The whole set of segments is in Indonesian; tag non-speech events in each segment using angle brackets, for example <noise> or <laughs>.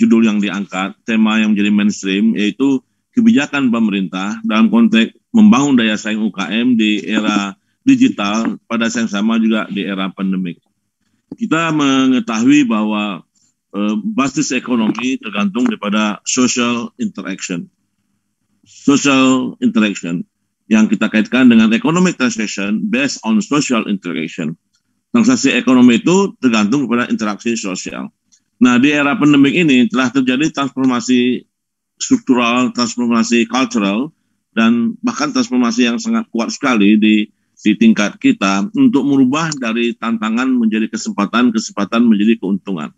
judul yang diangkat, tema yang menjadi mainstream yaitu kebijakan pemerintah dalam konteks membangun daya saing UKM di era digital pada saat yang sama juga di era pandemik. Kita mengetahui bahwa e, basis ekonomi tergantung daripada social interaction. Social interaction yang kita kaitkan dengan economic transaction based on social interaction. Transaksi ekonomi itu tergantung kepada interaksi sosial. Nah, di era pandemik ini telah terjadi transformasi struktural, transformasi cultural, dan bahkan transformasi yang sangat kuat sekali di di tingkat kita untuk merubah dari tantangan menjadi kesempatan, kesempatan menjadi keuntungan.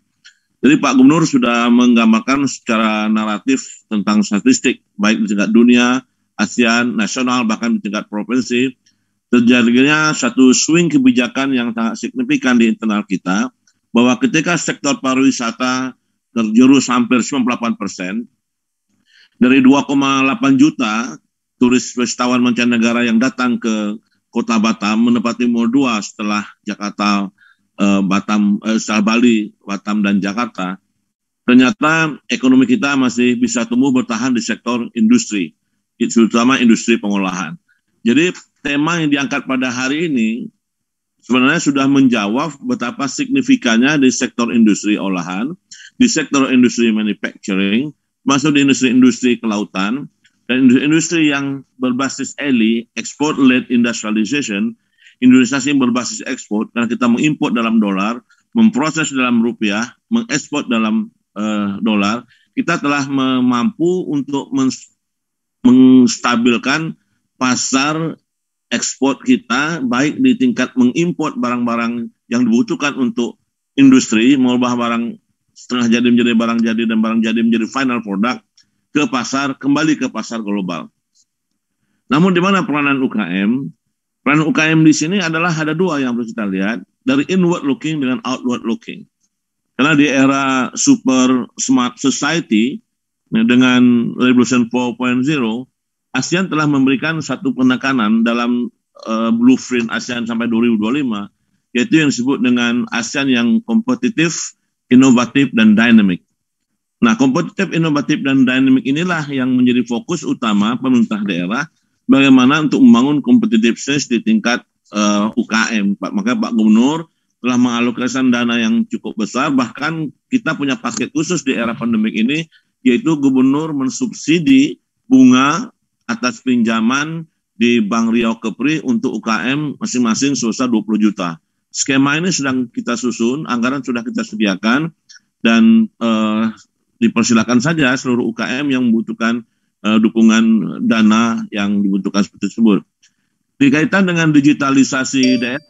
Jadi Pak Gubernur sudah menggambarkan secara naratif tentang statistik baik di tingkat dunia, ASEAN, nasional bahkan di tingkat provinsi terjadinya satu swing kebijakan yang sangat signifikan di internal kita bahwa ketika sektor pariwisata terjerus hampir 98 persen, dari 2,8 juta turis wisatawan mancanegara yang datang ke kota Batam menempati nomor dua setelah Jakarta, eh, Batam, eh, setelah Bali, Batam dan Jakarta. Ternyata ekonomi kita masih bisa tumbuh bertahan di sektor industri, terutama industri pengolahan. Jadi tema yang diangkat pada hari ini sebenarnya sudah menjawab betapa signifikannya di sektor industri olahan, di sektor industri manufacturing, masuk di industri-industri kelautan, dan industri-industri yang berbasis ELI, export led industrialization, industrialisasi yang berbasis ekspor, karena kita mengimpor dalam dolar, memproses dalam rupiah, mengekspor dalam uh, dolar, kita telah mampu untuk menstabilkan pasar ekspor kita baik di tingkat mengimpor barang-barang yang dibutuhkan untuk industri mengubah barang setengah jadi menjadi barang jadi dan barang jadi menjadi final product ke pasar kembali ke pasar global. Namun di mana peranan UKM? Peranan UKM di sini adalah ada dua yang perlu kita lihat dari inward looking dengan outward looking. Karena di era super smart society ya, dengan revolution ASEAN telah memberikan satu penekanan dalam uh, blueprint ASEAN sampai 2025 yaitu yang disebut dengan ASEAN yang kompetitif, inovatif dan dinamik. Nah, kompetitif, inovatif dan dinamik inilah yang menjadi fokus utama pemerintah daerah bagaimana untuk membangun competitiveness di tingkat uh, eh, UKM. Pak, maka Pak Gubernur telah mengalokasikan dana yang cukup besar bahkan kita punya paket khusus di era pandemik ini yaitu gubernur mensubsidi bunga atas pinjaman di Bank Riau Kepri untuk UKM masing-masing sebesar 20 juta. Skema ini sedang kita susun, anggaran sudah kita sediakan dan eh, dipersilakan saja seluruh UKM yang membutuhkan eh, dukungan dana yang dibutuhkan seperti tersebut. Dikaitan dengan digitalisasi daerah,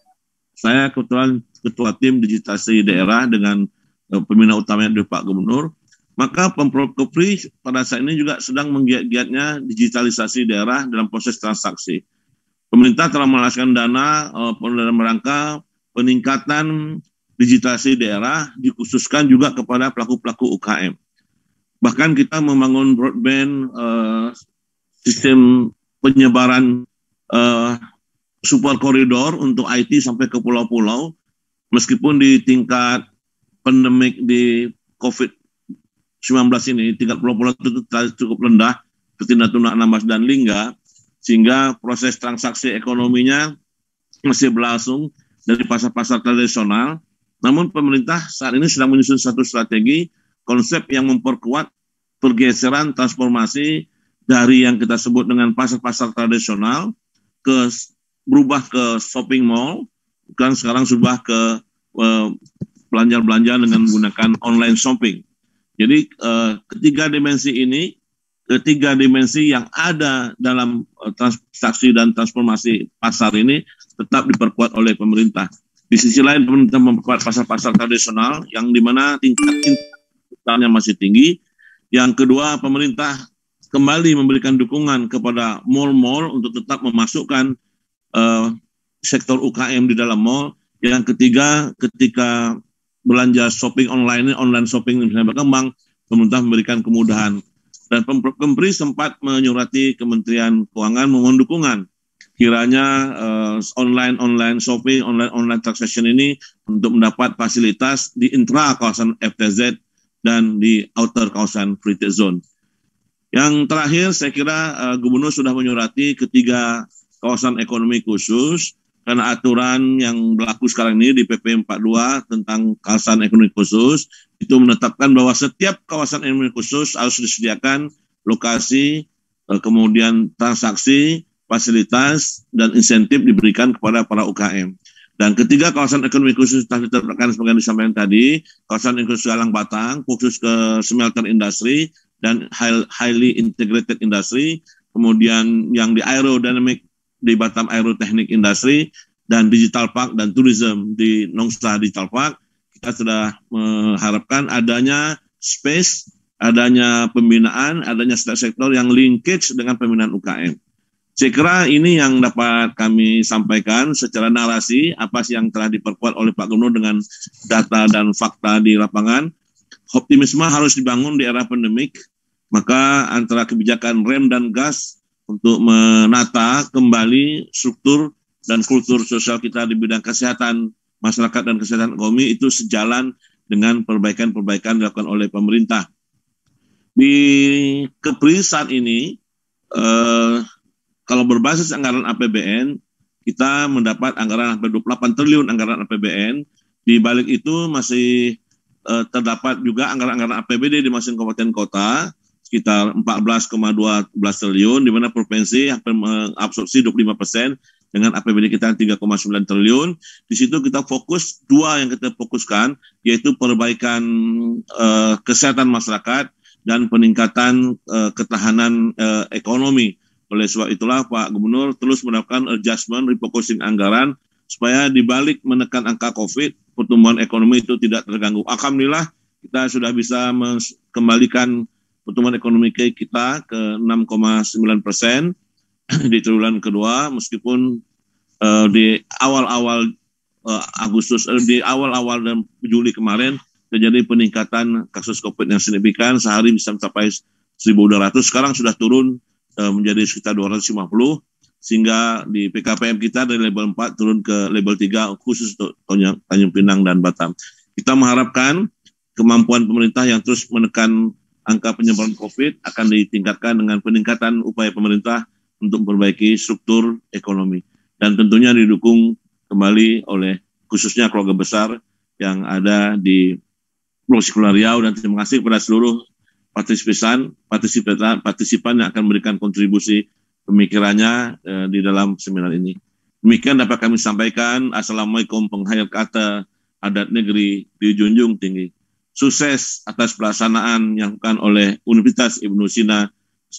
saya kebetulan ketua tim digitalisasi daerah dengan eh, pembina utamanya Pak Gubernur maka Pemprov Kepri pada saat ini juga sedang menggiat-giatnya digitalisasi daerah dalam proses transaksi. Pemerintah telah melaksanakan dana uh, dalam rangka peningkatan digitalisasi daerah dikhususkan juga kepada pelaku-pelaku UKM. Bahkan kita membangun broadband uh, sistem penyebaran uh, super koridor untuk IT sampai ke pulau-pulau meskipun di tingkat pandemik di COVID 19 ini tingkat pulau-pulau itu cukup rendah betina Natuna, Anambas, dan lingga sehingga proses transaksi ekonominya masih berlangsung dari pasar-pasar tradisional. Namun pemerintah saat ini sedang menyusun satu strategi konsep yang memperkuat pergeseran transformasi dari yang kita sebut dengan pasar-pasar tradisional ke berubah ke shopping mall kan sekarang sudah ke eh, belanja-belanja dengan menggunakan online shopping. Jadi uh, ketiga dimensi ini, ketiga dimensi yang ada dalam uh, transaksi dan transformasi pasar ini tetap diperkuat oleh pemerintah. Di sisi lain pemerintah memperkuat pasar-pasar tradisional yang dimana tingkat inflasinya masih tinggi. Yang kedua pemerintah kembali memberikan dukungan kepada mall-mall untuk tetap memasukkan uh, sektor UKM di dalam mall. Yang ketiga, ketika belanja shopping online, ini online shopping misalnya berkembang, pemerintah memberikan kemudahan. Dan Kempri sempat menyurati Kementerian Keuangan memohon dukungan kiranya online-online eh, shopping, online-online transaction ini untuk mendapat fasilitas di intra kawasan FTZ dan di outer kawasan free trade zone. Yang terakhir, saya kira uh, Gubernur sudah menyurati ketiga kawasan ekonomi khusus karena aturan yang berlaku sekarang ini di PP 42 tentang kawasan ekonomi khusus itu menetapkan bahwa setiap kawasan ekonomi khusus harus disediakan lokasi, eh, kemudian transaksi, fasilitas, dan insentif diberikan kepada para UKM. Dan ketiga kawasan ekonomi khusus telah ditetapkan sebagai disampaikan tadi, kawasan ekonomi Galang Batang, khusus ke smelter industri dan highly integrated industry, kemudian yang di aerodynamic di Batam Aeroteknik Industri dan Digital Park dan Tourism di Nongsa Digital Park. Kita sudah mengharapkan adanya space, adanya pembinaan, adanya sektor yang linkage dengan pembinaan UKM. Saya kira ini yang dapat kami sampaikan secara narasi apa sih yang telah diperkuat oleh Pak Gubernur dengan data dan fakta di lapangan. Optimisme harus dibangun di era pandemik, maka antara kebijakan rem dan gas untuk menata kembali struktur dan kultur sosial kita di bidang kesehatan masyarakat dan kesehatan ekonomi itu sejalan dengan perbaikan-perbaikan dilakukan oleh pemerintah. Di Kepri saat ini, eh, kalau berbasis anggaran APBN, kita mendapat anggaran hampir 28 triliun anggaran APBN. Di balik itu masih eh, terdapat juga anggaran-anggaran APBD di masing kabupaten kota sekitar 14,12 triliun, di mana provinsi hampir mengabsorpsi 25 persen dengan APBD kita 3,9 triliun. Di situ kita fokus dua yang kita fokuskan yaitu perbaikan uh, kesehatan masyarakat dan peningkatan uh, ketahanan uh, ekonomi. Oleh sebab itulah Pak Gubernur terus melakukan adjustment, refocusing anggaran supaya dibalik menekan angka COVID, pertumbuhan ekonomi itu tidak terganggu. Alhamdulillah kita sudah bisa mengembalikan pertumbuhan ekonomi kita ke 6,9 persen di triwulan kedua, meskipun uh, di awal-awal uh, Agustus, uh, di awal-awal dan Juli kemarin terjadi peningkatan kasus COVID yang signifikan, sehari bisa mencapai 1.200, sekarang sudah turun uh, menjadi sekitar 250, sehingga di PKPM kita dari level 4 turun ke level 3 khusus untuk Tanjung Pinang dan Batam. Kita mengharapkan kemampuan pemerintah yang terus menekan angka penyebaran COVID akan ditingkatkan dengan peningkatan upaya pemerintah untuk memperbaiki struktur ekonomi. Dan tentunya didukung kembali oleh khususnya keluarga besar yang ada di Pulau Kepulauan Riau dan terima kasih kepada seluruh partisipan, partisipan, partisipan yang akan memberikan kontribusi pemikirannya eh, di dalam seminar ini. Demikian dapat kami sampaikan. Assalamualaikum penghayat kata adat negeri dijunjung tinggi sukses atas pelaksanaan yang dilakukan oleh Universitas Ibnu Sina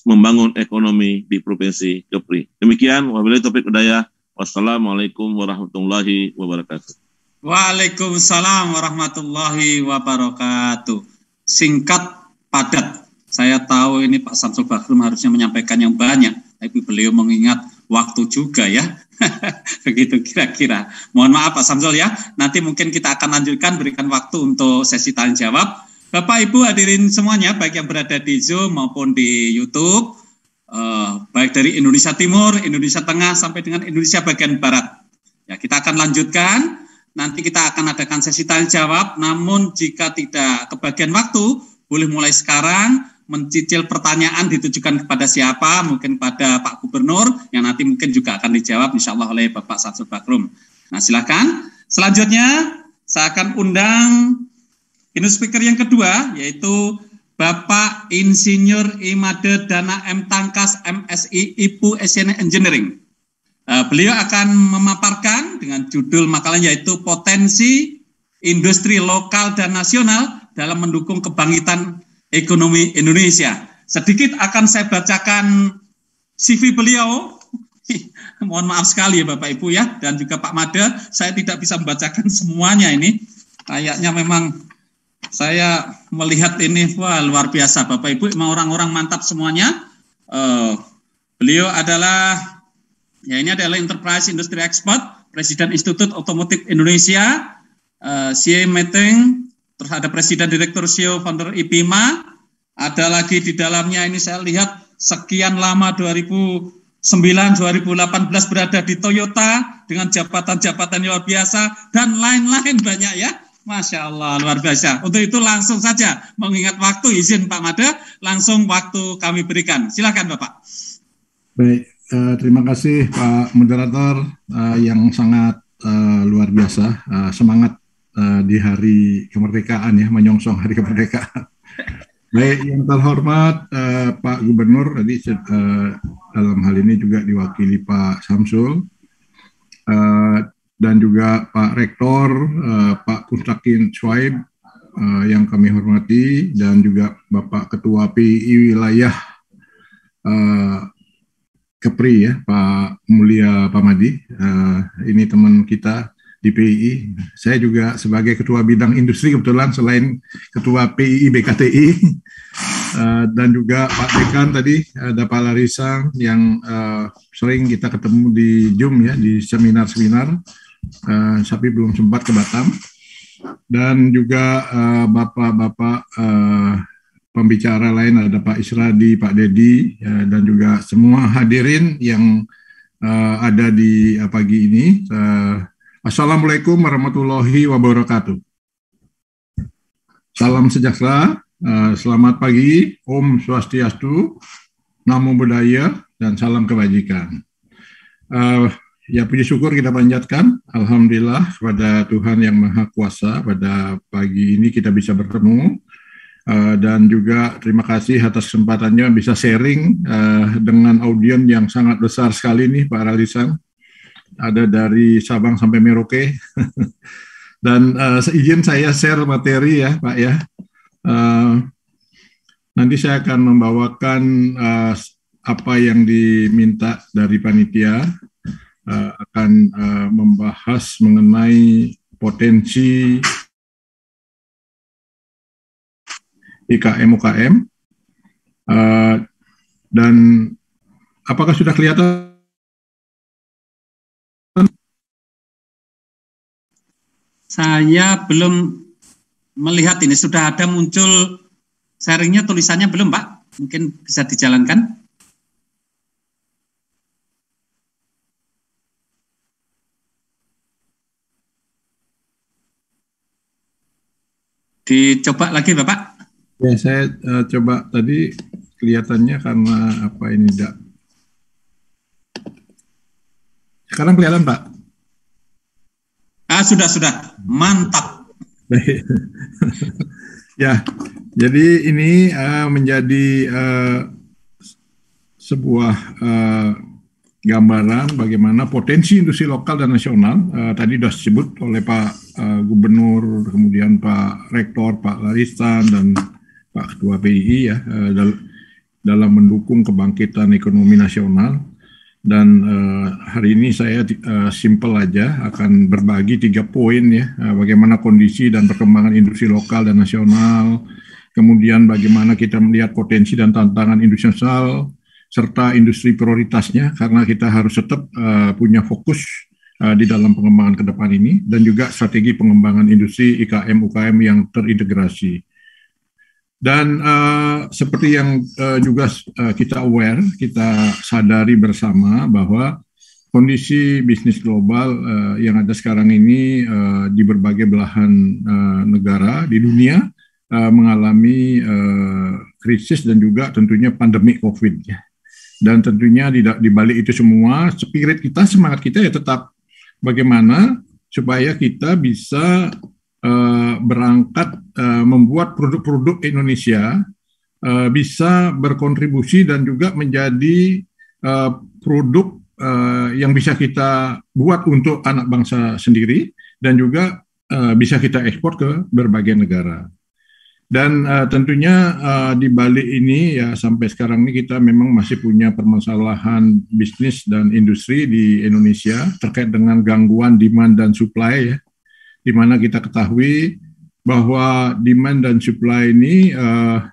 membangun ekonomi di Provinsi Kepri. Demikian, wabillahi topik hidayah. Wassalamualaikum warahmatullahi wabarakatuh. Waalaikumsalam warahmatullahi wabarakatuh. Singkat, padat. Saya tahu ini Pak Samsul Bakrum harusnya menyampaikan yang banyak, tapi beliau mengingat waktu juga ya. <laughs> Begitu kira-kira. Mohon maaf Pak Samsul ya. Nanti mungkin kita akan lanjutkan berikan waktu untuk sesi tanya jawab. Bapak Ibu hadirin semuanya baik yang berada di Zoom maupun di YouTube eh, baik dari Indonesia Timur, Indonesia Tengah sampai dengan Indonesia bagian barat. Ya, kita akan lanjutkan. Nanti kita akan adakan sesi tanya jawab. Namun jika tidak kebagian waktu, boleh mulai sekarang mencicil pertanyaan ditujukan kepada siapa, mungkin pada Pak Gubernur, yang nanti mungkin juga akan dijawab insya Allah oleh Bapak Satu Bakrum. Nah silahkan. Selanjutnya saya akan undang ini speaker yang kedua, yaitu Bapak Insinyur Imade Dana M. Tangkas, MSI, IPU SN Engineering. Eh, beliau akan memaparkan dengan judul makalah yaitu potensi industri lokal dan nasional dalam mendukung kebangkitan ekonomi Indonesia. Sedikit akan saya bacakan CV beliau. <laughs> Mohon maaf sekali ya Bapak Ibu ya dan juga Pak Made, saya tidak bisa membacakan <laughs> semuanya ini. Kayaknya memang saya melihat ini wah luar biasa Bapak Ibu, emang orang-orang mantap semuanya. Uh, beliau adalah ya ini adalah Enterprise Industry Expert, Presiden Institut Otomotif Indonesia, uh, eh, CA Meeting, terhadap Presiden Direktur CEO Founder IPIMA. Ada lagi di dalamnya ini saya lihat sekian lama 2009 2018 berada di Toyota dengan jabatan-jabatan luar biasa dan lain-lain banyak ya. Masya Allah, luar biasa. Untuk itu langsung saja mengingat waktu izin Pak Made, langsung waktu kami berikan. Silakan Bapak. Baik, eh, terima kasih Pak Moderator eh, yang sangat eh, luar biasa. semangat Eh, di hari kemerdekaan ya, menyongsong hari kemerdekaan. <laughs> Baik, yang terhormat uh, Pak Gubernur tadi uh, dalam hal ini juga diwakili Pak Samsul uh, dan juga Pak Rektor, uh, Pak Pustakin Swaib uh, yang kami hormati dan juga Bapak Ketua PI Wilayah uh, Kepri ya Pak Mulia Pamadi. Uh, ini teman kita di PII. Saya juga sebagai ketua bidang industri kebetulan selain ketua PII BKTI uh, <laughs> eh, dan juga Pak Dekan tadi ada Pak Larisa yang uh, sering kita ketemu di Zoom ya di seminar-seminar. Uh, belum sempat ke Batam dan juga bapak-bapak uh, uh, pembicara lain ada Pak Isradi, Pak Dedi uh, dan juga semua hadirin yang uh, ada di uh, pagi ini. Uh, Assalamualaikum warahmatullahi wabarakatuh. Salam sejahtera, eh, selamat pagi, Om Swastiastu, Namo Buddhaya, dan salam kebajikan. Eh, ya puji syukur kita panjatkan, Alhamdulillah kepada Tuhan yang Maha Kuasa, pada pagi ini kita bisa bertemu, eh, dan juga terima kasih atas kesempatannya bisa sharing dengan audiens yang sangat besar sekali nih Pak Ralisan ada dari Sabang sampai Merauke. <laughs> Dan uh, izin saya share materi ya, Pak ya. Uh, nanti saya akan membawakan uh, apa yang diminta dari panitia. Uh, akan uh, membahas mengenai potensi IKM UKM uh, dan apakah sudah kelihatan Saya belum melihat ini sudah ada muncul sharingnya tulisannya belum Pak? Mungkin bisa dijalankan. Dicoba lagi Bapak. Ya saya uh, coba tadi kelihatannya karena apa ini tidak. Sekarang kelihatan Pak? Ah, sudah, sudah. Mantap. <laughs> ya, jadi ini uh, menjadi uh, sebuah uh, gambaran bagaimana potensi industri lokal dan nasional uh, tadi sudah disebut oleh Pak uh, Gubernur, kemudian Pak Rektor, Pak Laristan dan Pak Ketua PII ya uh, dal dalam mendukung kebangkitan ekonomi nasional dan uh, hari ini saya uh, simple aja akan berbagi tiga poin ya uh, bagaimana kondisi dan perkembangan industri lokal dan nasional kemudian bagaimana kita melihat potensi dan tantangan industri nasional serta industri prioritasnya karena kita harus tetap uh, punya fokus uh, di dalam pengembangan ke depan ini dan juga strategi pengembangan industri IKM UKM yang terintegrasi dan uh, seperti yang uh, juga uh, kita aware, kita sadari bersama bahwa kondisi bisnis global uh, yang ada sekarang ini uh, di berbagai belahan uh, negara di dunia uh, mengalami uh, krisis dan juga tentunya pandemi COVID. Ya. Dan tentunya di, di balik itu semua, spirit kita, semangat kita ya tetap bagaimana supaya kita bisa Eh, berangkat eh, membuat produk-produk Indonesia eh, bisa berkontribusi dan juga menjadi produk yang bisa kita buat untuk anak bangsa sendiri dan juga bisa kita ekspor ke berbagai negara. Dan uh, tentunya uh, di balik ini ya sampai sekarang ini kita memang masih punya permasalahan bisnis dan industri di Indonesia terkait dengan gangguan demand dan supply ya di mana kita ketahui bahwa demand dan supply ini uh,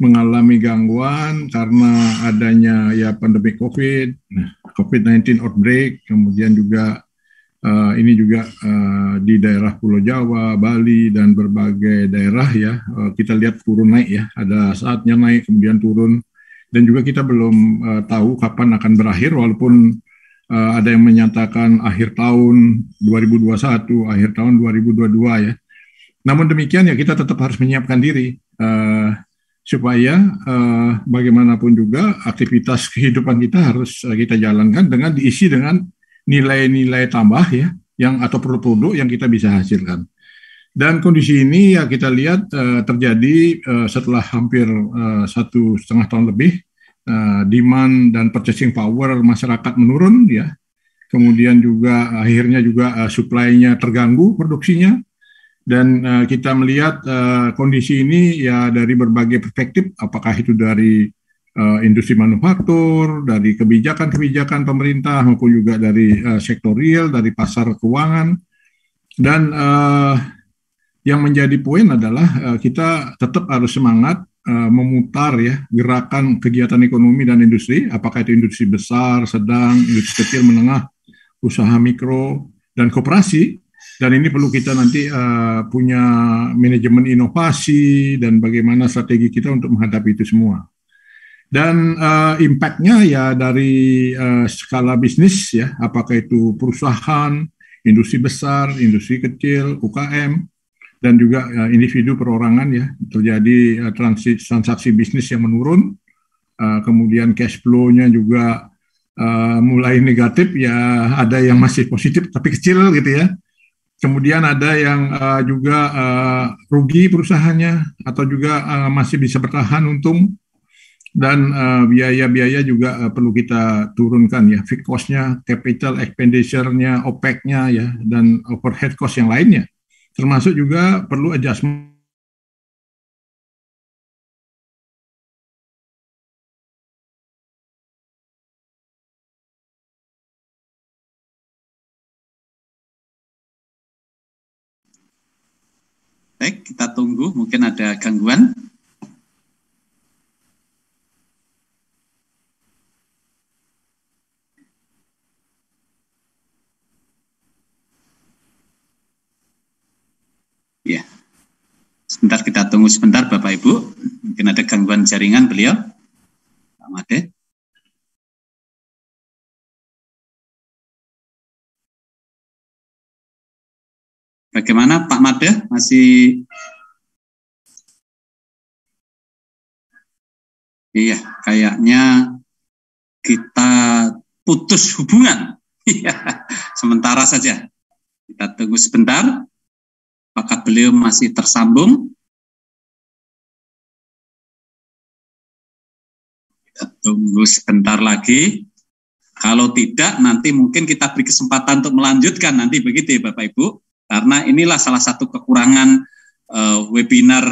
mengalami gangguan karena adanya ya pandemi COVID, nah, COVID-19 outbreak, kemudian juga uh, ini juga uh, di daerah Pulau Jawa, Bali dan berbagai daerah ya uh, kita lihat turun naik ya, ada saatnya naik kemudian turun dan juga kita belum uh, tahu kapan akan berakhir walaupun uh, ada yang menyatakan akhir tahun 2021, akhir tahun 2022 ya. Namun demikian ya kita tetap harus menyiapkan diri uh, supaya uh, bagaimanapun juga aktivitas kehidupan kita harus uh, kita jalankan dengan diisi dengan nilai-nilai tambah ya yang atau produk-produk yang kita bisa hasilkan. Dan kondisi ini ya kita lihat uh, terjadi uh, setelah hampir uh, satu setengah tahun lebih uh, demand dan purchasing power masyarakat menurun ya kemudian juga akhirnya juga uh, supply-nya terganggu produksinya dan uh, kita melihat uh, kondisi ini ya dari berbagai perspektif apakah itu dari uh, industri manufaktur dari kebijakan-kebijakan pemerintah maupun juga dari uh, sektor real dari pasar keuangan dan uh, yang menjadi poin adalah uh, kita tetap harus semangat Eh, memutar ya gerakan kegiatan ekonomi dan industri, apakah itu industri besar, sedang, industri kecil, menengah, usaha mikro dan kooperasi, Dan ini perlu kita nanti uh, punya manajemen inovasi dan bagaimana strategi kita untuk menghadapi itu semua. Dan uh, eh, impact ya dari uh, skala bisnis ya, apakah itu perusahaan, industri besar, industri kecil, UKM, dan juga uh, individu perorangan ya terjadi uh, eh, transaksi, transaksi bisnis yang menurun uh, kemudian cash flow-nya juga uh, mulai negatif ya ada yang masih positif tapi kecil gitu ya kemudian ada yang uh, juga uh, rugi perusahaannya atau juga uh, masih bisa bertahan untung dan biaya-biaya uh, juga uh, perlu kita turunkan ya fixed cost-nya, capital expenditure-nya, OPEX-nya ya dan overhead cost yang lainnya termasuk juga perlu adjustment Baik, kita tunggu mungkin ada gangguan. Sebentar kita tunggu sebentar Bapak Ibu. Mungkin ada gangguan jaringan beliau. Pak Made. Bagaimana Pak Made masih Iya, kayaknya kita putus hubungan. Iya, sementara saja. Kita tunggu sebentar. Apakah beliau masih tersambung? tunggu sebentar lagi. Kalau tidak, nanti mungkin kita beri kesempatan untuk melanjutkan nanti begitu ya Bapak Ibu. Karena inilah salah satu kekurangan uh, webinar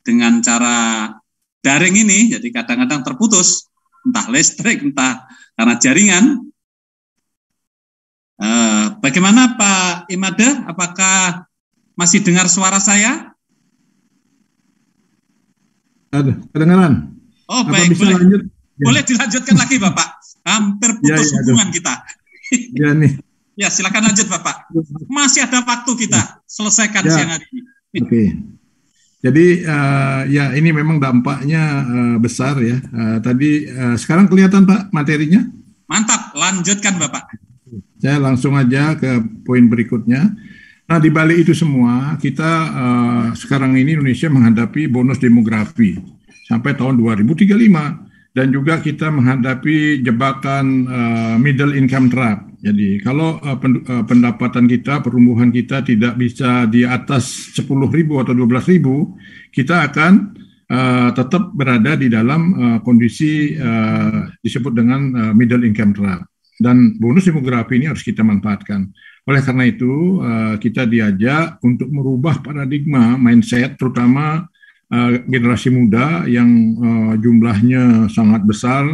dengan cara daring ini. Jadi kadang-kadang terputus, entah listrik, entah karena jaringan. Uh, bagaimana Pak Imade? Apakah masih dengar suara saya? Ada, kedengaran. Oh, Apa baik, bisa boleh. lanjut? Ya. Boleh dilanjutkan lagi Bapak. Hampir ya, putus ya, ya, hubungan kita. ya nih. Ya, silakan lanjut Bapak. Masih ada waktu kita ya. selesaikan ya. siang hari ini. Oke. Jadi uh, ya ini memang dampaknya uh, besar ya. Uh, tadi uh, sekarang kelihatan Pak materinya? Mantap, lanjutkan Bapak. Saya langsung aja ke poin berikutnya. Nah di balik itu semua kita uh, sekarang ini Indonesia menghadapi bonus demografi sampai tahun 2035 dan juga kita menghadapi jebakan uh, middle income trap. Jadi kalau uh, pen, uh, pendapatan kita, perumbuhan kita tidak bisa di atas ribu atau ribu kita akan uh, tetap berada di dalam uh, kondisi uh, disebut dengan uh, middle income trap. Dan bonus demografi ini harus kita manfaatkan. Oleh karena itu, uh, kita diajak untuk merubah paradigma mindset terutama Eh, generasi muda yang uh, jumlahnya sangat besar.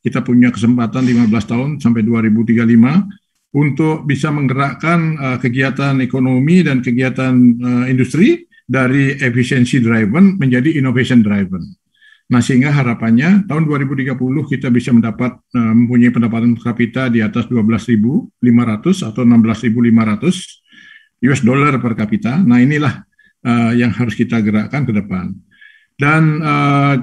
Kita punya kesempatan 15 tahun sampai 2035 untuk bisa menggerakkan uh, kegiatan ekonomi dan kegiatan uh, industri dari efisiensi driven menjadi innovation driven. Nah, sehingga harapannya tahun 2030 kita bisa mendapat uh, mempunyai pendapatan per kapita di atas 12.500 atau 16.500 US dollar per kapita. Nah, inilah uh, yang harus kita gerakkan ke depan. Dan uh,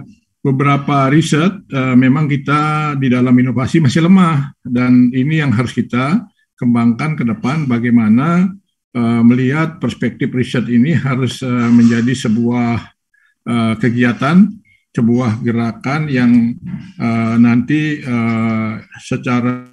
beberapa riset uh, memang kita di dalam inovasi masih lemah dan ini yang harus kita kembangkan ke depan bagaimana uh, melihat perspektif riset ini harus uh, menjadi sebuah uh, kegiatan sebuah gerakan yang uh, nanti uh, secara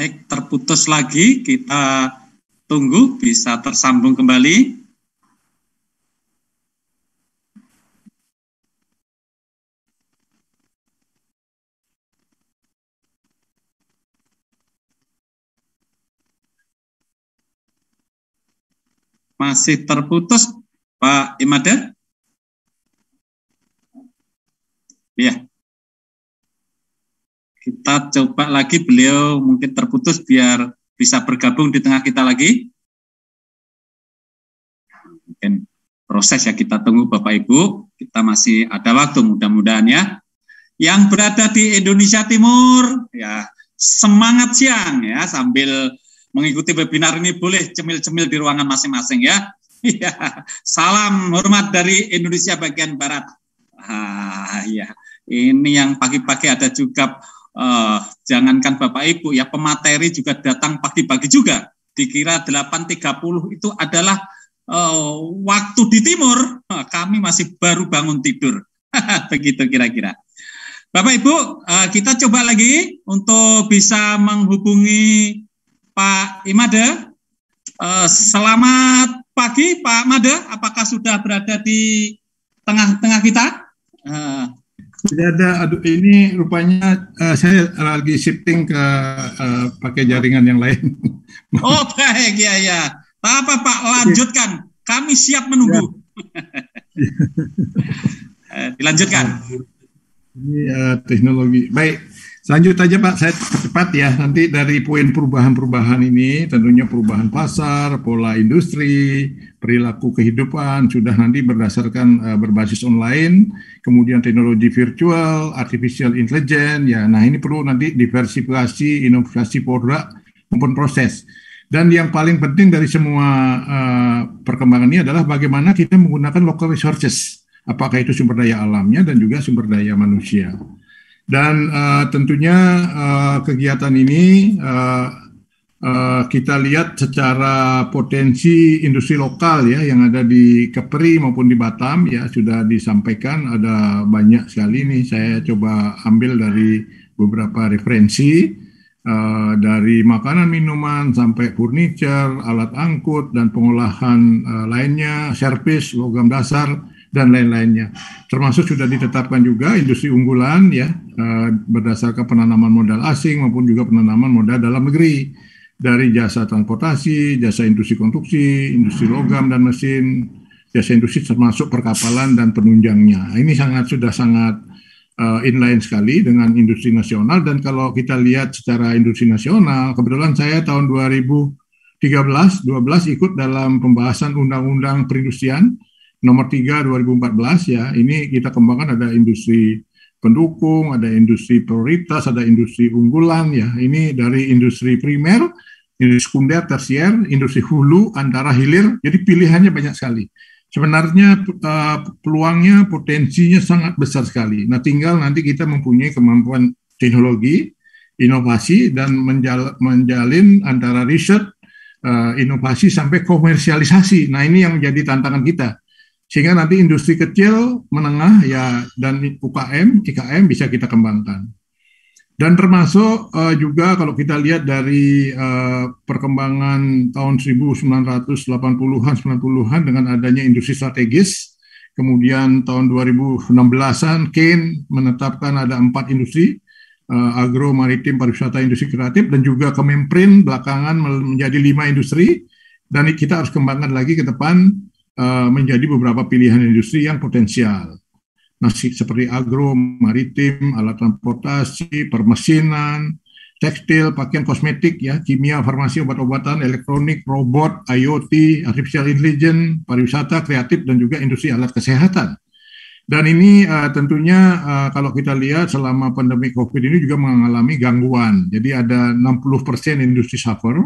baik terputus lagi, kita tunggu bisa tersambung kembali. Masih terputus, Pak Imadat? Iya. Kita coba lagi beliau mungkin terputus biar bisa bergabung di tengah kita lagi. Mungkin proses ya kita tunggu Bapak Ibu. Kita masih ada waktu mudah-mudahan ya. Yang berada di Indonesia Timur ya semangat siang ya sambil mengikuti webinar ini boleh cemil-cemil di ruangan masing-masing ya. <laughs> ya. Salam hormat dari Indonesia bagian barat. Ah, ya. Ini yang pagi-pagi ada juga eh, jangankan Bapak Ibu ya pemateri juga datang pagi-pagi juga. Dikira 8.30 itu adalah eh, waktu di timur. Eh, kami masih baru bangun tidur. <laughs> Begitu kira-kira. Bapak Ibu, eh, kita coba lagi untuk bisa menghubungi Pak Imade. Eh, selamat pagi Pak Imade, apakah sudah berada di tengah-tengah kita? Tidak ada aduh ini rupanya uh, saya lagi shifting ke uh, pakai jaringan yang lain. <laughs> oh baik ya ya. Tak apa Pak lanjutkan. Kami siap menunggu. Ya. <laughs> Dilanjutkan. Ini uh, teknologi. Baik, Lanjut aja Pak, saya cepat ya. Nanti dari poin perubahan-perubahan ini, tentunya perubahan pasar, pola industri, perilaku kehidupan, sudah nanti berdasarkan uh, berbasis online, kemudian teknologi virtual, artificial intelligence, ya. Nah ini perlu nanti diversifikasi, inovasi produk maupun proses. Dan yang paling penting dari semua uh, perkembangan ini adalah bagaimana kita menggunakan local resources, apakah itu sumber daya alamnya dan juga sumber daya manusia. Dan uh, tentunya uh, kegiatan ini uh, uh, kita lihat secara potensi industri lokal ya yang ada di Kepri maupun di Batam ya sudah disampaikan ada banyak sekali nih saya coba ambil dari beberapa referensi uh, dari makanan minuman sampai furniture, alat angkut dan pengolahan uh, lainnya, servis, logam dasar dan lain-lainnya. Termasuk sudah ditetapkan juga industri unggulan ya eh, berdasarkan penanaman modal asing maupun juga penanaman modal dalam negeri dari jasa transportasi, jasa industri konstruksi, industri logam dan mesin, jasa industri termasuk perkapalan dan penunjangnya. Ini sangat sudah sangat eh, inline sekali dengan industri nasional dan kalau kita lihat secara industri nasional, kebetulan saya tahun 2013 12 ikut dalam pembahasan undang-undang perindustrian nomor 3 2014 ya, ini kita kembangkan ada industri pendukung, ada industri prioritas, ada industri unggulan ya. Ini dari industri primer, industri sekunder, tersier, industri hulu, antara hilir. Jadi pilihannya banyak sekali. Sebenarnya eh, peluangnya, potensinya sangat besar sekali. Nah, tinggal nanti kita mempunyai kemampuan teknologi, inovasi dan menjalin antara riset, eh, inovasi sampai komersialisasi. Nah, ini yang menjadi tantangan kita sehingga nanti industri kecil, menengah ya dan UKM, IKM bisa kita kembangkan. Dan termasuk uh, juga kalau kita lihat dari uh, perkembangan tahun 1980-an 90-an dengan adanya industri strategis, kemudian tahun 2016-an Kane menetapkan ada empat industri uh, agro, maritim, pariwisata, industri kreatif dan juga kemimprin belakangan menjadi lima industri dan kita harus kembangkan lagi ke depan Eh, menjadi beberapa pilihan industri yang potensial. Nasi seperti agro, maritim, alat transportasi, permesinan, tekstil, pakaian kosmetik, ya, kimia, farmasi, obat-obatan, elektronik, robot, IoT, artificial intelligence, pariwisata, kreatif, dan juga industri alat kesehatan. Dan ini uh, tentunya uh, kalau kita lihat selama pandemi COVID ini juga mengalami gangguan. Jadi ada 60 persen industri suffer,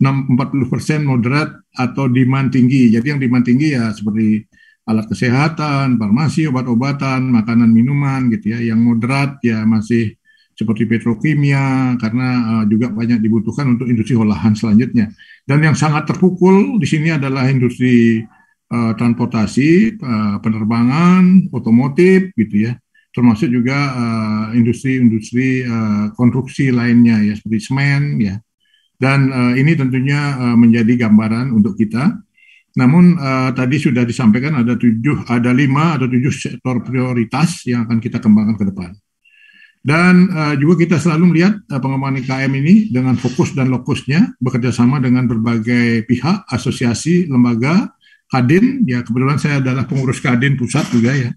40 persen moderat atau demand tinggi. Jadi yang demand tinggi ya seperti alat kesehatan, farmasi, obat-obatan, makanan, minuman gitu ya. Yang moderat ya masih seperti petrokimia karena uh, juga banyak dibutuhkan untuk industri olahan selanjutnya. Dan yang sangat terpukul di sini adalah industri uh, transportasi, uh, penerbangan, otomotif gitu ya. Termasuk juga industri-industri uh, uh, konstruksi lainnya ya seperti semen ya dan uh, ini tentunya uh, menjadi gambaran untuk kita. Namun uh, tadi sudah disampaikan ada tujuh, ada lima atau tujuh sektor prioritas yang akan kita kembangkan ke depan. Dan uh, juga kita selalu melihat uh, pengembangan IKM ini dengan fokus dan lokusnya bekerjasama dengan berbagai pihak, asosiasi, lembaga, Kadin. Ya kebetulan saya adalah pengurus Kadin pusat juga ya,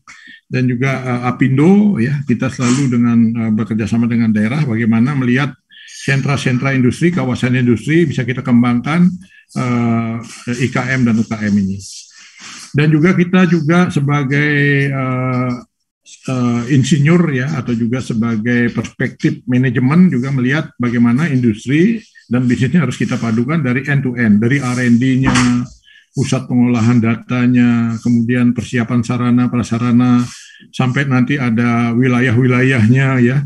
dan juga uh, Apindo ya. Kita selalu dengan uh, bekerjasama dengan daerah bagaimana melihat sentra-sentra industri, kawasan industri bisa kita kembangkan uh, eh, IKM dan UKM ini. Dan juga kita juga sebagai uh, uh, insinyur ya atau juga sebagai perspektif manajemen juga melihat bagaimana industri dan bisnisnya harus kita padukan dari end to end, dari R&D-nya, pusat pengolahan datanya, kemudian persiapan sarana prasarana sampai nanti ada wilayah-wilayahnya ya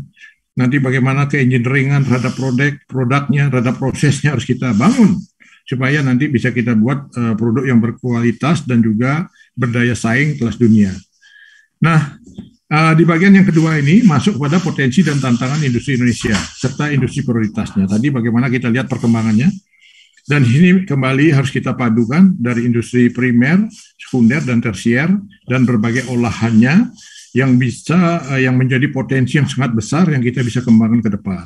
Nanti bagaimana keengineeringan terhadap produk, produknya, terhadap prosesnya harus kita bangun supaya nanti bisa kita buat uh, produk yang berkualitas dan juga berdaya saing kelas dunia. Nah, uh, di bagian yang kedua ini masuk pada potensi dan tantangan industri Indonesia serta industri prioritasnya. Tadi bagaimana kita lihat perkembangannya. Dan ini kembali harus kita padukan dari industri primer, sekunder, dan tersier, dan berbagai olahannya yang bisa uh, yang menjadi potensi yang sangat besar yang kita bisa kembangkan ke depan.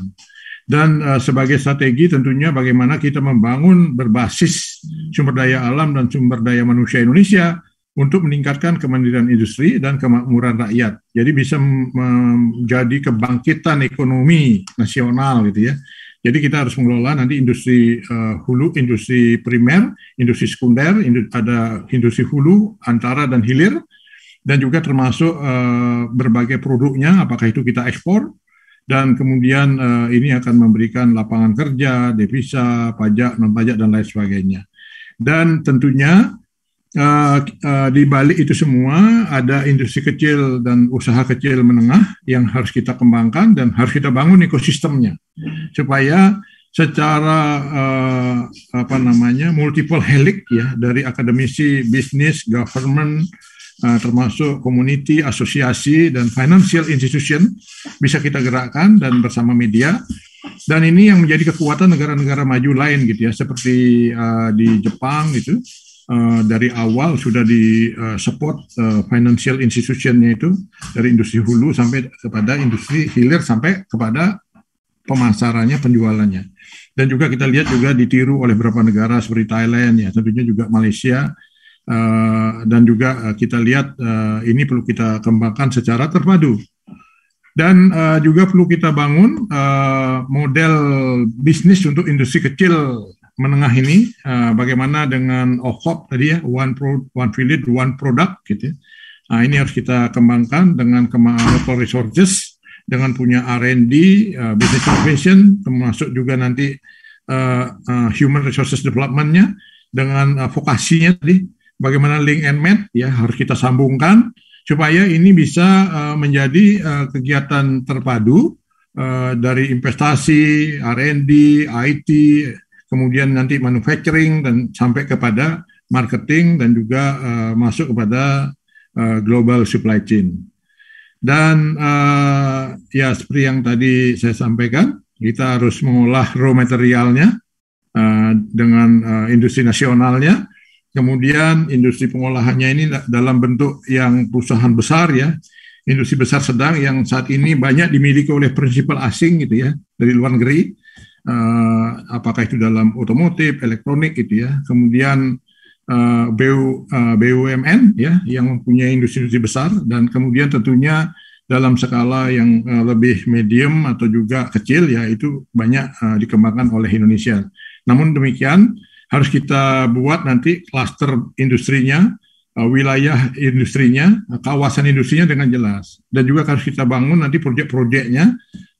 Dan uh, sebagai strategi tentunya bagaimana kita membangun berbasis sumber daya alam dan sumber daya manusia Indonesia untuk meningkatkan kemandirian industri dan kemakmuran rakyat. Jadi bisa menjadi kebangkitan ekonomi nasional gitu ya. Jadi kita harus mengelola nanti industri uh, hulu, industri primer, industri sekunder, industri, ada industri hulu, antara dan hilir, dan juga termasuk uh, berbagai produknya apakah itu kita ekspor dan kemudian uh, ini akan memberikan lapangan kerja, devisa, pajak, non pajak dan lain sebagainya. Dan tentunya uh, uh, di balik itu semua ada industri kecil dan usaha kecil menengah yang harus kita kembangkan dan harus kita bangun ekosistemnya supaya secara uh, apa namanya multiple helik ya dari akademisi, bisnis, government, uh, termasuk community, asosiasi, dan financial institution bisa kita gerakkan dan bersama media. Dan ini yang menjadi kekuatan negara-negara maju lain gitu ya, seperti uh, di Jepang gitu. Uh, dari awal sudah di uh, support uh, financial institutionnya itu dari industri hulu sampai kepada industri hilir sampai kepada pemasarannya penjualannya dan juga kita lihat juga ditiru oleh beberapa negara seperti Thailand ya tentunya juga Malaysia Eh, dan juga eh, kita lihat eh, ini perlu kita kembangkan secara terpadu dan uh, juga perlu kita bangun uh, model bisnis untuk industri kecil menengah ini uh, bagaimana dengan OHOP tadi ya one pro, one village one product gitu ya. Nah, ini harus kita kembangkan dengan kemampuan resources dengan punya R&D uh, business innovation termasuk juga nanti uh, uh, human resources developmentnya dengan uh, vokasinya tadi bagaimana link and match ya harus kita sambungkan supaya ini bisa uh, menjadi uh, kegiatan terpadu uh, dari investasi, R&D, IT, kemudian nanti manufacturing dan sampai kepada marketing dan juga uh, masuk kepada uh, global supply chain. Dan uh, ya seperti yang tadi saya sampaikan, kita harus mengolah raw materialnya uh, dengan uh, industri nasionalnya kemudian industri pengolahannya ini dalam bentuk yang perusahaan besar ya, industri besar sedang yang saat ini banyak dimiliki oleh prinsipal asing gitu ya dari luar negeri, uh, apakah itu dalam otomotif, elektronik gitu ya, kemudian uh, eh, BU, uh, eh, BUMN ya yang mempunyai industri-industri besar dan kemudian tentunya dalam skala yang uh, lebih medium atau juga kecil ya itu banyak uh, dikembangkan oleh Indonesia. Namun demikian harus kita buat nanti klaster industrinya, eh, wilayah industrinya, eh, kawasan industrinya dengan jelas. Dan juga harus kita bangun nanti proyek-proyeknya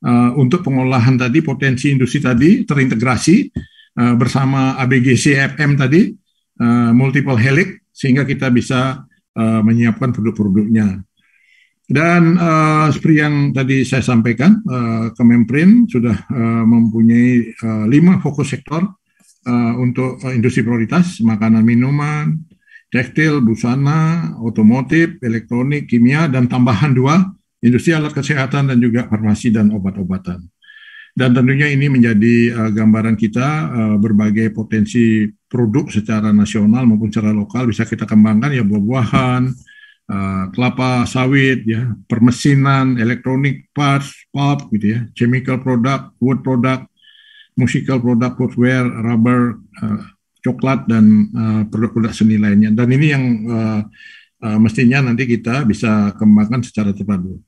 eh, untuk pengolahan tadi potensi industri tadi terintegrasi bersama ABGCFM tadi multiple helix sehingga kita bisa menyiapkan produk-produknya. Dan uh, seperti yang tadi saya sampaikan, uh, Kemenprin sudah uh, mempunyai uh, lima fokus sektor Eh, untuk eh, industri prioritas, makanan minuman, tekstil, busana, otomotif, elektronik, kimia, dan tambahan dua, industri alat kesehatan dan juga farmasi dan obat-obatan. Dan tentunya ini menjadi uh, gambaran kita uh, berbagai potensi produk secara nasional maupun secara lokal bisa kita kembangkan ya buah-buahan, uh, kelapa sawit ya, permesinan, elektronik parts, pulp gitu ya, chemical product, wood product, Musical, produk footwear, rubber, uh, coklat dan eh, produk-produk uh, seni lainnya. Dan ini yang uh, uh, mestinya nanti kita bisa kembangkan secara terpadu.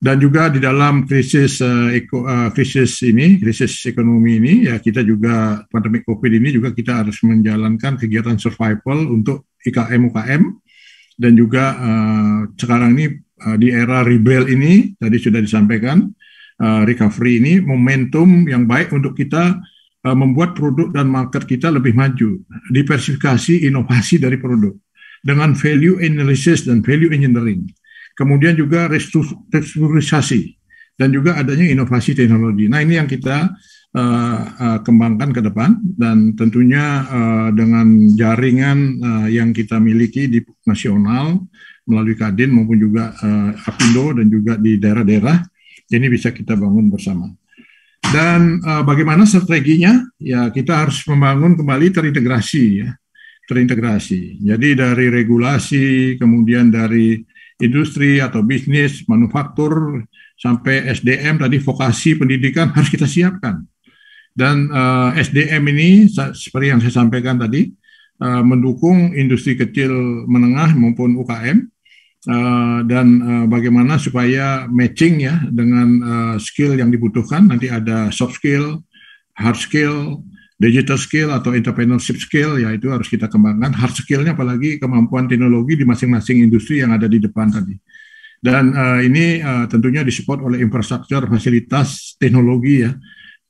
Dan juga di dalam krisis uh, eko, uh, krisis ini, krisis ekonomi ini, ya kita juga pandemi COVID ini juga kita harus menjalankan kegiatan survival untuk IKM UKM dan juga uh, sekarang ini uh, di era rebel ini tadi sudah disampaikan Eh, recovery ini momentum yang baik untuk kita eh, membuat produk dan market kita lebih maju, diversifikasi inovasi dari produk dengan value analysis dan value engineering. Kemudian juga restrukturisasi dan juga adanya inovasi teknologi. Nah, ini yang kita uh, uh, kembangkan ke depan dan tentunya uh, dengan jaringan uh, yang kita miliki di nasional melalui Kadin maupun juga uh, Apindo dan juga di daerah-daerah ini bisa kita bangun bersama. Dan uh, bagaimana strateginya? Ya kita harus membangun kembali terintegrasi ya, terintegrasi. Jadi dari regulasi, kemudian dari industri atau bisnis, manufaktur, sampai SDM tadi vokasi pendidikan harus kita siapkan. Dan uh, eh, SDM ini seperti yang saya sampaikan tadi uh, mendukung industri kecil menengah maupun UKM Eh, dan uh, bagaimana supaya matching ya dengan uh, skill yang dibutuhkan nanti ada soft skill, hard skill, digital skill atau entrepreneurship skill ya itu harus kita kembangkan hard skillnya apalagi kemampuan teknologi di masing-masing industri yang ada di depan tadi dan uh, ini uh, tentunya disupport oleh infrastruktur fasilitas teknologi ya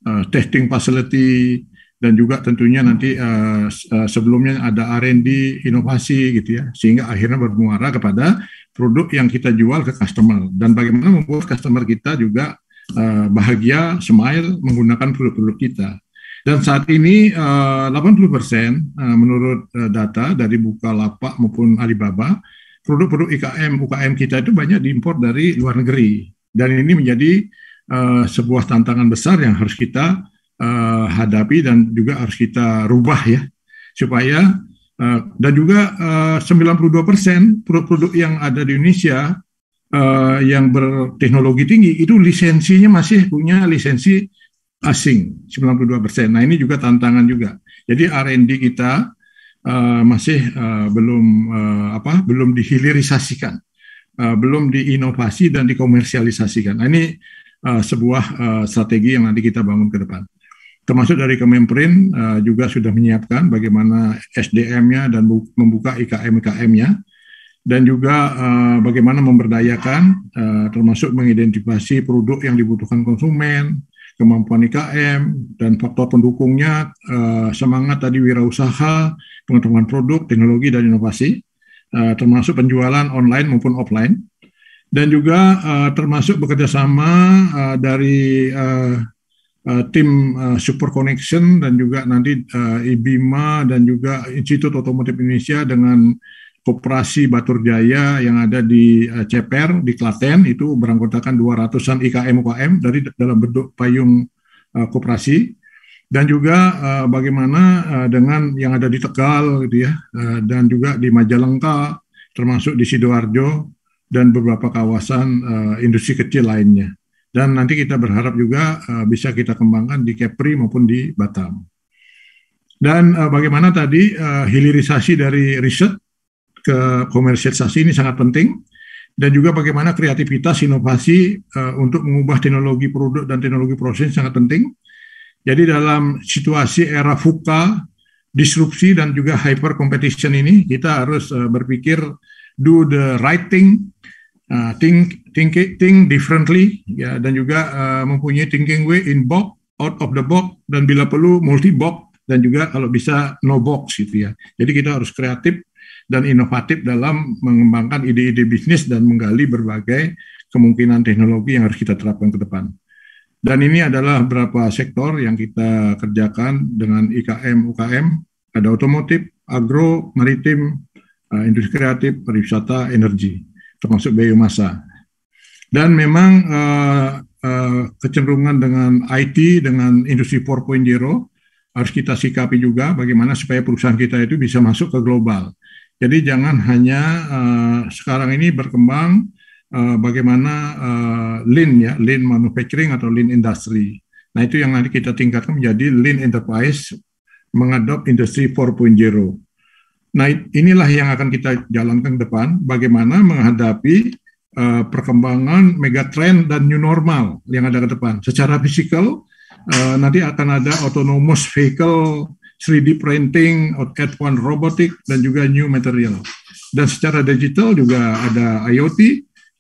uh, testing facility dan juga tentunya nanti uh, sebelumnya ada R&D inovasi gitu ya sehingga akhirnya bermuara kepada produk yang kita jual ke customer dan bagaimana membuat customer kita juga uh, bahagia smile menggunakan produk-produk kita dan saat ini uh, 80 uh, menurut uh, data dari Bukalapak maupun Alibaba produk-produk IKM UKM kita itu banyak diimpor dari luar negeri dan ini menjadi uh, sebuah tantangan besar yang harus kita uh, hadapi dan juga harus kita rubah ya supaya uh, dan juga eh, uh, 92 persen produk-produk yang ada di Indonesia uh, yang berteknologi tinggi itu lisensinya masih punya lisensi asing 92 persen. Nah ini juga tantangan juga. Jadi R&D kita uh, masih uh, belum uh, apa belum dihilirisasikan, uh, belum diinovasi dan dikomersialisasikan. Nah, ini uh, sebuah uh, strategi yang nanti kita bangun ke depan termasuk dari Kemenperin uh, juga sudah menyiapkan bagaimana SDM-nya dan membuka IKM-IKM-nya dan juga uh, bagaimana memberdayakan uh, termasuk mengidentifikasi produk yang dibutuhkan konsumen, kemampuan IKM dan faktor pendukungnya uh, semangat tadi wirausaha, pengembangan produk, teknologi dan inovasi uh, termasuk penjualan online maupun offline dan juga uh, termasuk bekerjasama uh, dari uh, uh, tim uh, Super Connection dan juga nanti uh, IBIMA dan juga Institut Otomotif Indonesia dengan Koperasi Batur Jaya yang ada di uh, CPR di Klaten itu beranggotakan 200-an IKM UKM dari dalam bentuk payung uh, koperasi dan juga uh, bagaimana uh, dengan yang ada di Tegal gitu ya uh, dan juga di Majalengka termasuk di Sidoarjo dan beberapa kawasan uh, industri kecil lainnya. Dan nanti kita berharap juga uh, bisa kita kembangkan di Kepri maupun di Batam. Dan uh, bagaimana tadi uh, hilirisasi dari riset ke komersialisasi ini sangat penting. Dan juga bagaimana kreativitas, inovasi uh, untuk mengubah teknologi produk dan teknologi proses sangat penting. Jadi dalam situasi era VUCA, disrupsi dan juga hyper competition ini, kita harus uh, berpikir do the right thing, Uh, think think think differently ya dan juga uh, mempunyai thinking way in box out of the box dan bila perlu multi box dan juga kalau bisa no box gitu ya. Jadi kita harus kreatif dan inovatif dalam mengembangkan ide-ide bisnis dan menggali berbagai kemungkinan teknologi yang harus kita terapkan ke depan. Dan ini adalah beberapa sektor yang kita kerjakan dengan IKM, UKM, ada otomotif, agro, maritim, uh, industri kreatif, pariwisata, energi termasuk biomasa. Dan memang uh, uh, kecenderungan dengan IT, dengan industri 4.0 harus kita sikapi juga bagaimana supaya perusahaan kita itu bisa masuk ke global. Jadi jangan hanya uh, sekarang ini berkembang uh, bagaimana uh, lean ya, lean manufacturing atau lean industry. Nah itu yang nanti kita tingkatkan menjadi lean enterprise mengadop industri 4.0. Nah, inilah yang akan kita jalankan ke depan, bagaimana menghadapi uh, perkembangan megatrend dan new normal yang ada ke depan. Secara fisikal, uh, nanti akan ada autonomous vehicle, 3D printing, Cat1 robotic, dan juga new material. Dan secara digital juga ada IoT,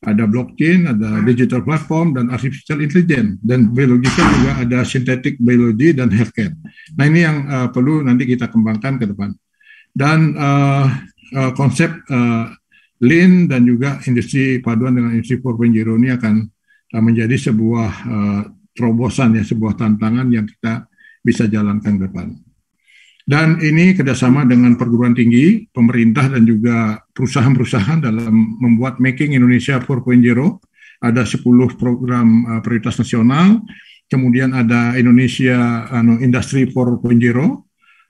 ada blockchain, ada digital platform, dan artificial intelligence. Dan biological juga ada synthetic biology dan healthcare. Nah, ini yang uh, perlu nanti kita kembangkan ke depan dan uh, uh, konsep uh, lean dan juga industri paduan dengan industri 4.0 ini akan uh, menjadi sebuah uh, terobosan ya sebuah tantangan yang kita bisa jalankan ke depan. Dan ini kerjasama dengan perguruan tinggi, pemerintah dan juga perusahaan-perusahaan dalam membuat Making Indonesia 4.0. Ada 10 program uh, prioritas nasional, kemudian ada Indonesia uh, Industri 4.0,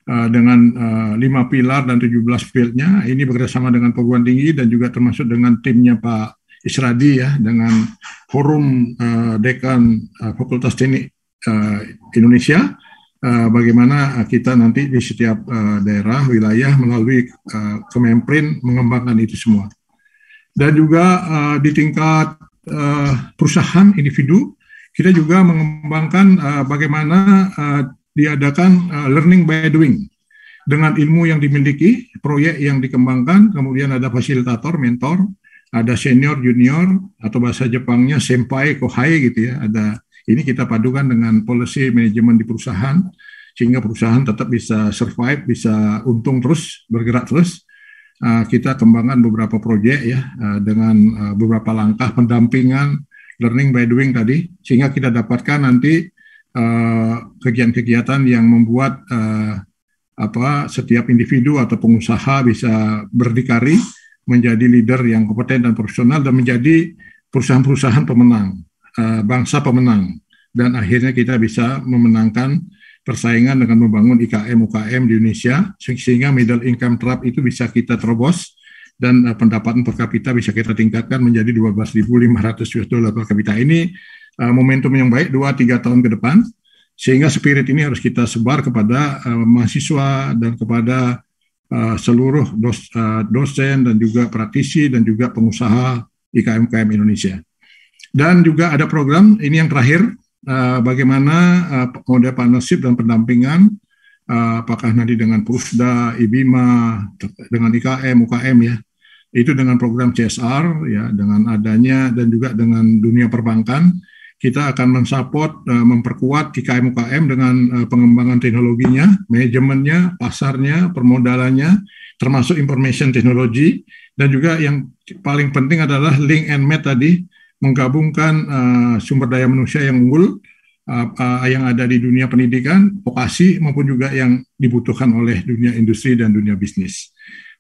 Eh, dengan eh, lima pilar dan 17 fieldnya. Ini bekerjasama dengan perguruan tinggi dan juga termasuk dengan timnya Pak Isradi ya dengan forum uh, dekan uh, Fakultas Teknik uh, Indonesia uh, bagaimana kita nanti di setiap uh, daerah wilayah melalui uh, Kemenprin mengembangkan itu semua dan juga uh, di tingkat uh, perusahaan individu kita juga mengembangkan uh, bagaimana uh, diadakan uh, learning by doing dengan ilmu yang dimiliki, proyek yang dikembangkan, kemudian ada fasilitator, mentor, ada senior, junior, atau bahasa Jepangnya senpai, kohai gitu ya. Ada ini kita padukan dengan policy manajemen di perusahaan sehingga perusahaan tetap bisa survive, bisa untung terus, bergerak terus. Eh, kita kembangkan beberapa proyek ya eh, dengan beberapa langkah pendampingan learning by doing tadi sehingga kita dapatkan nanti Eh, kegiatan-kegiatan uh, yang membuat uh, apa setiap individu atau pengusaha bisa berdikari menjadi leader yang kompeten dan profesional dan menjadi perusahaan-perusahaan pemenang uh, bangsa pemenang dan akhirnya kita bisa memenangkan persaingan dengan membangun IKM UKM di Indonesia sehingga middle income trap itu bisa kita terobos dan uh, pendapatan per kapita bisa kita tingkatkan menjadi 12.500 US dollar per kapita ini Eh, momentum yang baik 2-3 tahun ke depan, sehingga spirit ini harus kita sebar kepada uh, mahasiswa dan kepada uh, seluruh dos, uh, dosen dan juga praktisi dan juga pengusaha IKM-IKM Indonesia. Dan juga ada program, ini yang terakhir, uh, bagaimana uh, model partnership dan pendampingan Uh, apakah nanti dengan Pusda, IBIMA, dengan IKM, UKM ya, itu dengan program CSR ya, dengan adanya dan juga dengan dunia perbankan kita akan mensupport, uh, memperkuat KKM ukm dengan uh, pengembangan teknologinya, manajemennya, pasarnya, permodalannya, termasuk information technology, dan juga yang paling penting adalah link and match tadi, menggabungkan uh, sumber daya manusia yang unggul, uh, uh, yang ada di dunia pendidikan, vokasi, maupun juga yang dibutuhkan oleh dunia industri dan dunia bisnis.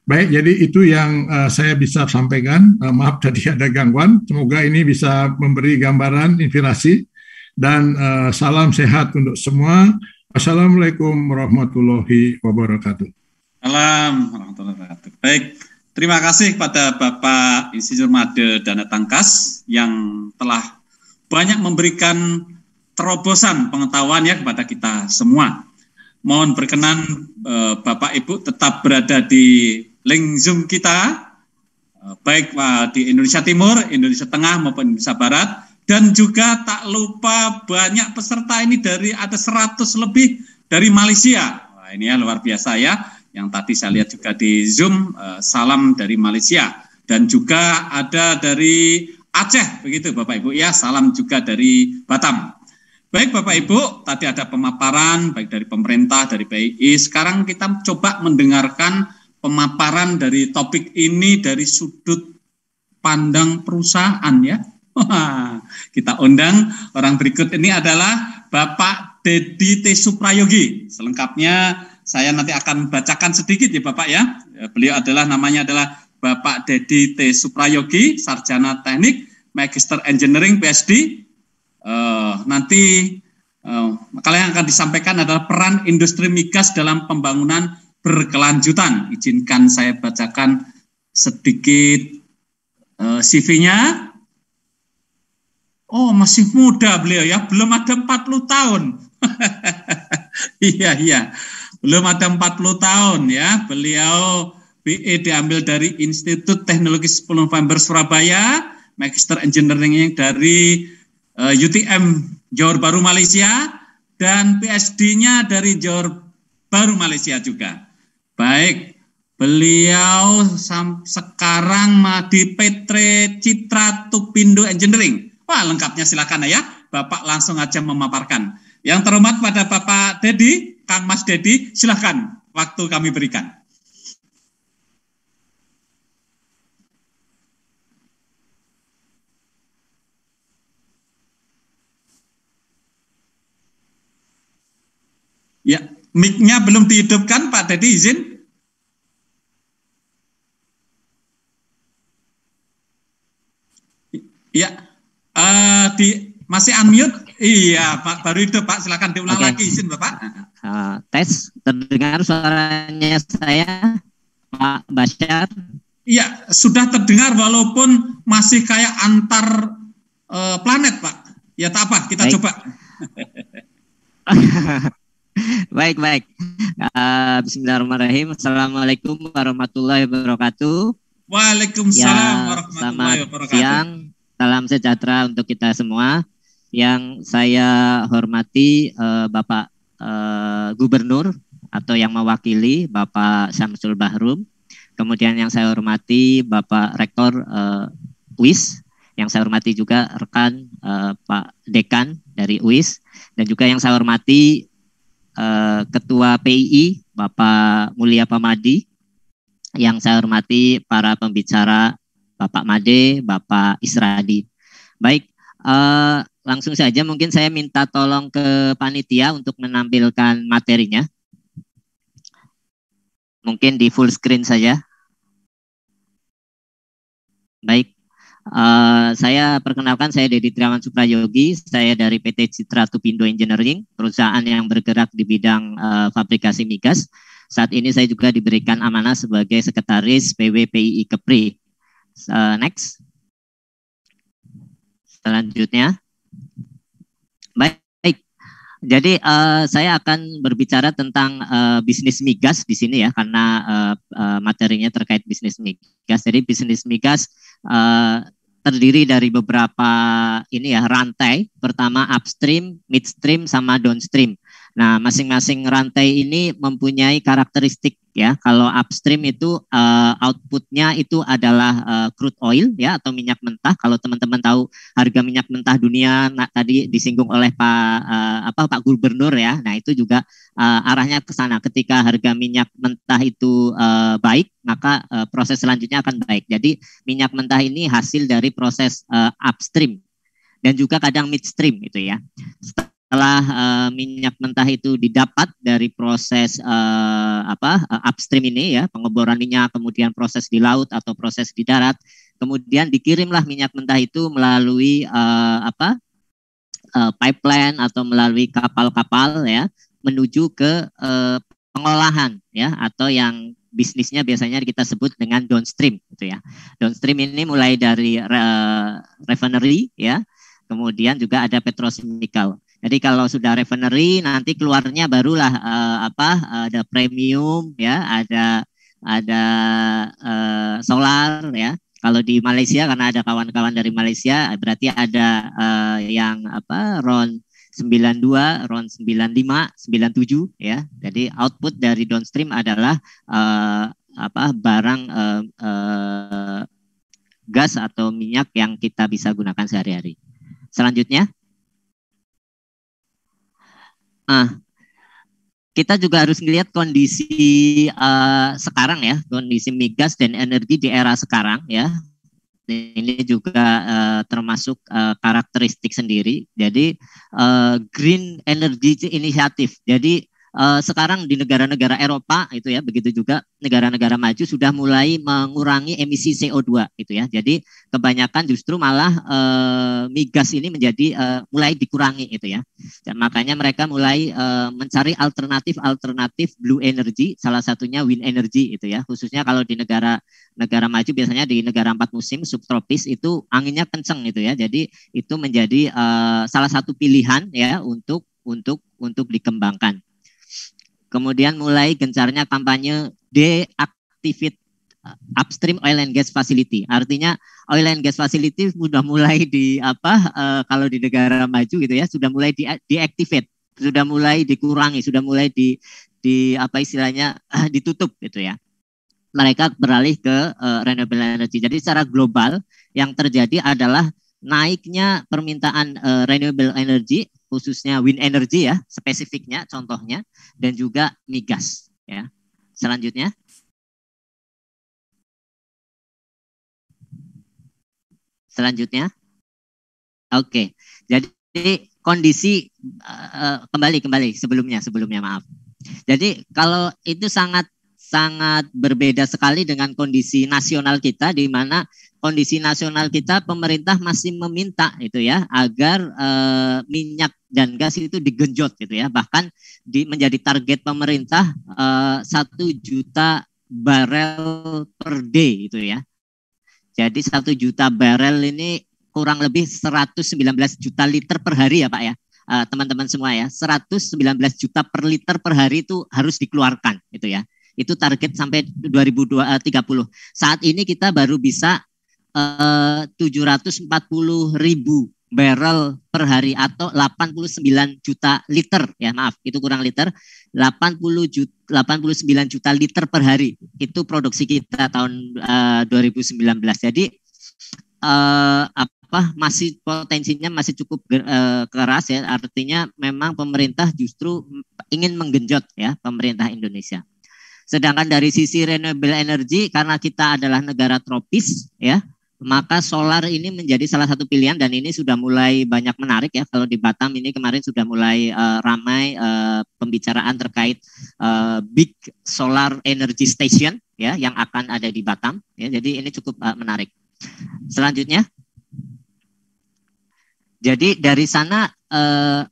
Baik, jadi itu yang uh, saya bisa sampaikan. Uh, maaf tadi <laughs> ada gangguan. Semoga ini bisa memberi gambaran, inspirasi, dan uh, salam sehat untuk semua. Assalamualaikum warahmatullahi wabarakatuh. Salam warahmatullahi wabarakatuh. Baik, terima kasih kepada Bapak Insinyur Made Dana Tangkas yang telah banyak memberikan terobosan pengetahuan ya kepada kita semua. Mohon berkenan Bapak Ibu tetap berada di link Zoom kita eh, baik eh, di Indonesia Timur, Indonesia Tengah maupun Indonesia Barat dan juga tak lupa banyak peserta ini dari ada 100 lebih dari Malaysia. Wah, ini ya luar biasa ya. Yang tadi saya lihat juga di Zoom eh, salam dari Malaysia dan juga ada dari Aceh begitu Bapak Ibu ya, salam juga dari Batam. Baik Bapak Ibu, tadi ada pemaparan baik dari pemerintah, dari BI. Sekarang kita coba mendengarkan pemaparan dari topik ini dari sudut pandang perusahaan ya. kita undang orang berikut ini adalah Bapak Dedi T. Suprayogi. Selengkapnya saya nanti akan bacakan sedikit ya Bapak ya. Beliau adalah namanya adalah Bapak Dedi T. Suprayogi, Sarjana Teknik, Magister Engineering, PhD. Uh, eh, nanti uh, kalian akan disampaikan adalah peran industri migas dalam pembangunan berkelanjutan. Izinkan saya bacakan sedikit eh, CV-nya. Oh, masih muda beliau ya, belum ada 40 tahun. <laughs> iya, iya. Belum ada 40 tahun ya. Beliau BE diambil dari Institut Teknologi 10 November Surabaya, Magister Engineering dari uh, eh, UTM Johor Baru Malaysia dan PSD-nya dari Johor Baru Malaysia juga. Baik, beliau sekarang Madi Petre Citra Tupindo Engineering. Wah, lengkapnya silakan ya. Bapak langsung aja memaparkan. Yang terhormat pada Bapak Dedi, Kang Mas Dedi, silahkan waktu kami berikan. Ya, Mic-nya belum dihidupkan, Pak Dedi izin. Iya, uh, di masih unmute? Iya, Pak, baru itu Pak, silakan diulang okay. lagi izin Bapak. Uh, tes terdengar suaranya saya Pak Basyar. Iya, sudah terdengar walaupun masih kayak antar uh, planet, Pak. Ya tak apa, kita Baik. coba. <laughs> <laughs> baik baik. Uh, Bismillahirrahmanirrahim. Assalamualaikum warahmatullahi wabarakatuh. Waalaikumsalam ya, warahmatullahi wabarakatuh. Siang. Salam sejahtera untuk kita semua. Yang saya hormati uh, Bapak uh, Gubernur atau yang mewakili Bapak Samsul Bahrum. Kemudian yang saya hormati Bapak Rektor uh, UIS yang saya hormati juga rekan uh, Pak Dekan dari UIS dan juga yang saya hormati Eh, Ketua PII Bapak Mulia Pamadi, yang saya hormati para pembicara Bapak Made, Bapak Isradi. Baik, eh, langsung saja mungkin saya minta tolong ke panitia untuk menampilkan materinya. Mungkin di full screen saja. Baik. Uh, saya perkenalkan saya Dedi Triawan Suprayogi, saya dari PT Citra Tupindo Engineering, perusahaan yang bergerak di bidang uh, fabrikasi migas. Saat ini saya juga diberikan amanah sebagai sekretaris PWPII Kepri. Uh, next. Selanjutnya. Baik. Jadi uh, saya akan berbicara tentang uh, bisnis migas di sini ya karena uh, materinya terkait bisnis migas. Jadi bisnis migas Eh, terdiri dari beberapa ini ya rantai. Pertama upstream, midstream, sama downstream. Nah, masing-masing rantai ini mempunyai karakteristik ya. Kalau upstream itu uh, outputnya itu adalah uh, crude oil ya atau minyak mentah. Kalau teman-teman tahu harga minyak mentah dunia nah, tadi disinggung oleh Pak uh, apa Pak Gubernur ya. Nah, itu juga uh, arahnya ke sana. Ketika harga minyak mentah itu uh, baik, maka uh, proses selanjutnya akan baik. Jadi minyak mentah ini hasil dari proses uh, upstream dan juga kadang midstream itu ya setelah uh, eh, minyak mentah itu didapat dari proses uh, apa uh, upstream ini ya pengeboran minyak kemudian proses di laut atau proses di darat kemudian dikirimlah minyak mentah itu melalui uh, apa uh, pipeline atau melalui kapal-kapal ya menuju ke uh, pengolahan ya atau yang bisnisnya biasanya kita sebut dengan downstream gitu ya. Downstream ini mulai dari refinery ya, kemudian juga ada petrochemical. Jadi kalau sudah refinery nanti keluarnya barulah uh, apa ada premium ya, ada ada uh, solar ya. Kalau di Malaysia karena ada kawan-kawan dari Malaysia berarti ada uh, yang apa RON 92, RON 95, 97 ya. Jadi output dari downstream adalah uh, apa barang uh, uh, gas atau minyak yang kita bisa gunakan sehari-hari. Selanjutnya Nah, kita juga harus melihat kondisi uh, sekarang ya, kondisi migas dan energi di era sekarang ya. Ini juga uh, termasuk uh, karakteristik sendiri. Jadi uh, green energy initiative. Jadi uh, sekarang di negara-negara Eropa itu ya begitu juga negara-negara maju sudah mulai mengurangi emisi CO2 itu ya. Jadi kebanyakan justru malah uh, migas ini menjadi uh, mulai dikurangi itu ya. Dan makanya mereka mulai uh, mencari alternatif-alternatif blue energy salah satunya wind energy itu ya. Khususnya kalau di negara negara maju biasanya di negara empat musim subtropis itu anginnya kenceng itu ya. Jadi itu menjadi uh, salah satu pilihan ya untuk untuk untuk dikembangkan. Kemudian mulai gencarnya kampanye deactivate uh, upstream oil and gas facility. Artinya oil and gas facility sudah mulai di apa uh, kalau di negara maju gitu ya sudah mulai di deactivate, sudah mulai dikurangi, sudah mulai di di apa istilahnya uh, ditutup gitu ya. Mereka beralih ke uh, renewable energy. Jadi secara global yang terjadi adalah naiknya permintaan uh, renewable energy khususnya wind energy ya, spesifiknya contohnya dan juga migas ya. Selanjutnya Selanjutnya Oke. Jadi kondisi uh, kembali kembali sebelumnya sebelumnya maaf. Jadi kalau itu sangat sangat berbeda sekali dengan kondisi nasional kita di mana kondisi nasional kita pemerintah masih meminta itu ya agar e, minyak dan gas itu digenjot gitu ya bahkan di, menjadi target pemerintah eh, satu uh, juta barel per day itu ya jadi satu juta barel ini kurang lebih 119 juta liter per hari ya pak ya eh, teman-teman uh, semua ya 119 juta per liter per hari itu harus dikeluarkan gitu ya itu target sampai 2030 eh, saat ini kita baru bisa eh, 740 ribu barrel per hari atau 89 juta liter ya maaf itu kurang liter 80 juta 89 juta liter per hari itu produksi kita tahun uh, eh, 2019 jadi uh, apa masih potensinya masih cukup uh, keras ya artinya memang pemerintah justru ingin menggenjot ya pemerintah Indonesia sedangkan dari sisi renewable energy karena kita adalah negara tropis ya maka solar ini menjadi salah satu pilihan dan ini sudah mulai banyak menarik ya kalau di Batam ini kemarin sudah mulai uh, ramai uh, pembicaraan terkait uh, big solar energy station ya yang akan ada di Batam ya jadi ini cukup uh, menarik. Selanjutnya jadi dari sana uh,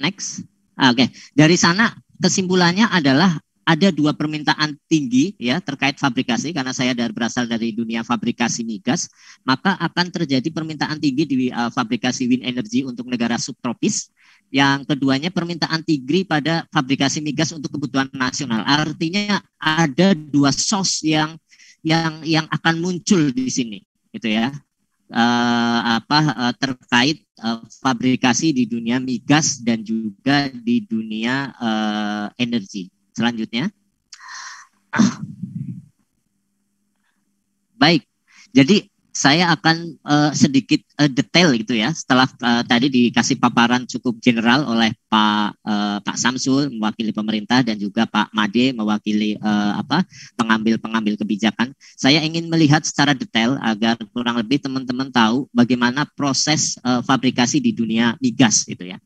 next ah, oke okay. dari sana kesimpulannya adalah ada dua permintaan tinggi ya terkait fabrikasi karena saya dari, berasal dari dunia fabrikasi migas, maka akan terjadi permintaan tinggi di uh, fabrikasi wind energy untuk negara subtropis. Yang keduanya permintaan tinggi pada fabrikasi migas untuk kebutuhan nasional. Artinya ada dua sos yang yang yang akan muncul di sini, gitu ya. Uh, apa uh, terkait uh, fabrikasi di dunia migas dan juga di dunia uh, energi selanjutnya. Ah. Baik, jadi saya akan uh, sedikit uh, detail gitu ya. Setelah uh, tadi dikasih paparan cukup general oleh Pak uh, Pak Samsul mewakili pemerintah dan juga Pak Made mewakili uh, apa pengambil pengambil kebijakan. Saya ingin melihat secara detail agar kurang lebih teman-teman tahu bagaimana proses uh, fabrikasi di dunia migas gitu ya.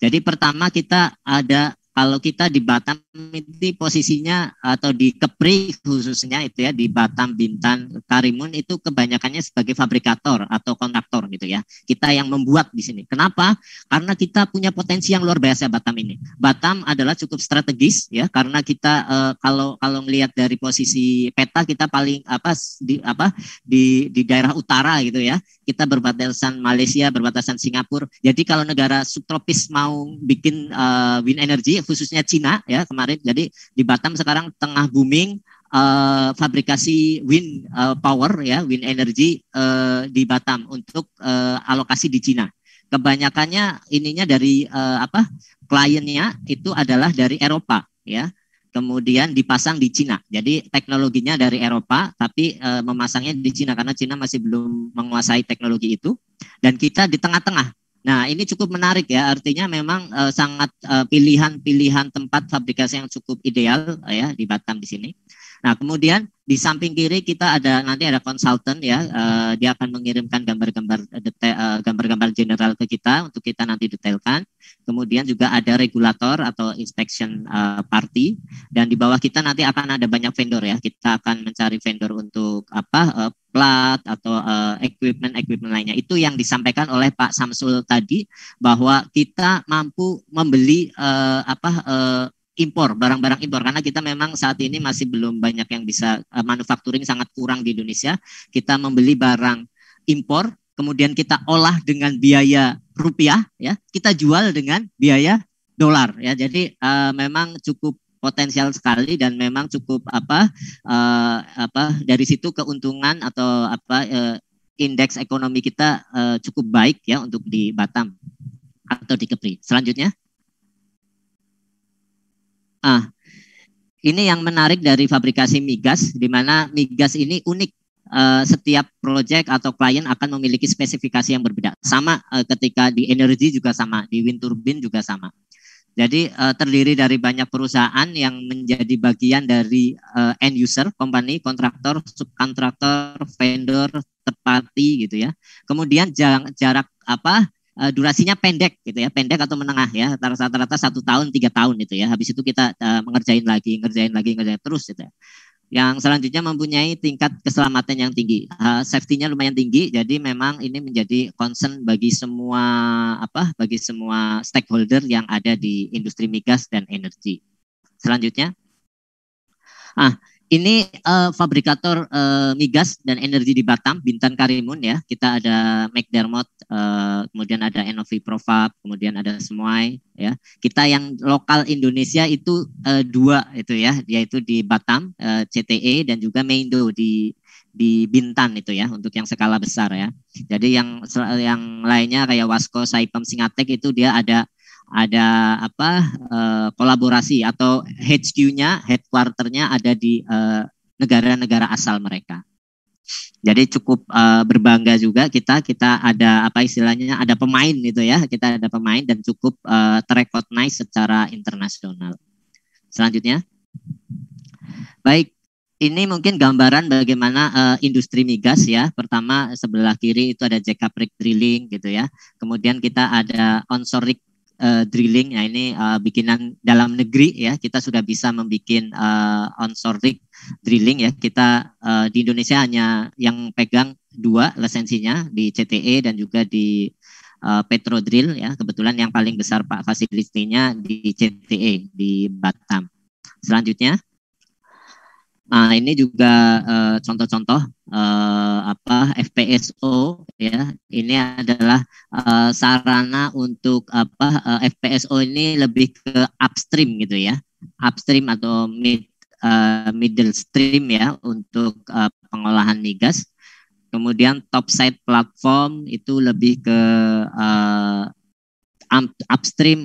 Jadi pertama kita ada kalau kita di Batam Committee posisinya atau di Kepri khususnya itu ya di Batam, Bintan, Karimun itu kebanyakannya sebagai fabrikator atau kontraktor gitu ya. Kita yang membuat di sini. Kenapa? Karena kita punya potensi yang luar biasa Batam ini. Batam adalah cukup strategis ya karena kita eh, kalau kalau melihat dari posisi peta kita paling apa di apa di di daerah utara gitu ya. Kita berbatasan Malaysia, berbatasan Singapura. Jadi kalau negara subtropis mau bikin uh, wind energy khususnya Cina ya kemarin. Jadi di Batam sekarang tengah booming uh, fabrikasi wind uh, power ya, wind energy uh, di Batam untuk uh, alokasi di Cina. Kebanyakannya ininya dari uh, apa? kliennya itu adalah dari Eropa ya. Kemudian dipasang di Cina. Jadi teknologinya dari Eropa tapi memasangnya di Cina karena Cina masih belum menguasai teknologi itu dan kita di tengah-tengah Nah, ini cukup menarik ya. Artinya memang uh, sangat eh, pilihan-pilihan uh, tempat fabrikasi yang cukup ideal uh, ya di Batam di sini. Nah, kemudian di samping kiri kita ada nanti ada konsultan ya, uh, dia akan mengirimkan gambar-gambar uh, gambar-gambar general ke kita untuk kita nanti detailkan. Kemudian juga ada regulator atau inspection uh, party dan di bawah kita nanti akan ada banyak vendor ya. Kita akan mencari vendor untuk apa uh, plat atau uh, equipment equipment lainnya. Itu yang disampaikan oleh Pak Samsul tadi bahwa kita mampu membeli uh, apa uh, impor barang-barang impor karena kita memang saat ini masih belum banyak yang bisa uh, manufacturing sangat kurang di Indonesia. Kita membeli barang impor, kemudian kita olah dengan biaya rupiah ya, kita jual dengan biaya dolar ya. Jadi uh, memang cukup potensial sekali dan memang cukup apa uh, apa dari situ keuntungan atau apa uh, indeks ekonomi kita uh, cukup baik ya untuk di Batam atau di Kepri. Selanjutnya Ah, ini yang menarik dari fabrikasi migas, di mana migas ini unik. E, setiap proyek atau klien akan memiliki spesifikasi yang berbeda. Sama e, ketika di energi juga sama, di wind turbine juga sama. Jadi e, terdiri dari banyak perusahaan yang menjadi bagian dari end user, company, kontraktor, subkontraktor, vendor, third gitu ya. Kemudian jarak apa uh, durasinya pendek gitu ya, pendek atau menengah ya, rata-rata satu tahun tiga tahun gitu ya. Habis itu kita uh, mengerjain lagi, ngerjain lagi, ngerjain terus gitu. Ya. Yang selanjutnya mempunyai tingkat keselamatan yang tinggi, uh, safety-nya lumayan tinggi. Jadi memang ini menjadi concern bagi semua apa, bagi semua stakeholder yang ada di industri migas dan energi. Selanjutnya, ah ini uh, fabrikator uh, migas dan energi di Batam, Bintan Karimun ya. Kita ada McDermott Eh, kemudian ada Enovi Profab, kemudian ada Semuai ya. Kita yang lokal Indonesia itu uh, dua itu ya, yaitu di Batam uh, eh, CTE dan juga Meindo di di Bintan itu ya untuk yang skala besar ya. Jadi yang yang lainnya kayak Wasco, Saipem, Singatek itu dia ada ada apa uh, kolaborasi atau HQ-nya, headquarternya ada di negara negara-negara asal mereka. Jadi cukup uh, berbangga juga kita kita ada apa istilahnya ada pemain gitu ya kita ada pemain dan cukup uh, eh, terrecognize secara internasional. Selanjutnya, baik ini mungkin gambaran bagaimana uh, industri migas ya. Pertama sebelah kiri itu ada jackup rig Drilling gitu ya. Kemudian kita ada onshore rig uh, drilling ya ini uh, bikinan dalam negeri ya kita sudah bisa membuat uh, eh, onshore rig drilling ya kita uh, di Indonesia hanya yang pegang dua lisensinya di CTE dan juga di uh, Drill ya kebetulan yang paling besar Pak fasilitasnya di CTE di Batam selanjutnya Nah, ini juga eh, contoh-contoh uh, uh, apa FPSO ya. Ini adalah uh, sarana untuk apa uh, FPSO ini lebih ke upstream gitu ya. Upstream atau mid uh, middle stream ya untuk uh, pengolahan migas. Kemudian topside platform itu lebih ke uh, upstream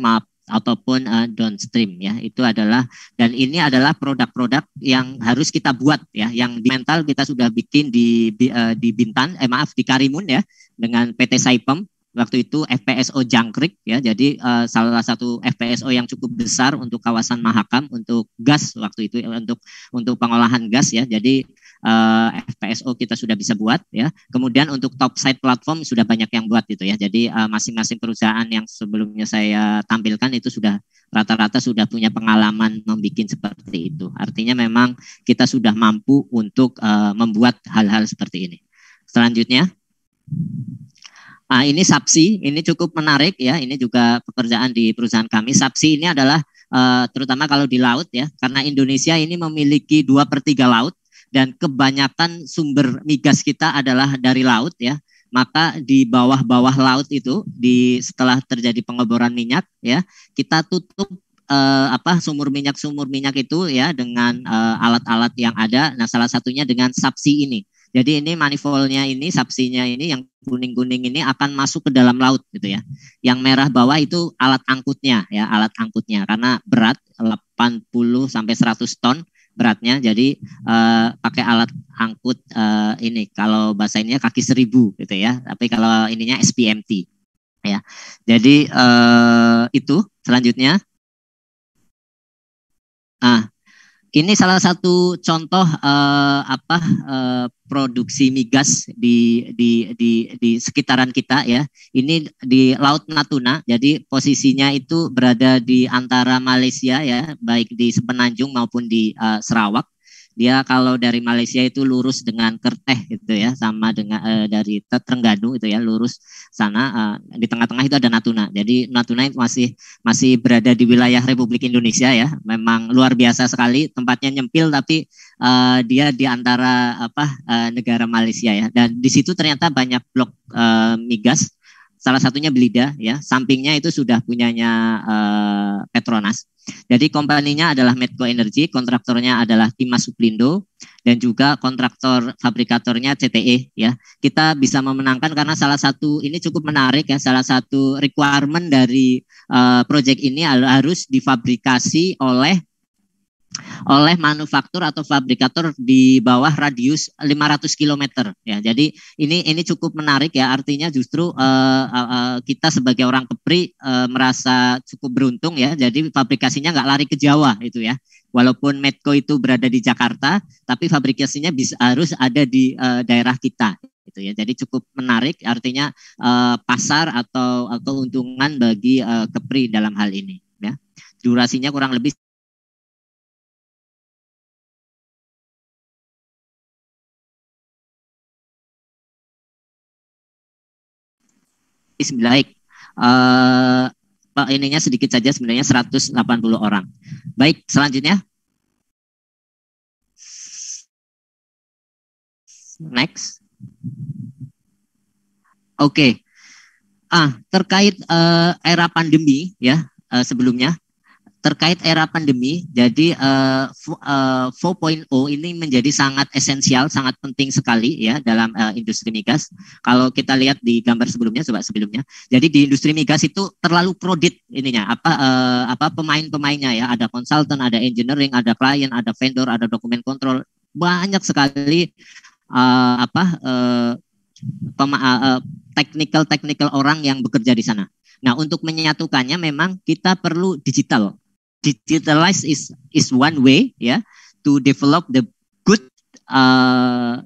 ataupun uh, downstream ya itu adalah dan ini adalah produk-produk yang harus kita buat ya yang di mental kita sudah bikin di di, uh, di Bintan eh maaf di Karimun ya dengan PT Saipem waktu itu FPSO Jangkrik ya. Jadi uh, salah satu FPSO yang cukup besar untuk kawasan Mahakam untuk gas waktu itu eh, untuk untuk pengolahan gas ya. Jadi uh, eh, FPSO kita sudah bisa buat ya. Kemudian untuk top side platform sudah banyak yang buat gitu ya. Jadi masing-masing uh, perusahaan yang sebelumnya saya tampilkan itu sudah rata-rata sudah punya pengalaman membuat seperti itu. Artinya memang kita sudah mampu untuk uh, membuat hal-hal seperti ini. Selanjutnya Nah, ini SAPSI, ini cukup menarik ya. Ini juga pekerjaan di perusahaan kami. SAPSI ini adalah uh, terutama kalau di laut ya, karena Indonesia ini memiliki dua per tiga laut dan kebanyakan sumber migas kita adalah dari laut ya. Maka di bawah-bawah laut itu, di setelah terjadi pengeboran minyak ya, kita tutup uh, apa sumur minyak sumur minyak itu ya dengan eh, alat-alat uh, yang ada. Nah salah satunya dengan SAPSI ini. Jadi ini manifoldnya ini, subsinya ini, yang kuning-kuning ini akan masuk ke dalam laut gitu ya. Yang merah bawah itu alat angkutnya ya, alat angkutnya karena berat 80 sampai 100 ton beratnya. Jadi eh, pakai alat angkut eh, ini kalau bahasa ininya kaki seribu gitu ya. Tapi kalau ininya SPMT ya. Jadi eh, itu selanjutnya. Ah, ini salah satu contoh uh, apa uh, produksi migas di, di di di sekitaran kita ya. Ini di Laut Natuna. Jadi posisinya itu berada di antara Malaysia ya, baik di Semenanjung maupun di uh, Sarawak dia kalau dari Malaysia itu lurus dengan Kerteh gitu ya sama dengan e, dari Terengganu itu ya lurus sana e, di tengah-tengah itu ada Natuna jadi Natuna itu masih masih berada di wilayah Republik Indonesia ya memang luar biasa sekali tempatnya nyempil tapi e, dia di antara apa e, negara Malaysia ya dan di situ ternyata banyak blok e, migas salah satunya Belida ya sampingnya itu sudah punyanya e, Petronas jadi kompaninya adalah Medco Energy, kontraktornya adalah Timas Suplindo dan juga kontraktor fabrikatornya CTE ya. Kita bisa memenangkan karena salah satu ini cukup menarik ya, salah satu requirement dari uh, project ini harus difabrikasi oleh oleh manufaktur atau fabrikator di bawah radius 500 km ya. Jadi ini ini cukup menarik ya artinya justru uh, uh, kita sebagai orang Kepri uh, merasa cukup beruntung ya. Jadi fabrikasinya nggak lari ke Jawa itu ya. Walaupun Medco itu berada di Jakarta, tapi fabrikasinya bisa harus ada di uh, daerah kita gitu ya. Jadi cukup menarik artinya uh, pasar atau keuntungan bagi uh, Kepri dalam hal ini ya. Durasinya kurang lebih ism bilaik. Uh, eh, ininya sedikit saja sebenarnya 180 orang. Baik, selanjutnya. Next. Oke. Okay. Ah, terkait uh, era pandemi ya uh, sebelumnya terkait era pandemi, jadi uh, eh, 4.0 eh, ini menjadi sangat esensial, sangat penting sekali ya dalam uh, industri migas. Kalau kita lihat di gambar sebelumnya, coba sebelumnya. Jadi di industri migas itu terlalu kredit ininya apa uh, apa pemain-pemainnya ya, ada konsultan, ada engineering, ada klien, ada vendor, ada dokumen kontrol, banyak sekali uh, apa uh, pema- uh, technical technical orang yang bekerja di sana. Nah, untuk menyatukannya memang kita perlu digital digitalize is is one way ya yeah, to develop the good uh,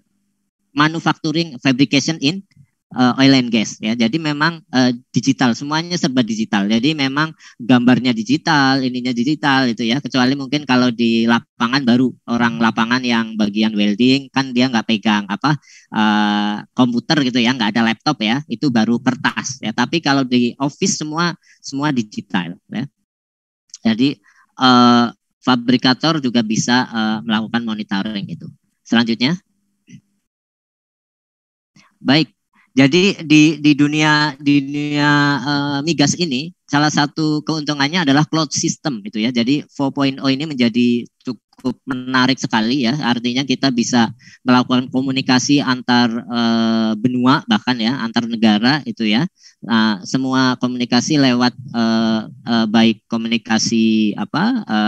manufacturing fabrication in uh, oil and gas ya. Jadi memang uh, digital semuanya serba digital. Jadi memang gambarnya digital, ininya digital itu ya. Kecuali mungkin kalau di lapangan baru orang lapangan yang bagian welding kan dia nggak pegang apa uh, komputer gitu ya, nggak ada laptop ya. Itu baru kertas ya. Tapi kalau di office semua semua digital ya. Jadi uh, fabrikator juga bisa uh, melakukan monitoring itu. Selanjutnya. Baik. Jadi di di dunia di dunia uh, migas ini salah satu keuntungannya adalah cloud system gitu ya. Jadi 4.0 ini menjadi cukup menarik sekali ya. Artinya kita bisa melakukan komunikasi antar e, benua bahkan ya, antar negara itu ya. Nah, semua komunikasi lewat e, e, baik komunikasi apa e,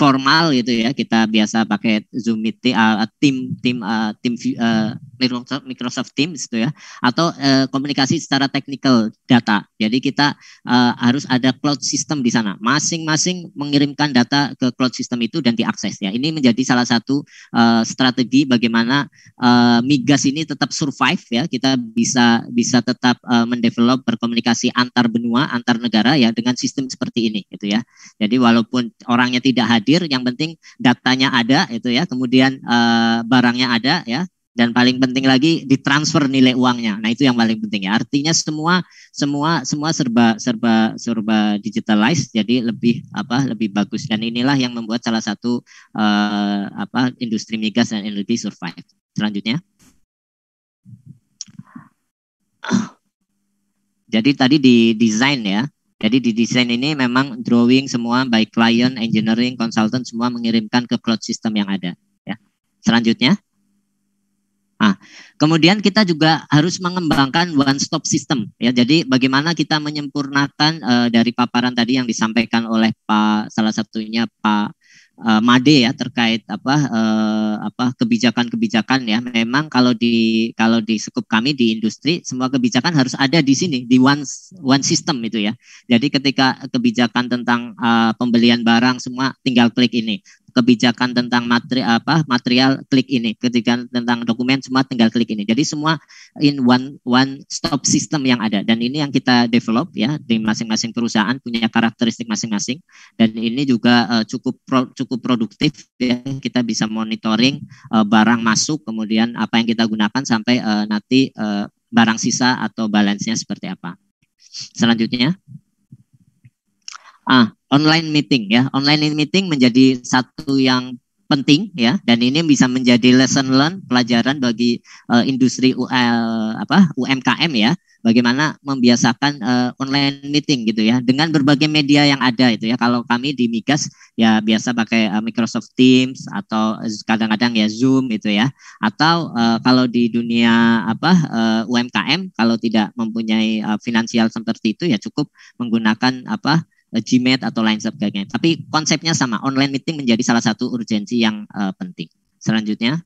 formal gitu ya kita biasa pakai Zoom meeting uh, tim tim uh, tim uh, Microsoft, Microsoft Teams itu ya atau uh, komunikasi secara technical data. Jadi kita uh, harus ada cloud system di sana. Masing-masing mengirimkan data ke cloud system itu dan diakses ya. Ini menjadi salah satu uh, strategi bagaimana uh, migas ini tetap survive ya. Kita bisa bisa tetap uh, mendevelop berkomunikasi antar benua, antar negara ya dengan sistem seperti ini gitu ya. Jadi walaupun orangnya tidak hadir hadir, yang penting datanya ada itu ya, kemudian uh, barangnya ada ya, dan paling penting lagi ditransfer nilai uangnya. Nah, itu yang paling penting ya. Artinya semua semua semua serba serba serba digitalized jadi lebih apa lebih bagus dan inilah yang membuat salah satu uh, apa industri migas dan energi survive. Selanjutnya. Jadi tadi di desain ya. Jadi di desain ini memang drawing semua baik client, engineering, consultant semua mengirimkan ke cloud system yang ada. Ya. Selanjutnya. Nah, kemudian kita juga harus mengembangkan one stop system ya. Jadi bagaimana kita menyempurnakan uh, dari paparan tadi yang disampaikan oleh Pak salah satunya Pak uh, Made ya terkait apa uh, apa kebijakan-kebijakan ya. Memang kalau di kalau di sekup kami di industri semua kebijakan harus ada di sini di one one system itu ya. Jadi ketika kebijakan tentang uh, pembelian barang semua tinggal klik ini kebijakan tentang materi apa material klik ini ketika tentang dokumen semua tinggal klik ini jadi semua in one one stop system yang ada dan ini yang kita develop ya di masing-masing perusahaan punya karakteristik masing-masing dan ini juga uh, cukup pro, cukup produktif ya kita bisa monitoring uh, barang masuk kemudian apa yang kita gunakan sampai uh, nanti uh, barang sisa atau balance-nya seperti apa selanjutnya Ah, online meeting ya. Online meeting menjadi satu yang penting ya dan ini bisa menjadi lesson learn pelajaran bagi uh, industri UL, eh, apa UMKM ya bagaimana membiasakan uh, online meeting gitu ya dengan berbagai media yang ada itu ya kalau kami di migas ya biasa pakai uh, Microsoft Teams atau kadang-kadang ya Zoom itu ya atau uh, kalau di dunia apa uh, UMKM kalau tidak mempunyai uh, finansial seperti itu ya cukup menggunakan apa Eh, Gmail atau lain sebagainya. Tapi konsepnya sama, online meeting menjadi salah satu urgensi yang uh, penting. Selanjutnya,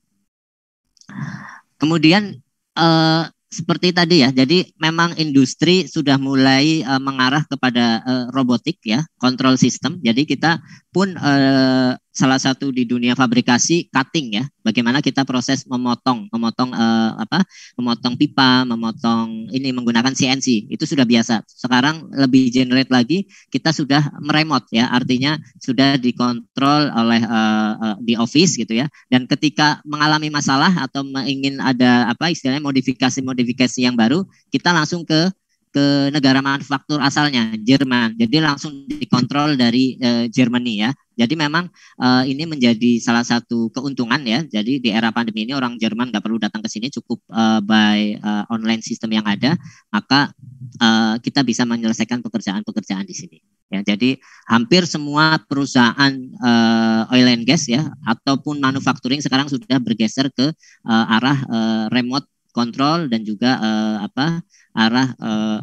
kemudian uh, seperti tadi ya, jadi memang industri sudah mulai uh, mengarah kepada uh, robotik ya, kontrol sistem. Jadi kita pun uh, salah satu di dunia fabrikasi cutting ya. Bagaimana kita proses memotong, memotong eh, apa? Memotong pipa, memotong ini menggunakan CNC. Itu sudah biasa. Sekarang lebih generate lagi, kita sudah meremot ya. Artinya sudah dikontrol oleh eh, uh, di office gitu ya. Dan ketika mengalami masalah atau ingin ada apa istilahnya modifikasi-modifikasi yang baru, kita langsung ke ke negara manufaktur asalnya Jerman. Jadi langsung dikontrol dari uh, ya. Jadi memang uh, ini menjadi salah satu keuntungan ya. Jadi di era pandemi ini orang Jerman nggak perlu datang ke sini, cukup uh, eh, by uh, online sistem yang ada, maka uh, kita bisa menyelesaikan pekerjaan-pekerjaan di sini. Ya, jadi hampir semua perusahaan uh, oil and gas ya ataupun manufacturing sekarang sudah bergeser ke uh, arah uh, remote kontrol dan juga uh, apa arah uh,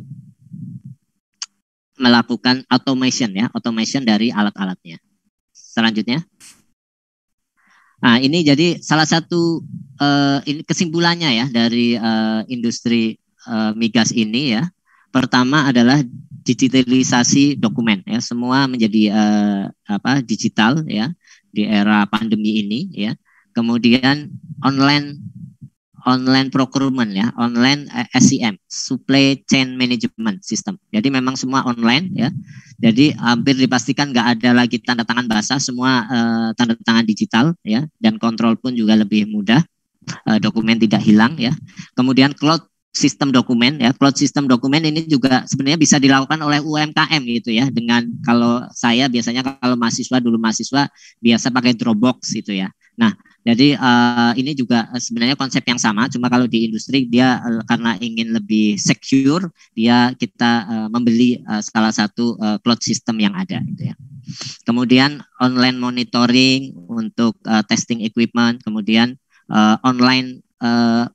melakukan automation ya, automation dari alat-alatnya. Selanjutnya. Nah, ini jadi salah satu uh, ini kesimpulannya ya dari uh, industri uh, migas ini ya. Pertama adalah digitalisasi dokumen ya, semua menjadi uh, apa digital ya di era pandemi ini ya. Kemudian online online procurement ya, online eh, SCM, e supply chain management system. Jadi memang semua online ya. Jadi hampir dipastikan nggak ada lagi tanda tangan basah, semua uh, tanda tangan digital ya, dan kontrol pun juga lebih mudah. Uh, dokumen tidak hilang ya. Kemudian cloud sistem dokumen ya cloud sistem dokumen ini juga sebenarnya bisa dilakukan oleh UMKM gitu ya dengan kalau saya biasanya kalau mahasiswa dulu mahasiswa biasa pakai Dropbox gitu ya nah jadi uh, ini juga eh, sebenarnya konsep yang sama, cuma kalau di industri dia eh, karena ingin lebih secure, dia kita uh, membeli uh, salah satu uh, cloud system yang ada gitu ya. Kemudian online monitoring untuk uh, testing equipment, kemudian uh, online uh,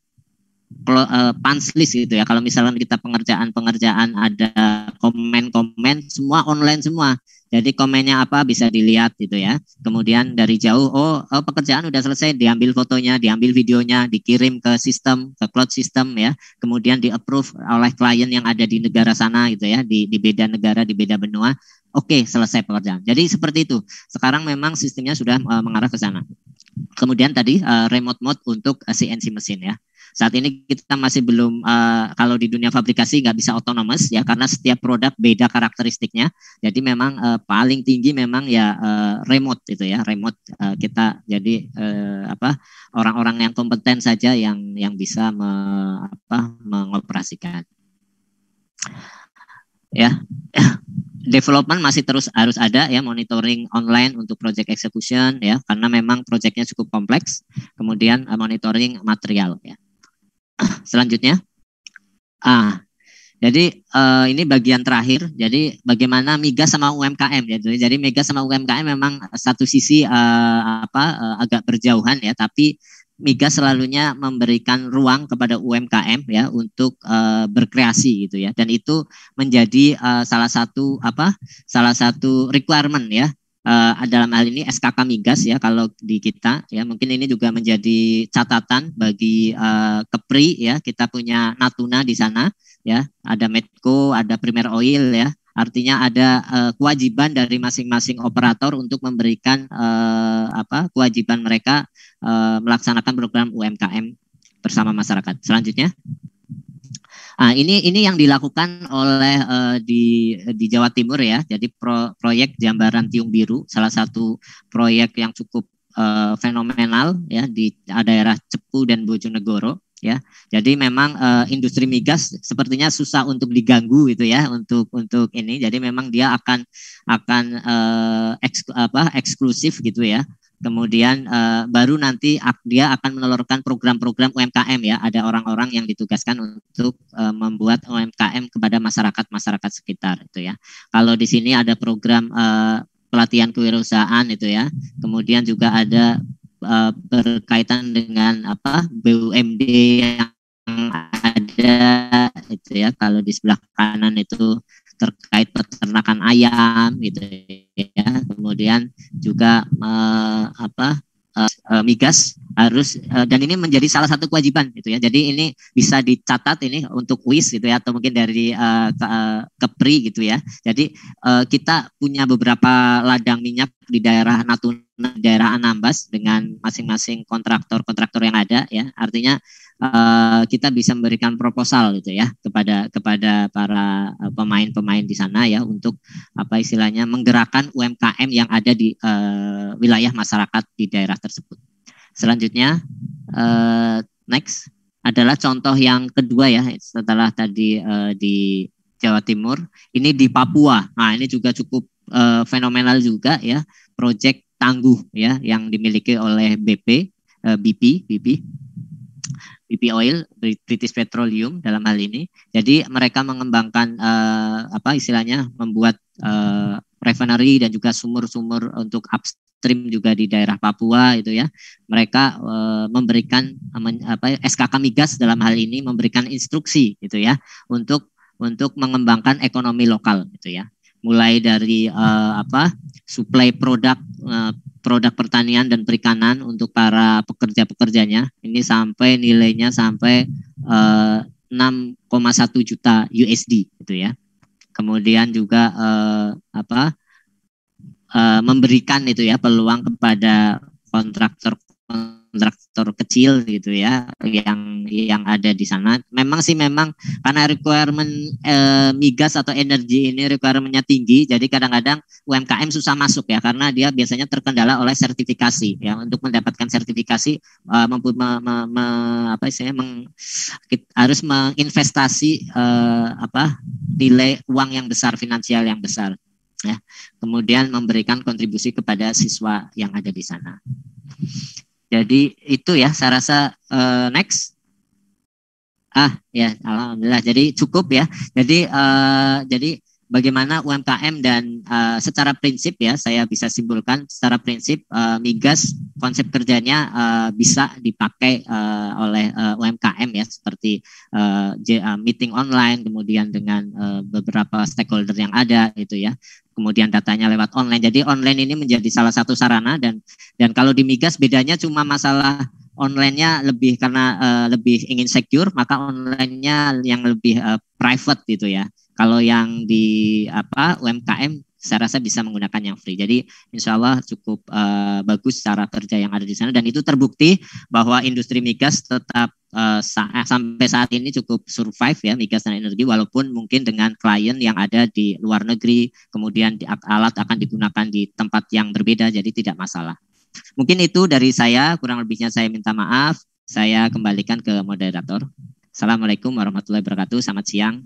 uh, pans list gitu ya. Kalau misalnya kita pengerjaan-pengerjaan ada komen-komen semua online semua. Jadi komennya apa bisa dilihat gitu ya. Kemudian dari jauh, oh, oh pekerjaan udah selesai, diambil fotonya, diambil videonya, dikirim ke sistem, ke cloud system ya. Kemudian di approve oleh klien yang ada di negara sana gitu ya, di, di beda negara, di beda benua. Oke, selesai pekerjaan. Jadi seperti itu. Sekarang memang sistemnya sudah eh, mengarah ke sana. Kemudian tadi uh, remote mode untuk CNC eh, mesin ya. Saat ini kita masih belum uh, kalau di dunia fabrikasi nggak bisa autonomous ya karena setiap produk beda karakteristiknya. Jadi memang uh, paling tinggi memang ya uh, remote itu ya remote uh, kita jadi uh, apa orang-orang yang kompeten saja yang yang bisa me, apa, mengoperasikan. Ya development masih terus harus ada ya monitoring online untuk project execution ya karena memang projectnya cukup kompleks kemudian uh, monitoring material ya <clears throat> selanjutnya ah jadi uh, ini bagian terakhir. Jadi bagaimana migas sama UMKM ya. Jadi, jadi migas sama UMKM memang satu sisi uh, apa uh, agak berjauhan ya, tapi Migas selalunya memberikan ruang kepada UMKM ya untuk uh, berkreasi gitu ya dan itu menjadi uh, salah satu apa salah satu requirement ya uh, dalam hal ini SKK Migas ya kalau di kita ya mungkin ini juga menjadi catatan bagi uh, Kepri ya kita punya Natuna di sana ya ada Medco ada Primer Oil ya Artinya ada uh, kewajiban dari masing-masing operator untuk memberikan uh, apa kewajiban mereka uh, melaksanakan program UMKM bersama masyarakat. Selanjutnya. Nah, ini ini yang dilakukan oleh uh, di di Jawa Timur ya. Jadi pro, proyek Jambaran Tiung Biru salah satu proyek yang cukup uh, fenomenal ya di daerah Cepu dan Bojonegoro ya. Jadi memang uh, industri migas sepertinya susah untuk diganggu gitu ya untuk untuk ini. Jadi memang dia akan akan uh, eh, eks, apa eksklusif gitu ya. Kemudian uh, baru nanti dia akan menelurkan program-program UMKM ya. Ada orang-orang yang ditugaskan untuk uh, membuat UMKM kepada masyarakat-masyarakat sekitar itu ya. Kalau di sini ada program uh, pelatihan kewirausahaan itu ya. Kemudian juga ada uh, berkaitan dengan apa BUMD yang ada itu ya kalau di sebelah kanan itu terkait peternakan ayam gitu ya kemudian juga uh, apa uh, migas harus uh, dan ini menjadi salah satu kewajiban gitu ya. Jadi ini bisa dicatat ini untuk WIS gitu ya atau mungkin dari uh, Kepri gitu ya. Jadi uh, kita punya beberapa ladang minyak di daerah Natuna daerah Anambas dengan masing-masing kontraktor-kontraktor yang ada ya artinya uh, kita bisa memberikan proposal gitu ya kepada kepada para eh, pemain-pemain di sana ya untuk apa istilahnya menggerakkan UMKM yang ada di uh, wilayah masyarakat di daerah tersebut selanjutnya uh, next adalah contoh yang kedua ya setelah tadi uh, di Jawa Timur ini di Papua nah ini juga cukup uh, fenomenal juga ya proyek tangguh ya yang dimiliki oleh BP eh, BP BP BP Oil British Petroleum dalam hal ini. Jadi mereka mengembangkan eh, apa istilahnya membuat eh, refinery dan juga sumur-sumur untuk upstream juga di daerah Papua itu ya. Mereka uh, memberikan men, apa SKK migas dalam hal ini memberikan instruksi gitu ya untuk untuk mengembangkan ekonomi lokal gitu ya mulai dari uh, apa supply produk uh, produk pertanian dan perikanan untuk para pekerja-pekerjanya ini sampai nilainya sampai uh, eh, 6,1 juta USD itu ya. Kemudian juga uh, apa uh, memberikan itu ya peluang kepada kontraktor kontraktor kecil gitu ya yang yang ada di sana. Memang sih memang karena requirement eh, migas atau energi ini requirementnya tinggi, jadi kadang-kadang UMKM susah masuk ya karena dia biasanya terkendala oleh sertifikasi ya untuk mendapatkan sertifikasi eh, mampu me, me, me, apa sih meng, harus menginvestasi eh, apa nilai uang yang besar finansial yang besar ya kemudian memberikan kontribusi kepada siswa yang ada di sana. Jadi itu ya saya rasa uh, next. Ah ya alhamdulillah. Jadi cukup ya. Jadi uh, jadi bagaimana UMKM dan uh, secara prinsip ya saya bisa simpulkan secara prinsip uh, migas konsep kerjanya uh, bisa dipakai uh, oleh uh, UMKM ya seperti uh, meeting online kemudian dengan uh, beberapa stakeholder yang ada itu ya kemudian datanya lewat online jadi online ini menjadi salah satu sarana dan dan kalau di migas bedanya cuma masalah online-nya lebih karena uh, lebih ingin secure maka online-nya yang lebih uh, private gitu ya kalau yang di apa UMKM saya rasa bisa menggunakan yang free. Jadi insya Allah cukup uh, bagus cara kerja yang ada di sana dan itu terbukti bahwa industri migas tetap uh, sa eh, sampai saat ini cukup survive ya migas dan energi walaupun mungkin dengan klien yang ada di luar negeri kemudian di, alat akan digunakan di tempat yang berbeda jadi tidak masalah. Mungkin itu dari saya kurang lebihnya saya minta maaf. Saya kembalikan ke moderator. Assalamualaikum warahmatullahi wabarakatuh. Selamat siang.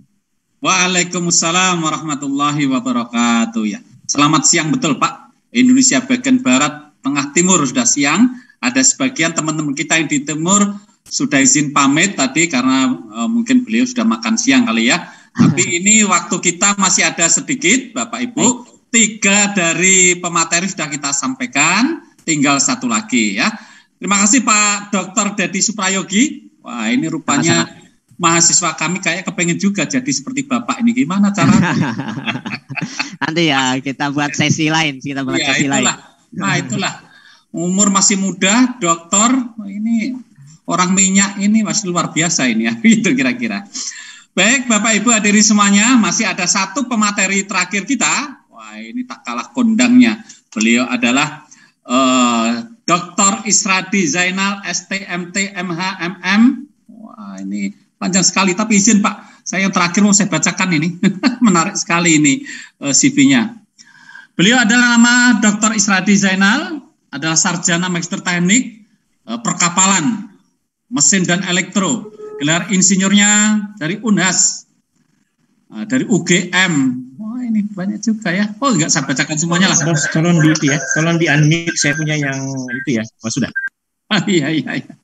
Waalaikumsalam warahmatullahi wabarakatuh. Ya. Selamat siang betul Pak. Indonesia bagian barat, tengah timur sudah siang. Ada sebagian teman-teman kita yang di timur sudah izin pamit tadi karena e, mungkin beliau sudah makan siang kali ya. Tapi <laughs> ini waktu kita masih ada sedikit Bapak Ibu. Tiga dari pemateri sudah kita sampaikan, tinggal satu lagi ya. Terima kasih Pak Dr. Dedi Suprayogi. Wah ini rupanya mahasiswa kami kayak kepengen juga jadi seperti bapak ini gimana cara <laughs> nanti ya kita buat sesi lain kita buat ya, sesi itulah. lain nah itulah umur masih muda dokter ini orang minyak ini masih luar biasa ini ya <laughs> itu kira-kira baik bapak ibu hadirin semuanya masih ada satu pemateri terakhir kita wah ini tak kalah kondangnya beliau adalah uh, eh, Dr. Isradi Zainal STMT MHMM wah ini panjang sekali. Tapi izin Pak, saya yang terakhir mau saya bacakan ini. <laughs> Menarik sekali ini eh, CV-nya. Beliau adalah nama Dr. Isradi Zainal, adalah sarjana magister teknik eh, perkapalan, mesin dan elektro. Gelar insinyurnya dari Unas, eh, dari UGM. Wah oh, ini banyak juga ya. Oh enggak saya bacakan semuanya lah. Bos, tolong di ya, tolong di unmute saya punya yang itu ya. Oh sudah. <laughs> Iya, iya, iya.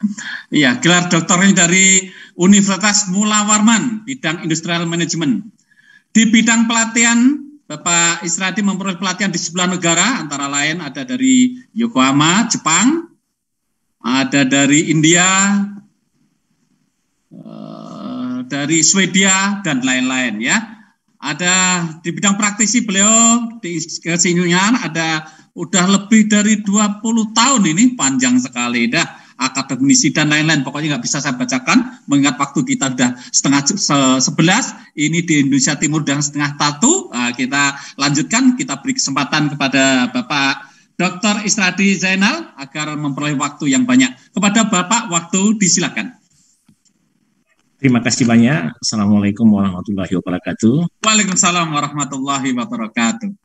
Iya, gelar doktornya dari Universitas Mula Warman, bidang industrial management. Di bidang pelatihan, Bapak Isradi memperoleh pelatihan di sebelah negara, antara lain ada dari Yokohama, Jepang, ada dari India, eh, dari Swedia dan lain-lain ya. Ada di bidang praktisi beliau di kesinggungan ada udah lebih dari 20 tahun ini panjang sekali dah akademisi dan lain-lain pokoknya nggak bisa saya bacakan mengingat waktu kita sudah setengah sebelas ini di Indonesia Timur dan setengah satu nah, kita lanjutkan kita beri kesempatan kepada Bapak Dr. Isradi Zainal agar memperoleh waktu yang banyak kepada Bapak waktu disilakan Terima kasih banyak. Assalamualaikum warahmatullahi wabarakatuh. Waalaikumsalam warahmatullahi wabarakatuh.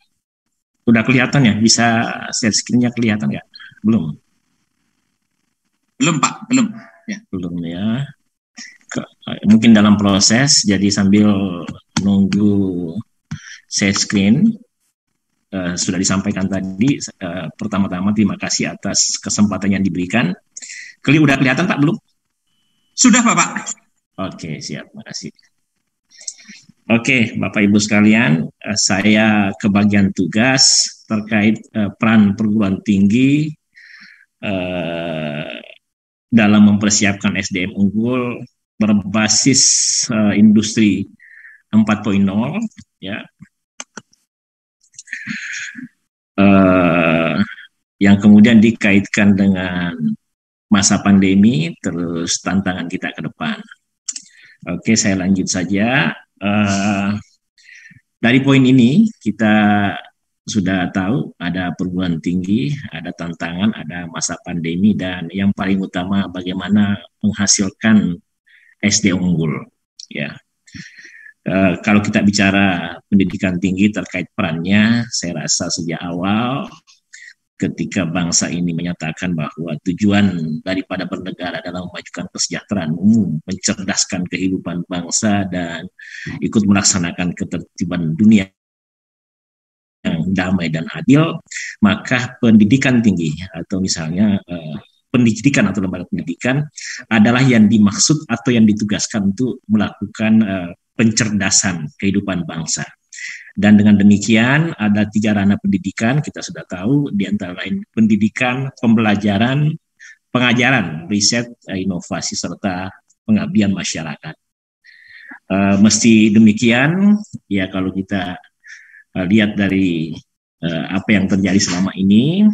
Udah kelihatan ya? Bisa share screen-nya kelihatan nggak? Belum. Belum, Pak. Belum. Ya. Belum ya. Eh, mungkin dalam proses, jadi sambil nunggu share screen, uh, sudah disampaikan tadi, uh, pertama-tama terima kasih atas kesempatan yang diberikan. Keli udah kelihatan Pak belum? Sudah Pak. Oke, siap. terima kasih Oke, Bapak Ibu sekalian, eh, saya kebagian tugas terkait eh, peran perguruan tinggi eh, dalam mempersiapkan SDM unggul berbasis industri 4.0 ya. yang kemudian dikaitkan dengan masa pandemi terus tantangan kita ke depan. Oke, saya lanjut saja. Eh, dari poin ini kita sudah tahu ada perguruan tinggi, ada tantangan, ada masa pandemi dan yang paling utama bagaimana menghasilkan SD unggul. Ya, e, kalau kita bicara pendidikan tinggi terkait perannya, saya rasa sejak awal ketika bangsa ini menyatakan bahwa tujuan daripada bernegara adalah memajukan kesejahteraan umum, mencerdaskan kehidupan bangsa dan ikut melaksanakan ketertiban dunia yang damai dan adil, maka pendidikan tinggi atau misalnya eh, pendidikan atau lembaga pendidikan adalah yang dimaksud atau yang ditugaskan untuk melakukan eh, pencerdasan kehidupan bangsa. Dan dengan demikian ada tiga ranah pendidikan kita sudah tahu di antara lain pendidikan, pembelajaran, pengajaran, riset, eh, inovasi serta pengabdian masyarakat. E, mesti demikian ya kalau kita eh, lihat dari e, apa yang terjadi selama ini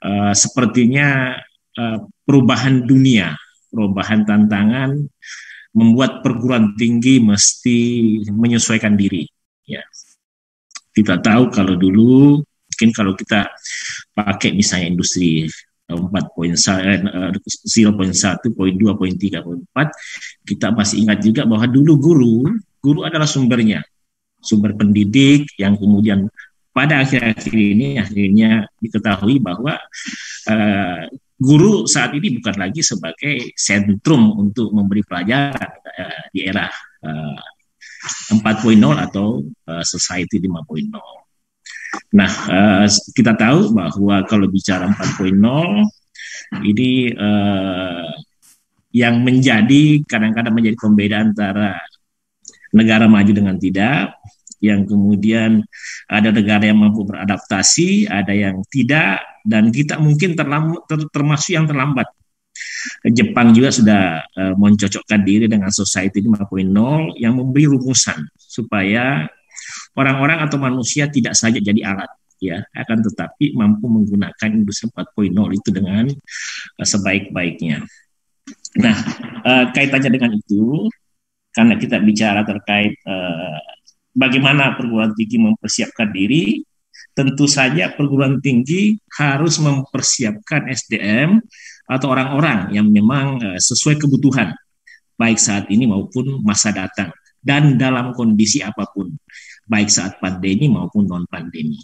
e, sepertinya e, perubahan dunia, perubahan tantangan membuat perguruan tinggi mesti menyesuaikan diri ya kita tahu kalau dulu mungkin kalau kita pakai misalnya industri 4.1, 0.1, 0.2, 0.3, 0.4, kita masih ingat juga bahwa dulu guru, guru adalah sumbernya. Sumber pendidik yang kemudian pada akhir-akhir ini akhirnya diketahui bahwa uh, guru saat ini bukan lagi sebagai sentrum untuk memberi pelajaran uh, di era uh, 4.0 atau uh, society 5.0. Nah, uh, kita tahu bahwa kalau bicara 4.0 ini uh, yang menjadi kadang-kadang menjadi pembeda antara negara maju dengan tidak, yang kemudian ada negara yang mampu beradaptasi, ada yang tidak, dan kita mungkin ter, termasuk yang terlambat Jepang juga sudah uh, mencocokkan diri dengan Society 5.0 yang memberi rumusan supaya orang-orang atau manusia tidak saja jadi alat ya akan tetapi mampu menggunakan industri 4.0 itu dengan uh, sebaik-baiknya. Nah, uh, kaitannya dengan itu karena kita bicara terkait uh, bagaimana perguruan tinggi mempersiapkan diri tentu saja perguruan tinggi harus mempersiapkan SDM atau orang-orang yang memang eh, sesuai kebutuhan baik saat ini maupun masa datang dan dalam kondisi apapun baik saat pandemi maupun non pandemi.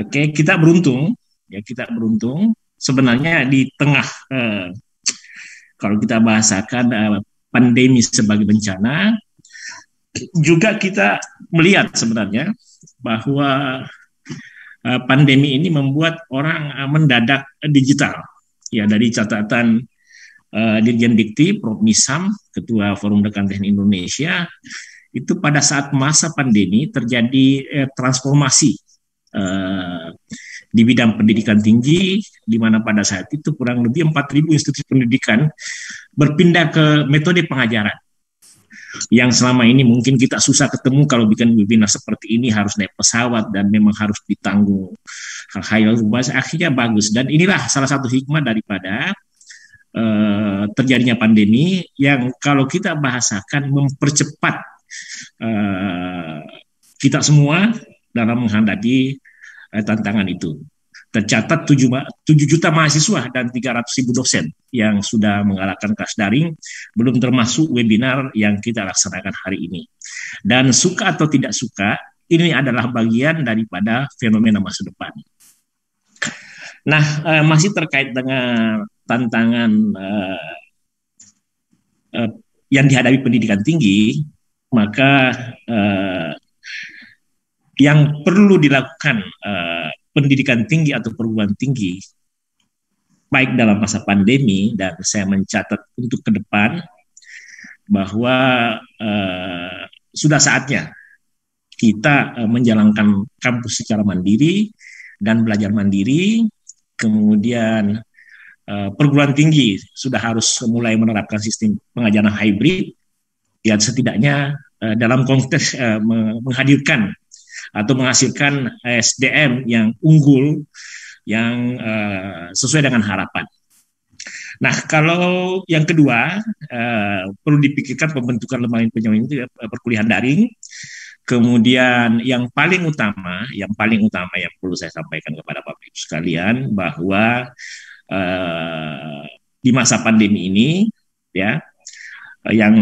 Oke, kita beruntung ya kita beruntung sebenarnya di tengah eh, kalau kita bahasakan eh, pandemi sebagai bencana juga kita melihat sebenarnya bahwa Eh, pandemi ini membuat orang eh, mendadak digital. Ya dari catatan uh, Dirjen Dikti, Prof. Misam, Ketua Forum Dekan Teknik Indonesia, itu pada saat masa pandemi terjadi eh, transformasi eh, di bidang pendidikan tinggi, di mana pada saat itu kurang lebih 4.000 institusi pendidikan berpindah ke metode pengajaran yang selama ini mungkin kita susah ketemu kalau bikin webinar seperti ini harus naik pesawat dan memang harus ditanggung hal-hal akhirnya bagus dan inilah salah satu hikmah daripada uh, terjadinya pandemi yang kalau kita bahasakan mempercepat uh, kita semua dalam menghadapi uh, eh, tantangan itu tercatat 7, 7 juta mahasiswa dan 300 ribu dosen yang sudah mengalahkan kelas daring, belum termasuk webinar yang kita laksanakan hari ini. Dan suka atau tidak suka, ini adalah bagian daripada fenomena masa depan. Nah, eh, masih terkait dengan tantangan eh, eh, yang dihadapi pendidikan tinggi, maka eh, yang perlu dilakukan eh, pendidikan tinggi atau perguruan tinggi baik dalam masa pandemi dan saya mencatat untuk ke depan bahwa eh, sudah saatnya kita eh, menjalankan kampus secara mandiri dan belajar mandiri kemudian eh, perguruan tinggi sudah harus mulai menerapkan sistem pengajaran hybrid yang setidaknya eh, dalam konteks eh, menghadirkan atau menghasilkan SDM yang unggul yang uh, sesuai dengan harapan. Nah, kalau yang kedua uh, perlu dipikirkan pembentukan lembaga penjamin itu eh, perkuliahan daring. Kemudian yang paling utama, yang paling utama yang perlu saya sampaikan kepada Bapak Ibu sekalian bahwa uh, di masa pandemi ini ya yang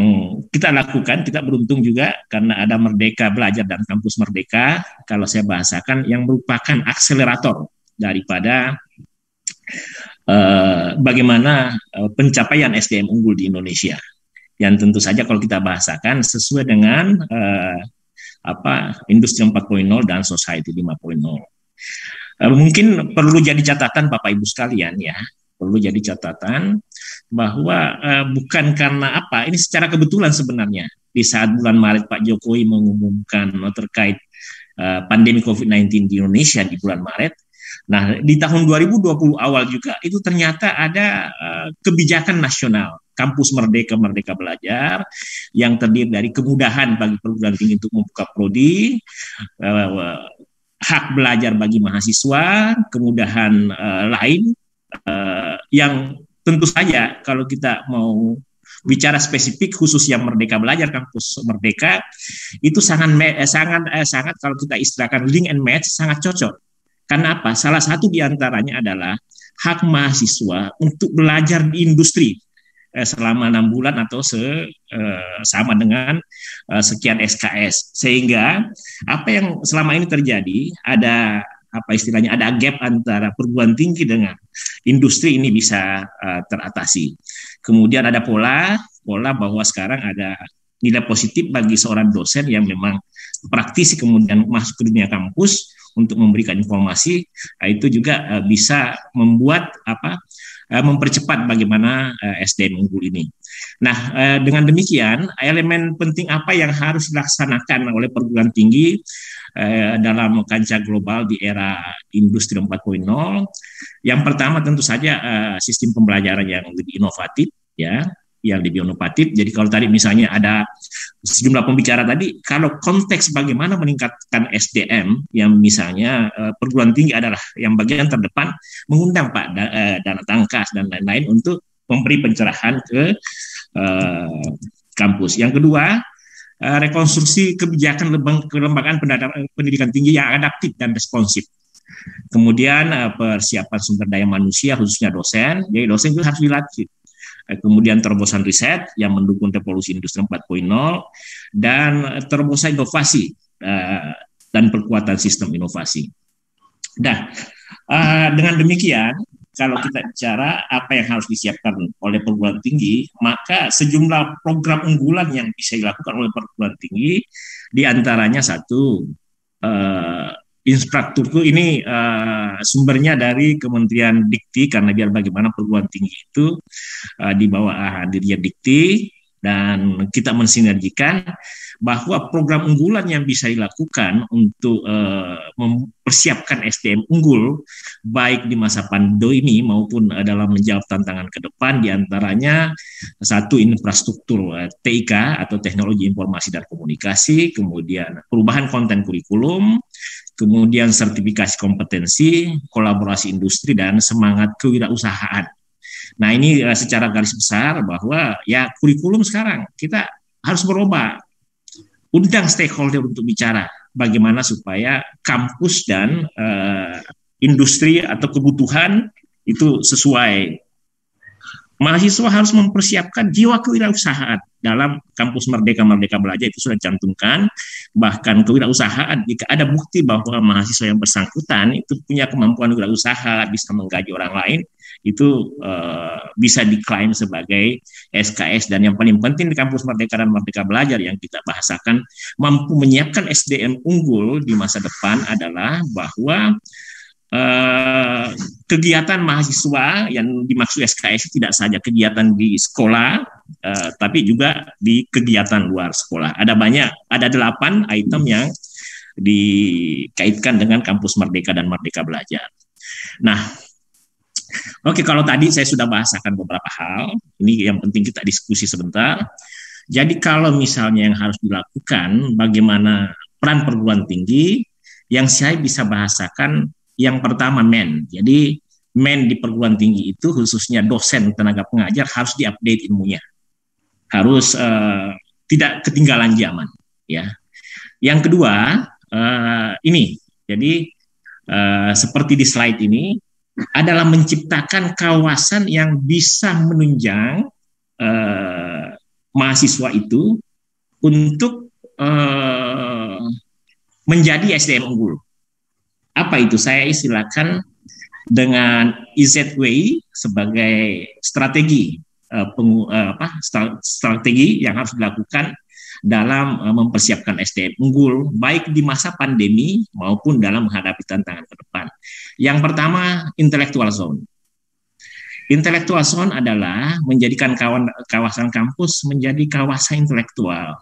kita lakukan, kita beruntung juga karena ada Merdeka Belajar dan Kampus Merdeka, kalau saya bahasakan, yang merupakan akselerator daripada uh, bagaimana eh, pencapaian SDM unggul di Indonesia. Yang tentu saja kalau kita bahasakan sesuai dengan uh, apa industri 4.0 dan society 5.0. Uh, mungkin perlu jadi catatan Bapak Ibu sekalian ya, perlu jadi catatan bahwa uh, bukan karena apa ini secara kebetulan sebenarnya di saat bulan Maret Pak Jokowi mengumumkan eh, terkait uh, pandemi COVID-19 di Indonesia di bulan Maret Nah, di tahun 2020 awal juga itu ternyata ada uh, kebijakan nasional kampus merdeka merdeka belajar yang terdiri dari kemudahan bagi perguruan tinggi untuk membuka prodi uh, hak belajar bagi mahasiswa, kemudahan uh, lain Eh, yang tentu saja kalau kita mau bicara spesifik khusus yang merdeka belajar kampus merdeka itu sangat eh, sangat eh, sangat kalau kita istilahkan link and match sangat cocok karena apa salah satu diantaranya adalah hak mahasiswa untuk belajar di industri selama enam bulan atau se, eh, sama dengan eh, sekian SKS sehingga apa yang selama ini terjadi ada apa istilahnya ada gap antara perguruan tinggi dengan industri ini bisa uh, teratasi. Kemudian ada pola pola bahwa sekarang ada nilai positif bagi seorang dosen yang memang praktisi kemudian masuk ke dunia kampus untuk memberikan informasi eh, itu juga eh, bisa membuat apa mempercepat bagaimana uh, SDM unggul ini. Nah, dengan demikian elemen penting apa yang harus dilaksanakan oleh perguruan tinggi Eh, dalam kancah global di era industri 4.0. Yang pertama tentu saja uh, sistem pembelajaran yang lebih inovatif ya, yang lebih inovatif. Jadi kalau tadi misalnya ada sejumlah pembicara tadi, kalau konteks bagaimana meningkatkan SDM yang misalnya uh, perguruan tinggi adalah yang bagian terdepan, mengundang Pak da, uh, Dana Tangkas dan lain-lain untuk memberi pencerahan ke uh, kampus. Yang kedua, Eh, rekonstruksi kebijakan kelembagaan eh, pendidikan tinggi yang adaptif dan responsif. Kemudian eh, persiapan sumber daya manusia khususnya dosen, jadi dosen itu harus dilatih. Kemudian terobosan riset yang mendukung revolusi industri 4.0 dan terobosan inovasi dan perkuatan sistem inovasi. Nah, dengan demikian kalau kita bicara apa yang harus disiapkan oleh perguruan tinggi, maka sejumlah program unggulan yang bisa dilakukan oleh perguruan tinggi diantaranya satu uh, eh, itu ini uh, sumbernya dari Kementerian Dikti karena biar bagaimana perguruan tinggi itu uh, di bawah hadirnya Dikti dan kita mensinergikan bahwa program unggulan yang bisa dilakukan untuk uh, mempersiapkan SDM unggul baik di masa pandemi maupun uh, dalam menjawab tantangan ke depan diantaranya satu infrastruktur uh, eh, TIK atau teknologi informasi dan komunikasi, kemudian perubahan konten kurikulum, kemudian sertifikasi kompetensi, kolaborasi industri dan semangat kewirausahaan. Nah ini secara garis besar bahwa ya kurikulum sekarang kita harus berubah undang stakeholder untuk bicara bagaimana supaya kampus dan uh, industri atau kebutuhan itu sesuai. Mahasiswa harus mempersiapkan jiwa kewirausahaan dalam kampus Merdeka Merdeka Belajar itu sudah cantumkan bahkan kewirausahaan jika ada bukti bahwa mahasiswa yang bersangkutan itu punya kemampuan kewirausahaan bisa menggaji orang lain itu uh, bisa diklaim sebagai SKS dan yang paling penting di kampus Merdeka dan Merdeka Belajar yang kita bahasakan mampu menyiapkan SDM unggul di masa depan adalah bahwa uh, kegiatan mahasiswa yang dimaksud SKS tidak saja kegiatan di sekolah, uh, tapi juga di kegiatan luar sekolah. Ada banyak, ada delapan item yang dikaitkan dengan kampus Merdeka dan Merdeka Belajar. Nah, Oke, kalau tadi saya sudah bahasakan beberapa hal, hmm. ini yang penting kita diskusi sebentar. Jadi kalau misalnya yang harus dilakukan, bagaimana peran perguruan tinggi, yang saya bisa bahasakan yang pertama men. Jadi men di perguruan tinggi itu khususnya dosen tenaga pengajar harus diupdate ilmunya, harus uh, tidak ketinggalan zaman. Ya, yang kedua uh, ini, jadi uh, seperti di slide ini, adalah menciptakan kawasan yang bisa menunjang uh, mahasiswa itu untuk uh, menjadi SDM unggul. Apa itu? Saya istilahkan dengan IZW sebagai strategi uh, pengu, uh, apa, strategi yang harus dilakukan dalam eh, mempersiapkan SDM unggul baik di masa pandemi maupun dalam menghadapi tantangan ke depan. Yang pertama, intellectual zone. Intellectual zone adalah menjadikan kawan, kawasan kampus menjadi kawasan intelektual.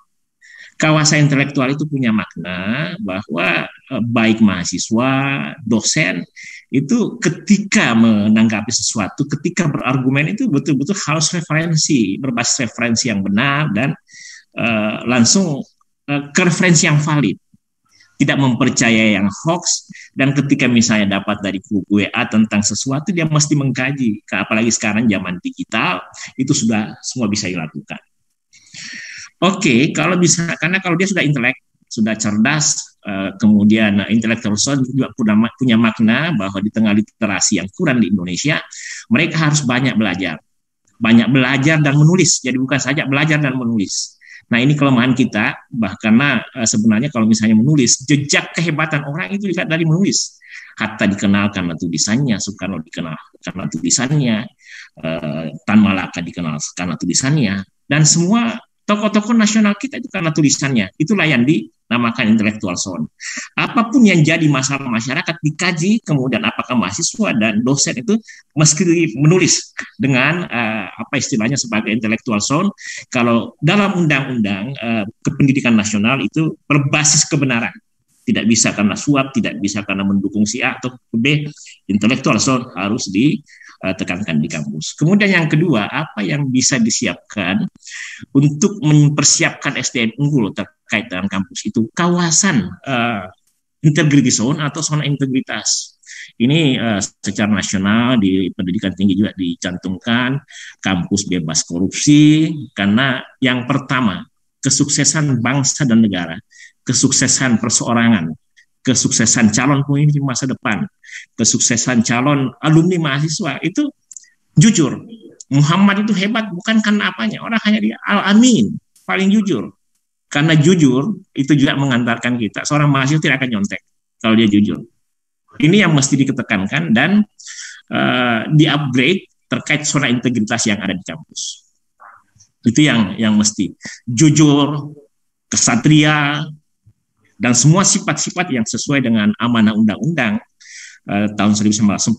Kawasan intelektual itu punya makna bahwa eh, baik mahasiswa, dosen itu ketika menanggapi sesuatu, ketika berargumen itu betul-betul harus referensi, berbasis referensi yang benar dan uh, langsung uh, eh, referensi yang valid tidak mempercayai yang hoax dan ketika misalnya dapat dari kubu WA tentang sesuatu dia mesti mengkaji apalagi sekarang zaman digital itu sudah semua bisa dilakukan oke okay, kalau bisa karena kalau dia sudah intelek sudah cerdas eh, kemudian intelektual juga punya makna bahwa di tengah literasi yang kurang di Indonesia mereka harus banyak belajar banyak belajar dan menulis jadi bukan saja belajar dan menulis Nah ini kelemahan kita, bahkan nah, eh, sebenarnya kalau misalnya menulis, jejak kehebatan orang itu dilihat dari menulis. Hatta dikenal karena tulisannya, Soekarno dikenal karena tulisannya, eh, Tan Malaka dikenal karena tulisannya, dan semua tokoh-tokoh nasional kita itu karena tulisannya. Itulah yang dinamakan intelektual zone. Apapun yang jadi masalah masyarakat dikaji, kemudian apakah mahasiswa dan dosen itu meski menulis dengan uh, apa istilahnya sebagai intelektual zone, kalau dalam undang-undang uh, kependidikan nasional itu berbasis kebenaran. Tidak bisa karena suap, tidak bisa karena mendukung si A atau B. Intelektual zone harus di Eh, tekankan di kampus. Kemudian yang kedua, apa yang bisa disiapkan untuk mempersiapkan SDM unggul terkait dengan kampus itu kawasan uh, integrity zone atau zona integritas. Ini uh, secara nasional di pendidikan tinggi juga dicantumkan kampus bebas korupsi karena yang pertama kesuksesan bangsa dan negara, kesuksesan perseorangan kesuksesan calon pemimpin masa depan, kesuksesan calon alumni mahasiswa itu jujur. Muhammad itu hebat bukan karena apanya, orang hanya dia al-amin, paling jujur. Karena jujur itu juga mengantarkan kita seorang mahasiswa tidak akan nyontek kalau dia jujur. Ini yang mesti diketekankan dan uh, di-upgrade terkait zona integritas yang ada di kampus. Itu yang yang mesti jujur, kesatria, dan semua sifat-sifat yang sesuai dengan amanah undang-undang eh, tahun 1945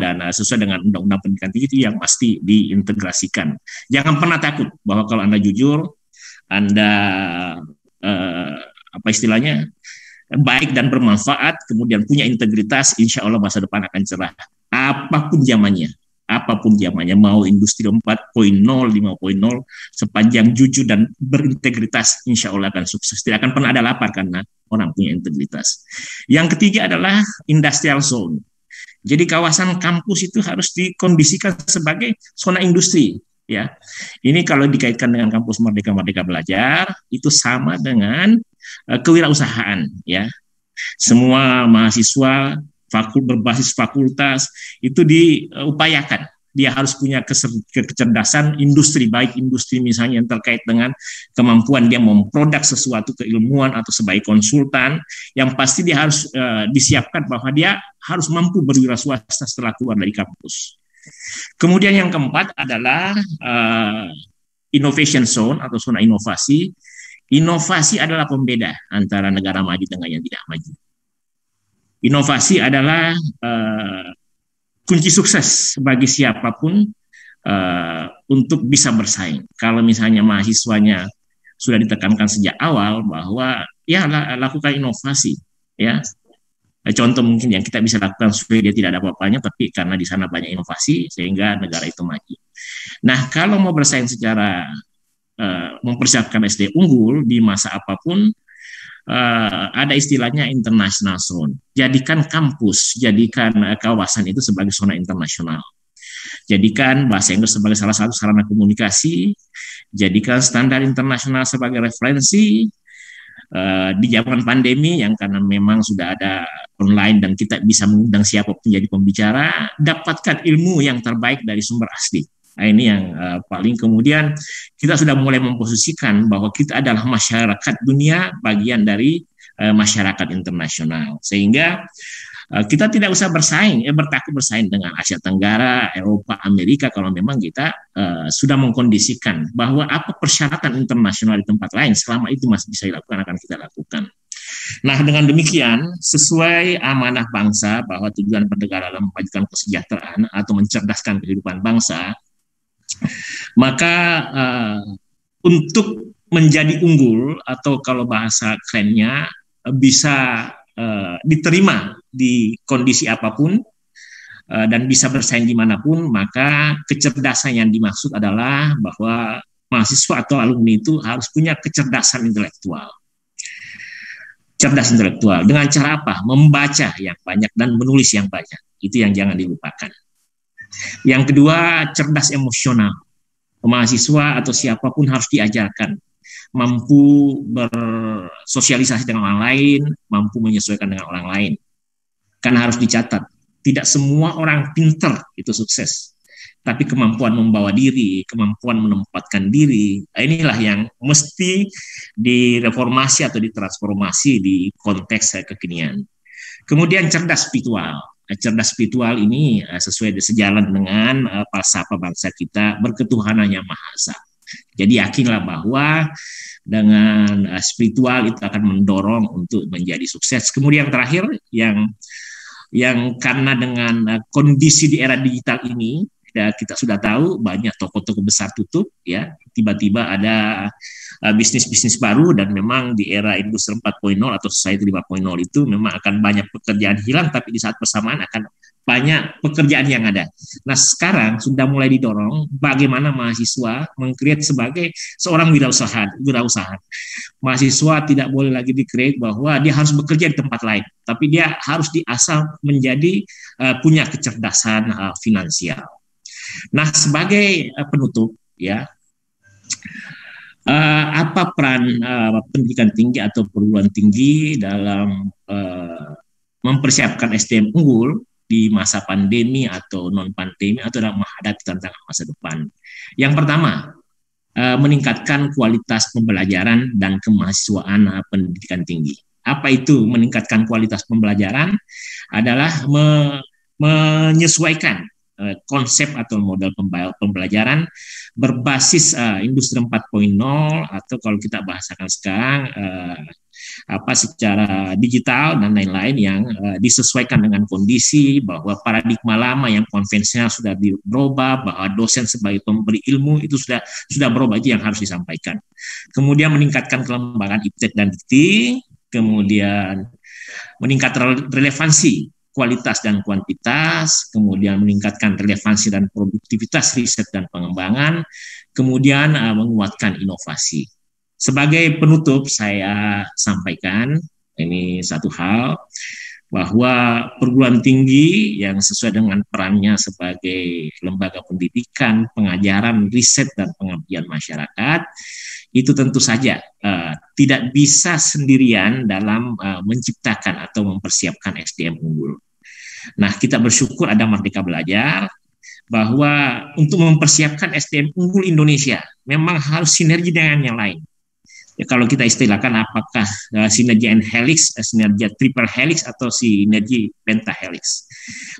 dan eh, sesuai dengan undang-undang pendidikan tinggi itu yang pasti diintegrasikan. Jangan pernah takut bahwa kalau Anda jujur, Anda eh, apa istilahnya baik dan bermanfaat, kemudian punya integritas, insya Allah masa depan akan cerah apapun zamannya apapun zamannya mau industri 4.0 5.0 sepanjang jujur dan berintegritas insya Allah akan sukses tidak akan pernah ada lapar karena orang punya integritas yang ketiga adalah industrial zone jadi kawasan kampus itu harus dikondisikan sebagai zona industri ya ini kalau dikaitkan dengan kampus merdeka merdeka belajar itu sama dengan eh, kewirausahaan ya semua mahasiswa fakul berbasis fakultas itu diupayakan dia harus punya kecerdasan industri baik industri misalnya yang terkait dengan kemampuan dia memproduk sesuatu keilmuan atau sebagai konsultan yang pasti dia harus e, disiapkan bahwa dia harus mampu berwira swasta setelah keluar dari kampus. Kemudian yang keempat adalah e, innovation zone atau zona inovasi. Inovasi adalah pembeda antara negara maju dengan yang tidak maju Inovasi adalah uh, kunci sukses bagi siapapun uh, untuk bisa bersaing. Kalau misalnya mahasiswanya sudah ditekankan sejak awal bahwa ya lakukan inovasi, ya eh, contoh mungkin yang kita bisa lakukan supaya dia tidak ada apa-apanya tapi karena di sana banyak inovasi sehingga negara itu maju. Nah, kalau mau bersaing secara uh, mempersiapkan SD unggul di masa apapun uh, ada istilahnya international zone. Jadikan kampus, jadikan uh, kawasan itu sebagai zona internasional. Jadikan bahasa Inggris sebagai salah satu sarana komunikasi, jadikan standar internasional sebagai referensi, Uh, di zaman pandemi yang karena memang sudah ada online dan kita bisa mengundang siapa pun jadi pembicara, dapatkan ilmu yang terbaik dari sumber asli. Nah, ini yang uh, paling kemudian kita sudah mulai memposisikan bahwa kita adalah masyarakat dunia bagian dari uh, masyarakat internasional sehingga uh, kita tidak usah bersaing eh, bertakut bersaing dengan Asia Tenggara, Eropa, Amerika kalau memang kita uh, sudah mengkondisikan bahwa apa persyaratan internasional di tempat lain selama itu masih bisa dilakukan akan kita lakukan. Nah, dengan demikian, sesuai amanah bangsa bahwa tujuan bernegara dalam memajukan kesejahteraan atau mencerdaskan kehidupan bangsa, maka uh, untuk menjadi unggul atau kalau bahasa kerennya eh, bisa uh, diterima di kondisi apapun uh, dan bisa bersaing dimanapun, maka kecerdasan yang dimaksud adalah bahwa mahasiswa atau alumni itu harus punya kecerdasan intelektual cerdas intelektual. Dengan cara apa? Membaca yang banyak dan menulis yang banyak. Itu yang jangan dilupakan. Yang kedua, cerdas emosional. Mahasiswa atau siapapun harus diajarkan mampu bersosialisasi dengan orang lain, mampu menyesuaikan dengan orang lain. Karena harus dicatat, tidak semua orang pinter itu sukses. Tapi kemampuan membawa diri, kemampuan menempatkan diri, nah, inilah yang mesti direformasi atau ditransformasi di konteks kekinian. Kemudian cerdas spiritual cerdas spiritual ini eh, sesuai sejalan dengan eh, falsafah bangsa kita berketuhanan yang maha esa. Jadi yakinlah bahwa dengan eh, spiritual itu akan mendorong untuk menjadi sukses. Kemudian yang terakhir yang yang karena dengan kondisi di era digital ini ya, kita sudah tahu banyak toko-toko besar tutup ya tiba-tiba ada eh, bisnis-bisnis uh, baru dan memang di era industri 4.0 atau society 5.0 itu memang akan banyak pekerjaan hilang tapi di saat persamaan akan banyak pekerjaan yang ada. Nah sekarang sudah mulai didorong bagaimana mahasiswa mengkreat sebagai seorang wirausaha. wirausaha. Mahasiswa tidak boleh lagi dikreat bahwa dia harus bekerja di tempat lain, tapi dia harus diasah menjadi uh, punya kecerdasan uh, finansial. Nah, sebagai uh, penutup ya uh, apa peran uh, pendidikan tinggi atau perguruan tinggi dalam uh, mempersiapkan SDM unggul di masa pandemi atau non pandemi atau dalam menghadapi tantangan masa depan. Yang pertama, meningkatkan kualitas pembelajaran dan kemahasiswaan pendidikan tinggi. Apa itu meningkatkan kualitas pembelajaran? Adalah me menyesuaikan Eh, konsep atau model pembelajaran berbasis uh, industri 4.0 atau kalau kita bahasakan sekarang uh, apa secara digital dan lain-lain yang uh, disesuaikan dengan kondisi bahwa paradigma lama yang konvensional sudah berubah bahwa dosen sebagai pemberi ilmu itu sudah sudah berubah itu yang harus disampaikan kemudian meningkatkan kelembagaan iptek dan dikti kemudian meningkat relevansi kualitas dan kuantitas, kemudian meningkatkan relevansi dan produktivitas riset dan pengembangan, kemudian uh, menguatkan inovasi. Sebagai penutup saya sampaikan ini satu hal bahwa perguruan tinggi yang sesuai dengan perannya sebagai lembaga pendidikan, pengajaran, riset dan pengabdian masyarakat itu tentu saja uh, tidak bisa sendirian dalam uh, menciptakan atau mempersiapkan SDM unggul. Nah, kita bersyukur ada Merdeka Belajar bahwa untuk mempersiapkan SDM unggul Indonesia memang harus sinergi dengan yang lain ya kalau kita istilahkan apakah uh, sinergi helix, uh, eh, sinergi triple helix atau sinergi pentahelix.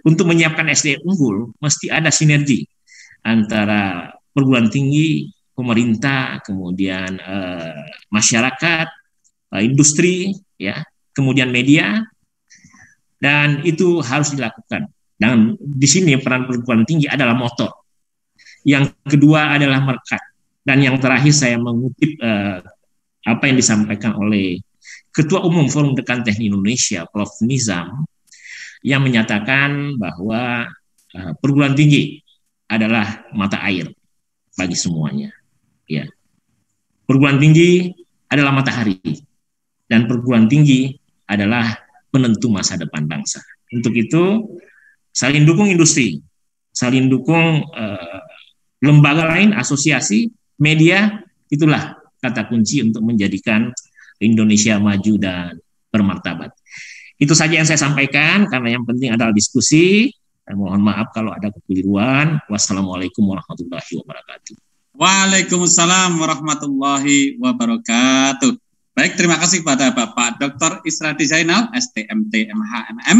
Untuk menyiapkan SDM unggul mesti ada sinergi antara perguruan tinggi, pemerintah, kemudian uh, masyarakat, uh, industri, ya, kemudian media, dan itu harus dilakukan. Dan di sini peran perguruan tinggi adalah motor. Yang kedua adalah merkat. Dan yang terakhir saya mengutip uh, apa yang disampaikan oleh Ketua Umum Forum Dekan Teknik Indonesia Prof Nizam yang menyatakan bahwa eh, perguruan tinggi adalah mata air bagi semuanya. Ya. Perguruan tinggi adalah matahari dan perguruan tinggi adalah penentu masa depan bangsa. Untuk itu saling dukung industri, saling dukung eh, lembaga lain, asosiasi, media, itulah kata kunci untuk menjadikan Indonesia maju dan bermartabat. Itu saja yang saya sampaikan karena yang penting adalah diskusi. Dan mohon maaf kalau ada kekeliruan. Wassalamualaikum warahmatullahi wabarakatuh. Waalaikumsalam warahmatullahi wabarakatuh. Baik, terima kasih kepada Bapak Dr. Isra Zainal, STMT MHMM,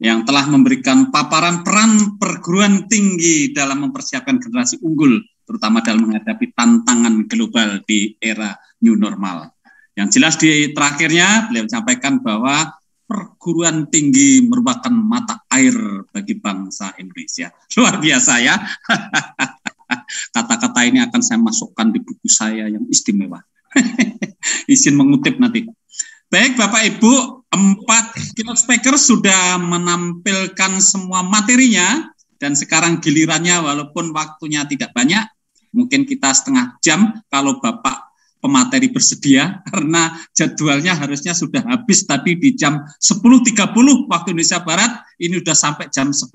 yang telah memberikan paparan peran perguruan tinggi dalam mempersiapkan generasi unggul terutama dalam menghadapi tantangan global di era new normal. Yang jelas di terakhirnya beliau sampaikan bahwa perguruan tinggi merupakan mata air bagi bangsa Indonesia. <laughs> Luar biasa ya. <laughs> Kata-kata ini akan saya masukkan di buku saya yang istimewa. <laughs> Izin mengutip nanti. Baik Bapak Ibu, empat keynote speaker sudah menampilkan semua materinya dan sekarang gilirannya walaupun waktunya tidak banyak, Mungkin kita setengah jam kalau Bapak pemateri bersedia <laughs> karena jadwalnya harusnya sudah habis tadi di jam 10.30 waktu Indonesia Barat ini sudah sampai jam 11.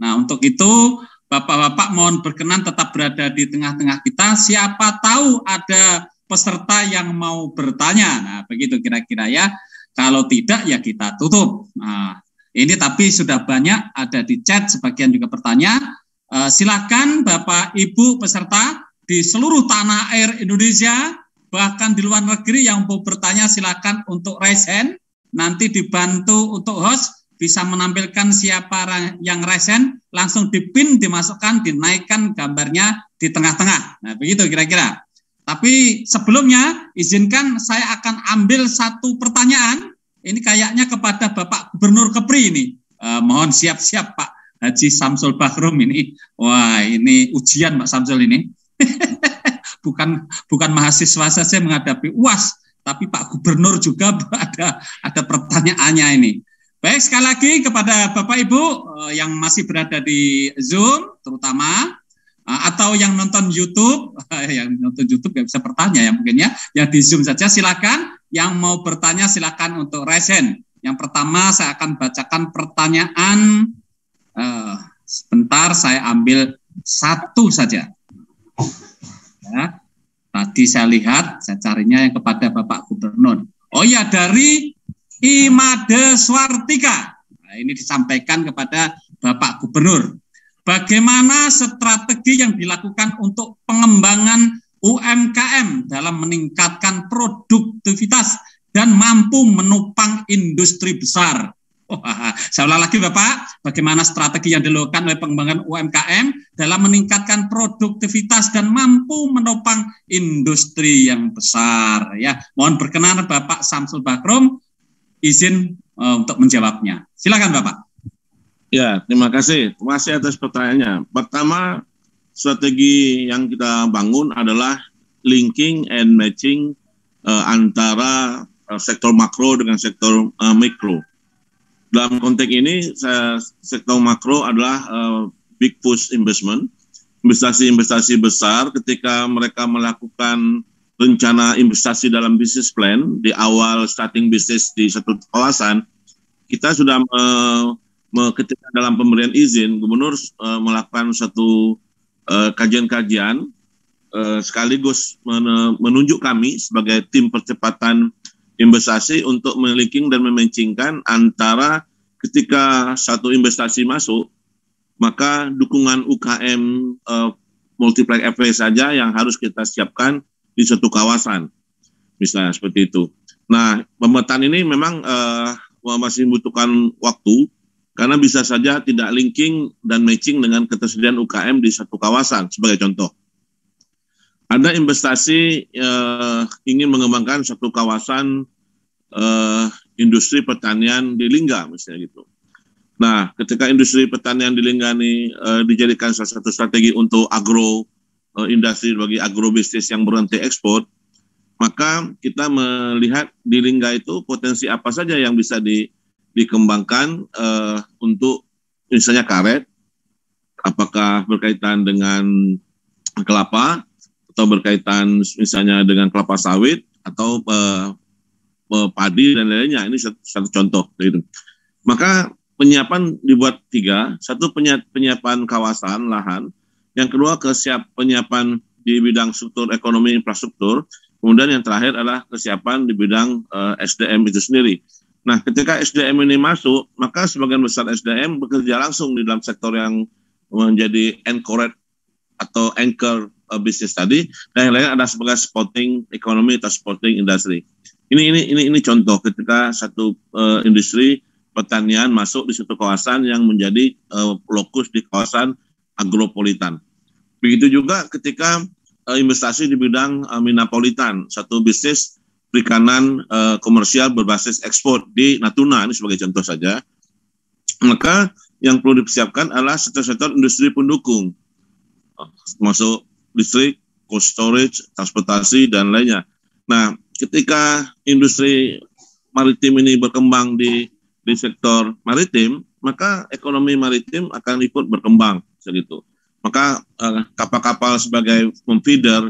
Nah, untuk itu Bapak-bapak mohon berkenan tetap berada di tengah-tengah kita. Siapa tahu ada peserta yang mau bertanya. Nah, begitu kira-kira ya. Kalau tidak ya kita tutup. Nah, ini tapi sudah banyak ada di chat sebagian juga bertanya. Eh, silakan Bapak Ibu peserta di seluruh tanah air Indonesia bahkan di luar negeri yang mau bertanya silakan untuk raise hand nanti dibantu untuk host bisa menampilkan siapa yang raise hand langsung dipin dimasukkan dinaikkan gambarnya di tengah-tengah nah begitu kira-kira tapi sebelumnya izinkan saya akan ambil satu pertanyaan ini kayaknya kepada Bapak Gubernur Kepri ini eh, mohon siap-siap Pak Haji Samsul Bahrum ini, wah ini ujian Pak Samsul ini. <laughs> bukan bukan mahasiswa saja menghadapi UAS, tapi Pak Gubernur juga ada ada pertanyaannya ini. Baik sekali lagi kepada Bapak Ibu eh, yang masih berada di Zoom terutama eh, atau yang nonton YouTube, <laughs> yang nonton YouTube nggak bisa bertanya ya mungkin ya, yang di Zoom saja silakan, yang mau bertanya silakan untuk resen. Yang pertama saya akan bacakan pertanyaan Eh, sebentar saya ambil satu saja. Ya, tadi saya lihat, saya carinya yang kepada Bapak Gubernur. Oh ya dari Imade Swartika. Nah, ini disampaikan kepada Bapak Gubernur. Bagaimana strategi yang dilakukan untuk pengembangan UMKM dalam meningkatkan produktivitas dan mampu menopang industri besar Wah, saya ulang lagi Bapak, bagaimana strategi yang dilakukan oleh pengembangan UMKM dalam meningkatkan produktivitas dan mampu menopang industri yang besar ya. Mohon berkenan Bapak Samsul Bakrum izin uh, untuk menjawabnya. Silakan Bapak. Ya, terima kasih. Terima kasih atas pertanyaannya. Pertama, strategi yang kita bangun adalah linking and matching uh, antara uh, sektor makro dengan sektor uh, mikro dalam konteks ini, saya, sektor makro adalah uh, big push investment, investasi-investasi besar ketika mereka melakukan rencana investasi dalam bisnis plan di awal starting bisnis di satu kawasan, kita sudah uh, ketika dalam pemberian izin, gubernur uh, melakukan satu eh, kajian-kajian uh, sekaligus menunjuk kami sebagai tim percepatan investasi untuk melinking dan memancingkan antara ketika satu investasi masuk, maka dukungan UKM uh, eh, multiplier effect saja yang harus kita siapkan di satu kawasan, misalnya seperti itu. Nah, pemetaan ini memang uh, masih membutuhkan waktu karena bisa saja tidak linking dan matching dengan ketersediaan UKM di satu kawasan sebagai contoh. Ada investasi uh, ingin mengembangkan satu kawasan uh, industri pertanian di Lingga misalnya gitu. Nah, ketika industri pertanian di Lingga ini uh, dijadikan salah satu strategi untuk agro uh, industri bagi agrobisnis yang berhenti ekspor, maka kita melihat di Lingga itu potensi apa saja yang bisa di, dikembangkan uh, untuk misalnya karet, apakah berkaitan dengan kelapa atau berkaitan misalnya dengan kelapa sawit atau uh, uh, padi dan lainnya ini satu, satu contoh gitu. Maka penyiapan dibuat tiga, satu penyiapan kawasan lahan, yang kedua kesiap penyiapan di bidang struktur ekonomi infrastruktur, kemudian yang terakhir adalah kesiapan di bidang uh, eh, SDM itu sendiri. Nah, ketika SDM ini masuk, maka sebagian besar SDM bekerja langsung di dalam sektor yang menjadi anchored atau anchor uh, bisnis tadi dan yang lain ada sebagai supporting ekonomi atau supporting industri. Ini ini ini ini contoh ketika satu uh, industri pertanian masuk di suatu kawasan yang menjadi uh, lokus di kawasan agropolitan. Begitu juga ketika uh, investasi di bidang uh, minapolitan, satu bisnis perikanan uh, komersial berbasis ekspor di Natuna ini sebagai contoh saja. Maka yang perlu dipersiapkan adalah sektor-sektor industri pendukung. Masuk listrik, cold storage, transportasi, dan lainnya. Nah, ketika industri maritim ini berkembang di di sektor maritim, maka ekonomi maritim akan ikut berkembang segitu. Maka eh, kapal-kapal sebagai memfeeder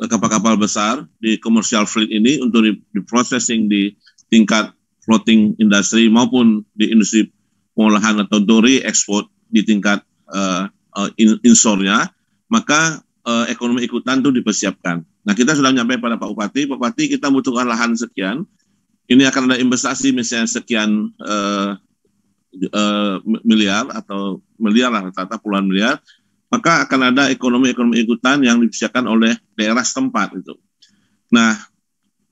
eh, kapal-kapal besar di commercial fleet ini untuk diprocessing di tingkat floating industry maupun di industri pengolahan atau dori ekspor di tingkat uh, eh, uh, insornya, maka uh, ekonomi ikutan itu dipersiapkan. Nah kita sudah nyampe pada Pak Bupati, Pak Bupati kita butuhkan lahan sekian, ini akan ada investasi misalnya sekian uh, uh, miliar atau miliar lah rata-rata puluhan miliar, maka akan ada ekonomi-ekonomi ikutan yang disiapkan oleh daerah setempat itu. Nah,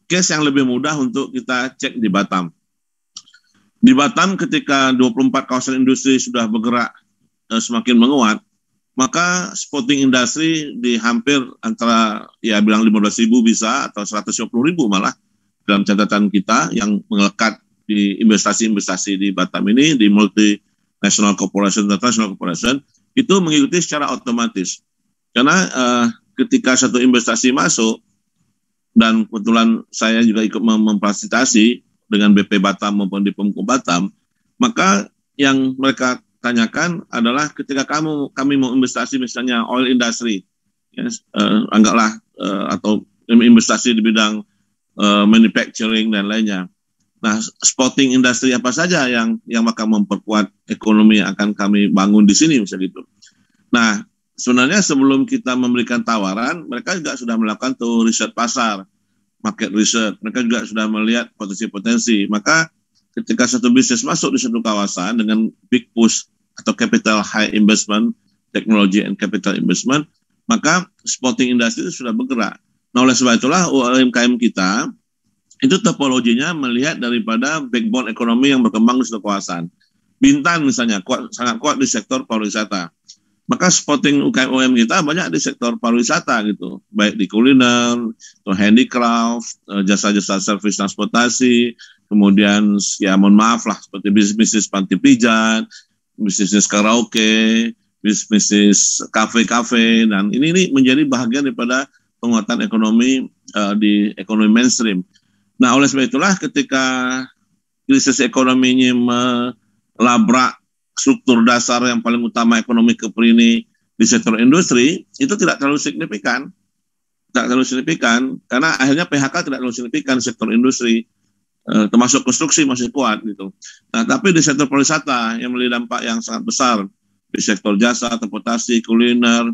case yang lebih mudah untuk kita cek di Batam. Di Batam ketika 24 kawasan industri sudah bergerak semakin menguat, maka sporting industri di hampir antara ya bilang 15 ribu bisa atau 150 ribu malah dalam catatan kita yang melekat di investasi-investasi di Batam ini di multi national corporation dan national corporation itu mengikuti secara otomatis karena eh, ketika satu investasi masuk dan kebetulan saya juga ikut memfasilitasi dengan BP Batam maupun di Pemko Batam maka yang mereka tanyakan adalah ketika kamu kami mau investasi misalnya oil industry, ya, uh, anggaplah uh, atau investasi di bidang uh, manufacturing dan lainnya. Nah, spotting industri apa saja yang yang maka memperkuat ekonomi yang akan kami bangun di sini misalnya itu Nah, sebenarnya sebelum kita memberikan tawaran, mereka juga sudah melakukan tuh riset pasar, market research. Mereka juga sudah melihat potensi-potensi. Maka ketika satu bisnis masuk di satu kawasan dengan big push atau capital high investment, technology and capital investment, maka sporting industry itu sudah bergerak. Nah, oleh sebab itulah UMKM kita itu topologinya melihat daripada backbone ekonomi yang berkembang di suatu kawasan. Bintan misalnya kuat, sangat kuat di sektor pariwisata. Maka supporting UKM kita banyak di sektor pariwisata gitu, baik di kuliner, atau handicraft, eh, jasa-jasa servis transportasi, kemudian ya mohon maaf lah seperti bisnis-bisnis panti pijat, bisnis karaoke, bisnis kafe-kafe dan ini ini menjadi bagian daripada penguatan ekonomi uh, di ekonomi mainstream. Nah, oleh sebab itulah ketika krisis ekonominya melabrak struktur dasar yang paling utama ekonomi ini di sektor industri itu tidak terlalu signifikan. Tidak terlalu signifikan karena akhirnya PHK tidak terlalu signifikan sektor industri eh, termasuk konstruksi masih kuat gitu. Nah, tapi di sektor pariwisata yang memiliki dampak yang sangat besar di sektor jasa, transportasi, kuliner,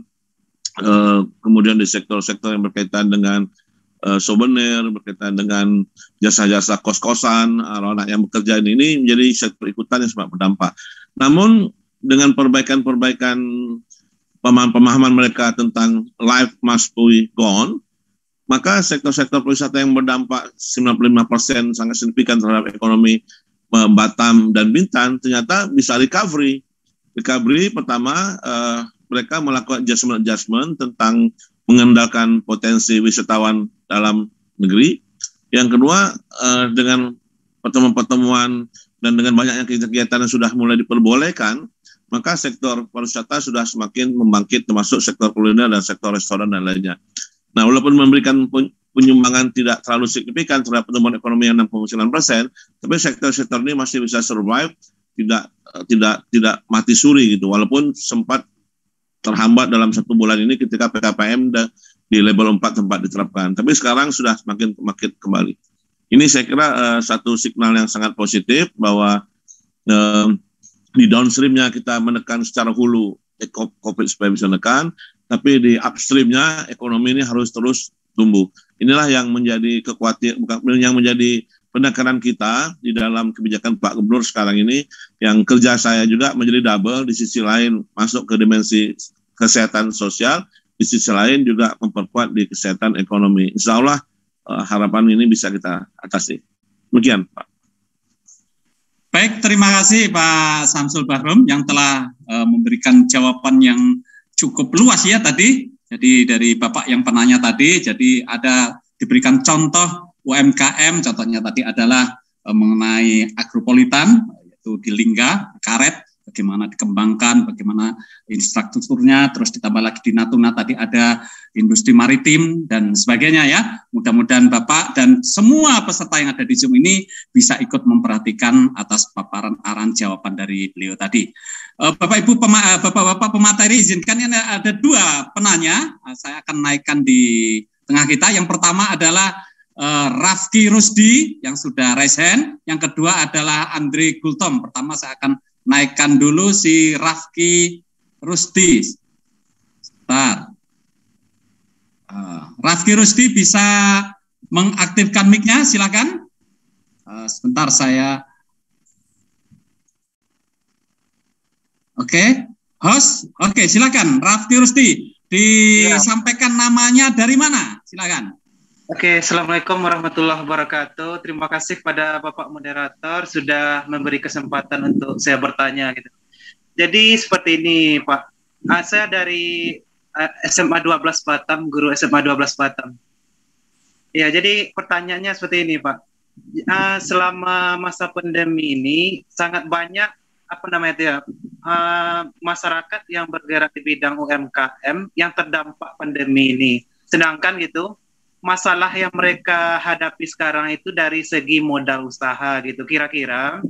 eh, kemudian di sektor-sektor yang berkaitan dengan eh, souvenir, berkaitan dengan jasa-jasa kos-kosan, anak orang yang bekerja ini, ini menjadi sektor ikutan yang sangat berdampak. Namun dengan perbaikan-perbaikan pemahaman mereka tentang life must be gone, maka sektor-sektor pariwisata yang berdampak 95% sangat signifikan terhadap ekonomi eh, Batam dan Bintan ternyata bisa recovery. Recovery pertama uh, mereka melakukan adjustment-adjustment tentang mengendalikan potensi wisatawan dalam negeri. Yang kedua uh, dengan pertemuan-pertemuan dan dengan banyaknya kegiatan yang sudah mulai diperbolehkan, maka sektor pariwisata sudah semakin membangkit termasuk sektor kuliner dan sektor restoran dan lainnya. Nah, walaupun memberikan penyumbangan tidak terlalu signifikan terhadap pertumbuhan ekonomi yang 6,9 persen, tapi sektor-sektor ini masih bisa survive, tidak eh, tidak tidak mati suri gitu. Walaupun sempat terhambat dalam satu bulan ini ketika PKPM di level 4 tempat diterapkan. Tapi sekarang sudah semakin makin kembali. Ini saya kira uh, satu signal yang sangat positif bahwa uh, di downstreamnya kita menekan secara hulu COVID supaya bisa menekan, tapi di upstreamnya ekonomi ini harus terus tumbuh. Inilah yang menjadi kekuatir, bukan yang menjadi penekanan kita di dalam kebijakan Pak Gubernur sekarang ini, yang kerja saya juga menjadi double di sisi lain masuk ke dimensi kesehatan sosial, di sisi lain juga memperkuat di kesehatan ekonomi. Insya Allah eh, harapan ini bisa kita atasi. Demikian, Pak. Baik, terima kasih Pak Samsul Bahrum yang telah uh, memberikan jawaban yang cukup luas ya tadi. Jadi dari Bapak yang penanya tadi, jadi ada diberikan contoh UMKM, contohnya tadi adalah eh, mengenai agropolitan, yaitu di Lingga, Karet, bagaimana dikembangkan, bagaimana infrastrukturnya, terus ditambah lagi di Natuna tadi ada industri maritim dan sebagainya ya. Mudah-mudahan Bapak dan semua peserta yang ada di Zoom ini bisa ikut memperhatikan atas paparan arahan jawaban dari beliau tadi. Eh, Bapak Ibu eh, Bapak-bapak pemateri izinkan ini ada dua penanya, eh, saya akan naikkan di tengah kita. Yang pertama adalah Rafki Rusdi yang sudah raise hand. Yang kedua adalah Andre Gultom. Pertama saya akan naikkan dulu si Rafki Rusti. Sebentar. Eh, Rafki Rusti bisa mengaktifkan mic-nya, silakan. Eh, sebentar saya. Oke, okay. host. Oke, okay, silakan. Rafki Rusti, iya. disampaikan namanya dari mana? Silakan. Oke, Assalamualaikum warahmatullahi wabarakatuh. Terima kasih kepada Bapak Moderator sudah memberi kesempatan untuk saya bertanya. Gitu. Jadi seperti ini Pak, ah, saya dari eh, SMA 12 Batam, guru SMA 12 Batam. Ya, jadi pertanyaannya seperti ini Pak. Ah, selama masa pandemi ini sangat banyak apa namanya itu ya ah, masyarakat yang bergerak di bidang UMKM yang terdampak pandemi ini. Sedangkan gitu masalah yang mereka hadapi sekarang itu dari segi modal usaha gitu kira-kira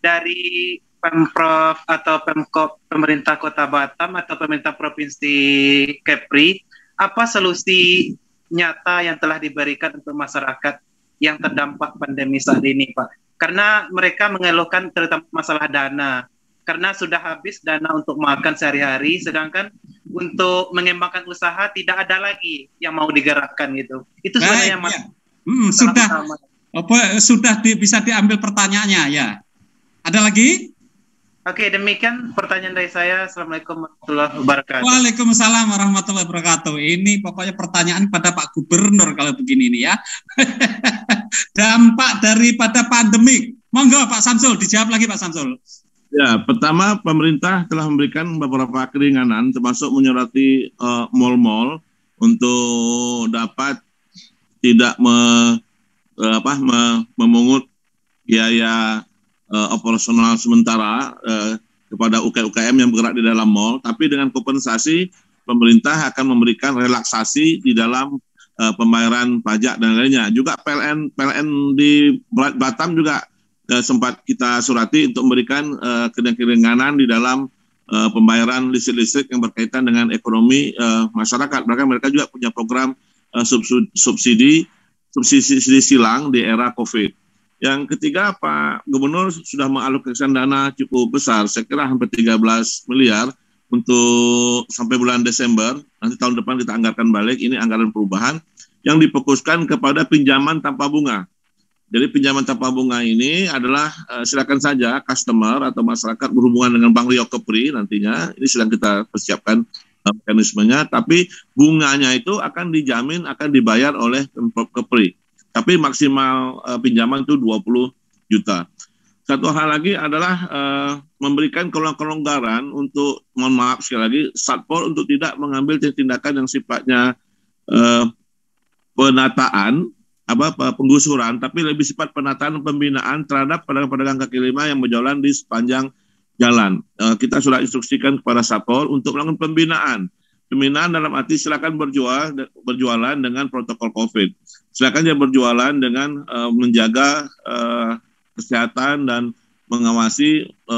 dari pemprov atau pemkop pemerintah kota Batam atau pemerintah provinsi Kepri apa solusi nyata yang telah diberikan untuk masyarakat yang terdampak pandemi saat ini Pak karena mereka mengeluhkan terutama masalah dana karena sudah habis dana untuk makan sehari-hari sedangkan untuk mengembangkan usaha tidak ada lagi yang mau digerakkan gitu. Itu sebenarnya Baik, ya. hmm, sudah apa sudah di, bisa diambil pertanyaannya ya. Ada lagi? Oke, demikian pertanyaan dari saya. Assalamualaikum warahmatullahi wabarakatuh. Waalaikumsalam warahmatullahi wabarakatuh. Ini pokoknya pertanyaan pada Pak Gubernur kalau begini nih ya. <laughs> Dampak daripada pandemik. Monggo Pak Samsul, dijawab lagi Pak Samsul. Ya, pertama pemerintah telah memberikan beberapa keringanan termasuk menyurati uh, eh, mal-mal untuk dapat tidak me, eh, apa, me, memungut biaya uh, operasional sementara uh, kepada UKM-UKM yang bergerak di dalam mal, tapi dengan kompensasi pemerintah akan memberikan relaksasi di dalam uh, pembayaran pajak dan lainnya. Juga PLN PLN di Batam juga eh, sempat kita surati untuk memberikan eh, keringanan di dalam eh, pembayaran listrik-listrik yang berkaitan dengan ekonomi eh, masyarakat. Bahkan mereka juga punya program eh, subsidi subsidi silang di era COVID. Yang ketiga, Pak Gubernur sudah mengalokasikan dana cukup besar, saya kira hampir 13 miliar untuk sampai bulan Desember. Nanti tahun depan kita anggarkan balik, ini anggaran perubahan yang dipokuskan kepada pinjaman tanpa bunga. Jadi pinjaman tanpa bunga ini adalah uh, silakan saja customer atau masyarakat berhubungan dengan Bank Rio Kepri nantinya. Ya. Ini sedang kita persiapkan uh, mekanismenya, tapi bunganya itu akan dijamin akan dibayar oleh Pemprov Kepri. Tapi maksimal uh, pinjaman itu 20 juta. Satu hal lagi adalah uh, memberikan kelonggaran untuk mohon maaf sekali lagi Satpol untuk tidak mengambil tindakan yang sifatnya uh, penataan apa penggusuran tapi lebih sifat penataan pembinaan terhadap pedagang-pedagang kaki lima yang berjalan di sepanjang jalan. E, kita sudah instruksikan kepada Satpol untuk melakukan pembinaan. Pembinaan dalam arti silakan berjual berjualan dengan protokol Covid. Silakan dia berjualan dengan e, menjaga e, kesehatan dan mengawasi e,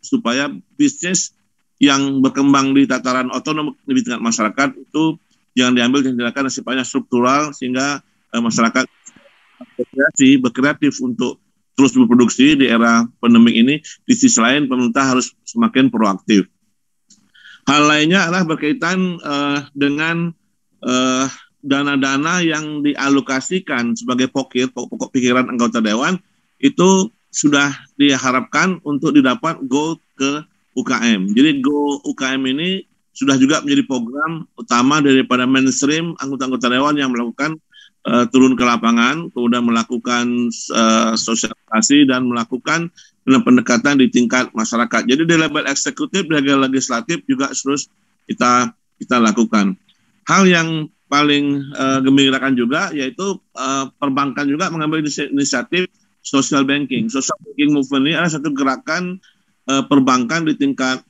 supaya bisnis yang berkembang di tataran otonom di tingkat masyarakat itu jangan diambil tindakan sifatnya struktural sehingga uh, masyarakat berkreasi, berkreatif untuk terus berproduksi di era pandemi ini. Di sisi lain pemerintah harus semakin proaktif. Hal lainnya adalah berkaitan uh, dengan uh, dana-dana yang dialokasikan sebagai pokir pokok pikiran anggota dewan itu sudah diharapkan untuk didapat go ke UKM. Jadi go UKM ini sudah juga menjadi program utama daripada mainstream anggota-anggota dewan yang melakukan uh, turun ke lapangan, kemudian melakukan uh, sosialisasi dan melakukan pendekatan di tingkat masyarakat. Jadi di level eksekutif di level legislatif juga terus kita kita lakukan. Hal yang paling uh, gembirakan juga yaitu uh, perbankan juga mengambil inisiatif social banking. Social banking movement ini adalah satu gerakan uh, perbankan di tingkat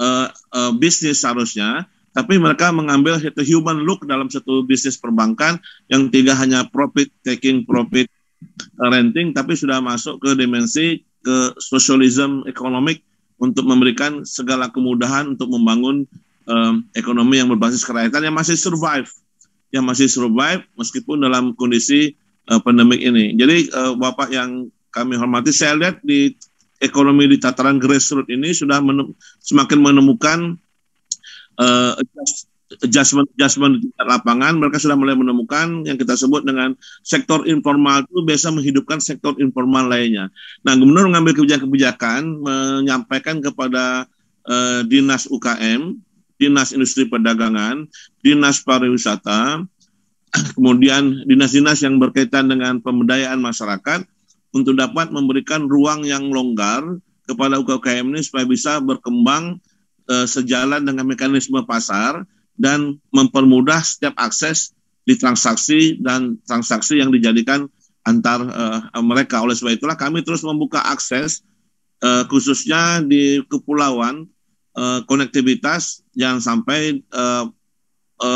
uh, uh, bisnis seharusnya tapi mereka mengambil satu human look dalam satu bisnis perbankan yang tidak hanya profit taking, profit eh, renting, tapi sudah masuk ke dimensi ke socialism ekonomik untuk memberikan segala kemudahan untuk membangun um, ekonomi yang berbasis kerakyatan yang masih survive, yang masih survive meskipun dalam kondisi uh, pandemik ini. Jadi uh, Bapak yang kami hormati, saya lihat di ekonomi di tataran grassroots ini sudah menem, semakin menemukan Eh, adjustment adjustment di lapangan mereka sudah mulai menemukan yang kita sebut dengan sektor informal itu biasa menghidupkan sektor informal lainnya. Nah, gubernur mengambil kebijakan-kebijakan menyampaikan kepada uh, dinas UKM, dinas industri perdagangan, dinas pariwisata, <clears throat> kemudian dinas-dinas yang berkaitan dengan pemberdayaan masyarakat untuk dapat memberikan ruang yang longgar kepada UKM ini supaya bisa berkembang Eh, sejalan dengan mekanisme pasar dan mempermudah setiap akses di transaksi dan transaksi yang dijadikan antar e, mereka. Oleh sebab itulah kami terus membuka akses e, khususnya di kepulauan e, konektivitas yang sampai e, e,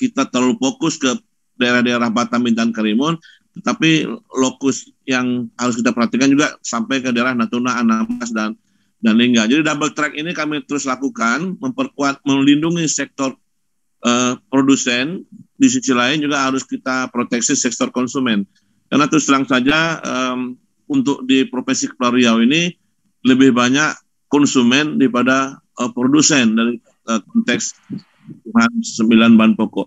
kita terlalu fokus ke daerah-daerah Batam, Bintan, Karimun, tetapi lokus yang harus kita perhatikan juga sampai ke daerah Natuna, Anambas dan dan lingga. Jadi double track ini kami terus lakukan, memperkuat, melindungi sektor uh, produsen. Di sisi lain juga harus kita proteksi sektor konsumen. Karena terus terang saja um, untuk di profesi kepala riau ini lebih banyak konsumen daripada uh, produsen dari uh, konteks sembilan bahan pokok.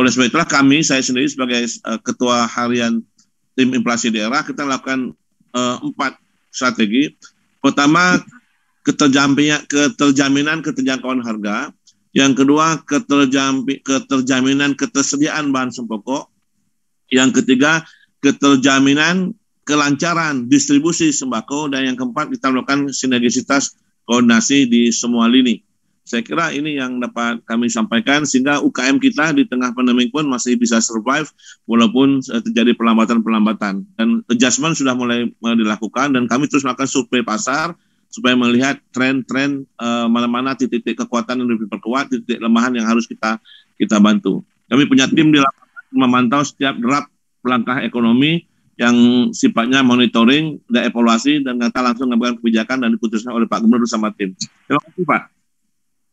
Oleh sebab itulah kami, saya sendiri sebagai uh, ketua harian tim inflasi daerah, kita lakukan uh, empat strategi. Pertama, keterjaminan, keterjaminan keterjangkauan harga, yang kedua keterjampi, keterjaminan ketersediaan bahan sembako, yang ketiga keterjaminan kelancaran distribusi sembako, dan yang keempat kita sinergisitas koordinasi di semua lini. Saya kira ini yang dapat kami sampaikan sehingga UKM kita di tengah pandemi pun masih bisa survive walaupun eh, terjadi perlambatan-perlambatan. Dan adjustment sudah mulai dilakukan dan kami terus melakukan survei pasar supaya melihat tren-tren uh, mana-mana titik-titik kekuatan yang lebih diperkuat, titik lemahan yang harus kita kita bantu. Kami punya tim di lapangan memantau setiap derap langkah ekonomi yang sifatnya monitoring, dan evaluasi dan kita langsung mengambil kebijakan dan diputuskan oleh Pak Gubernur bersama tim. Terima kasih Pak.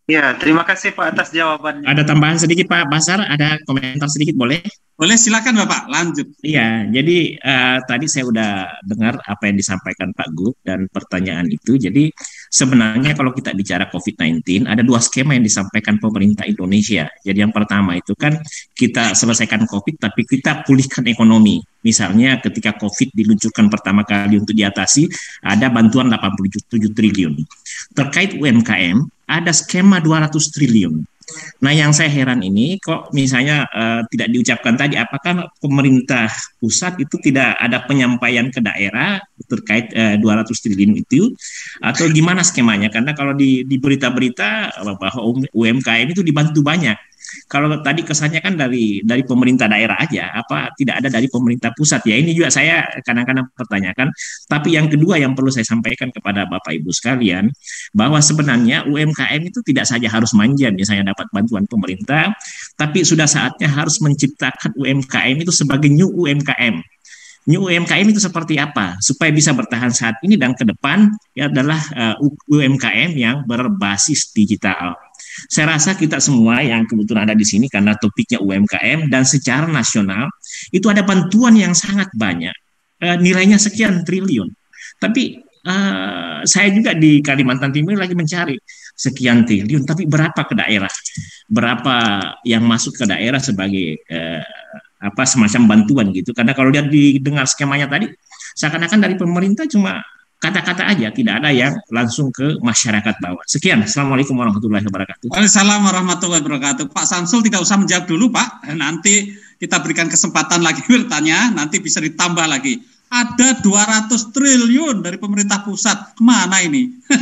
Ya, terima kasih Pak atas jawabannya. Ada tambahan sedikit Pak Basar, ada komentar sedikit boleh? Boleh, silakan Bapak, lanjut. Iya, jadi uh, tadi saya udah dengar apa yang disampaikan Pak Gub dan pertanyaan itu. Jadi sebenarnya kalau kita bicara COVID-19, ada dua skema yang disampaikan pemerintah Indonesia. Jadi yang pertama itu kan kita selesaikan COVID, tapi kita pulihkan ekonomi. Misalnya ketika COVID diluncurkan pertama kali untuk diatasi, ada bantuan 87 triliun. Terkait UMKM, ada skema 200 triliun. Nah, yang saya heran ini kok misalnya uh, tidak diucapkan tadi apakah pemerintah pusat itu tidak ada penyampaian ke daerah terkait uh, eh, 200 triliun itu atau gimana skemanya? Karena kalau di di berita-berita eh, bahwa UMKM itu dibantu banyak kalau tadi kesannya kan dari dari pemerintah daerah aja apa tidak ada dari pemerintah pusat ya ini juga saya kadang-kadang pertanyakan tapi yang kedua yang perlu saya sampaikan kepada Bapak Ibu sekalian bahwa sebenarnya UMKM itu tidak saja harus manja misalnya dapat bantuan pemerintah tapi sudah saatnya harus menciptakan UMKM itu sebagai new UMKM new UMKM itu seperti apa supaya bisa bertahan saat ini dan ke depan ya adalah uh, eh, UMKM yang berbasis digital. Saya rasa kita semua yang kebetulan ada di sini karena topiknya UMKM dan secara nasional itu ada bantuan yang sangat banyak. E, nilainya sekian triliun. Tapi Uh, saya juga di Kalimantan Timur lagi mencari sekian triliun, tapi berapa ke daerah, berapa yang masuk ke daerah sebagai uh, apa semacam bantuan gitu. Karena kalau lihat didengar skemanya tadi, seakan-akan dari pemerintah cuma kata-kata aja, tidak ada yang langsung ke masyarakat bawah. Sekian, Assalamualaikum warahmatullahi wabarakatuh. Waalaikumsalam warahmatullahi wabarakatuh. Pak Samsul tidak usah menjawab dulu Pak, nanti kita berikan kesempatan lagi <laughs> bertanya, nanti bisa ditambah lagi. Ada 200 triliun dari pemerintah pusat, kemana ini? <laughs>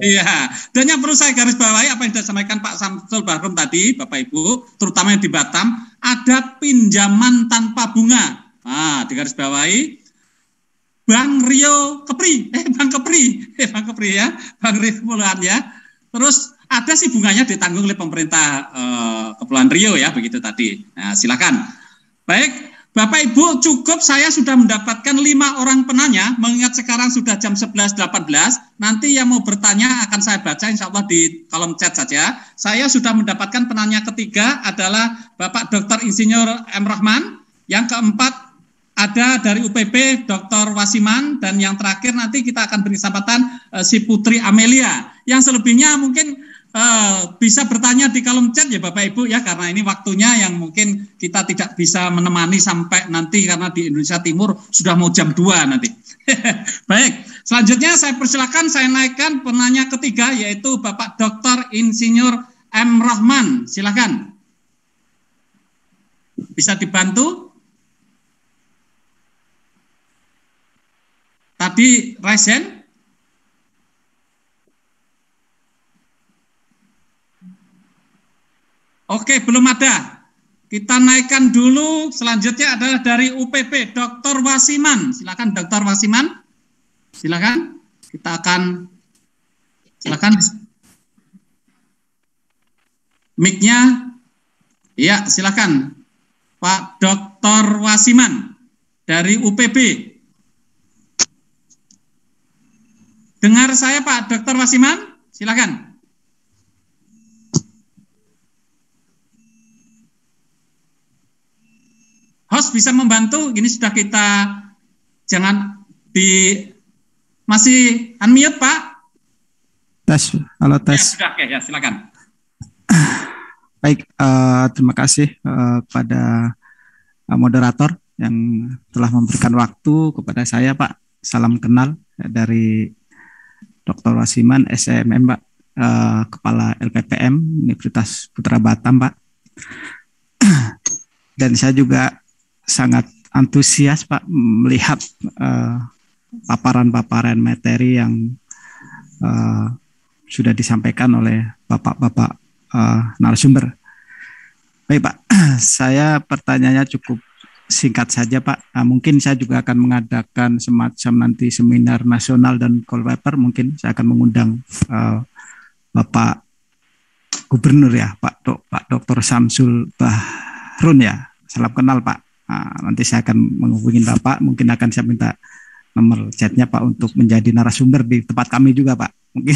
Iya, dan yang perlu saya garis bawahi apa yang sudah sampaikan Pak Samsul Bahrum tadi, Bapak Ibu, terutama yang di Batam, ada pinjaman tanpa bunga. Ah, di garis bawahi. Bang Rio Kepri, eh Bang Kepri, eh Bang Kepri ya, Bang Rio Kepulauan ya. Terus ada sih bunganya ditanggung oleh pemerintah eh, Kepulauan Rio ya, begitu tadi. Nah, silakan. Baik, Bapak Ibu cukup saya sudah mendapatkan lima orang penanya, mengingat sekarang sudah jam 11.18, nanti yang mau bertanya akan saya baca insya Allah di kolom chat saja. Saya sudah mendapatkan penanya ketiga adalah Bapak Dr. Insinyur M. Rahman, yang keempat ada dari UPP Dr. Wasiman dan yang terakhir nanti kita akan beri kesempatan uh, si Putri Amelia. Yang selebihnya mungkin uh, bisa bertanya di kolom chat ya Bapak Ibu ya karena ini waktunya yang mungkin kita tidak bisa menemani sampai nanti karena di Indonesia Timur sudah mau jam 2 nanti. <laughs> Baik, selanjutnya saya persilakan saya naikkan penanya ketiga yaitu Bapak Dr. Insinyur M. Rahman. Silakan. Bisa dibantu? Tadi raisen, Oke, belum ada. Kita naikkan dulu. Selanjutnya adalah dari UPP, Dr. Wasiman. Silakan Dr. Wasiman. Silakan. Kita akan silakan mic-nya. Ya, silakan. Pak Dr. Wasiman dari UPP. Dengar saya Pak Dr. Wasiman, silakan. Host bisa membantu, ini sudah kita jangan di masih unmute Pak. Tes, halo ya, tes. Ya, sudah, oke, ya silakan. <clears throat> Baik, uh, terima kasih uh, eh, pada eh, moderator yang telah memberikan waktu kepada saya Pak. Salam kenal dari Dr. Wasiman SMM e Pak uh, eh, Kepala LPPM Universitas Putra Batam Pak <clears throat> dan saya juga sangat antusias Pak melihat eh, paparan-paparan uh, materi yang uh, sudah disampaikan oleh Bapak-bapak uh, narasumber. Baik Pak, <clears throat> saya pertanyaannya cukup singkat saja Pak, nah, mungkin saya juga akan mengadakan semacam nanti seminar nasional dan call paper mungkin saya akan mengundang uh, Bapak Gubernur ya Pak Dok Pak Dr. Samsul Bahrun ya, salam kenal Pak. Nah, nanti saya akan menghubungi Bapak, mungkin akan saya minta nomor chatnya Pak untuk menjadi narasumber di tempat kami juga Pak. Mungkin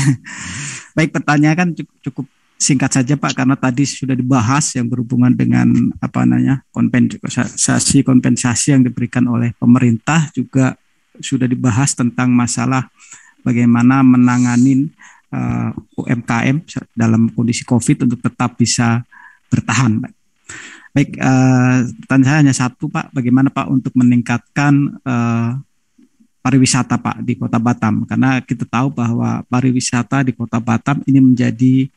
<laughs> baik pertanyaan kan cukup singkat saja Pak karena tadi sudah dibahas yang berhubungan dengan apa namanya kompensasi kompensasi yang diberikan oleh pemerintah juga sudah dibahas tentang masalah bagaimana menangani uh, eh, UMKM dalam kondisi Covid untuk tetap bisa bertahan Pak. Baik, uh, eh, pertanyaan saya hanya satu Pak, bagaimana Pak untuk meningkatkan uh, pariwisata Pak di Kota Batam karena kita tahu bahwa pariwisata di Kota Batam ini menjadi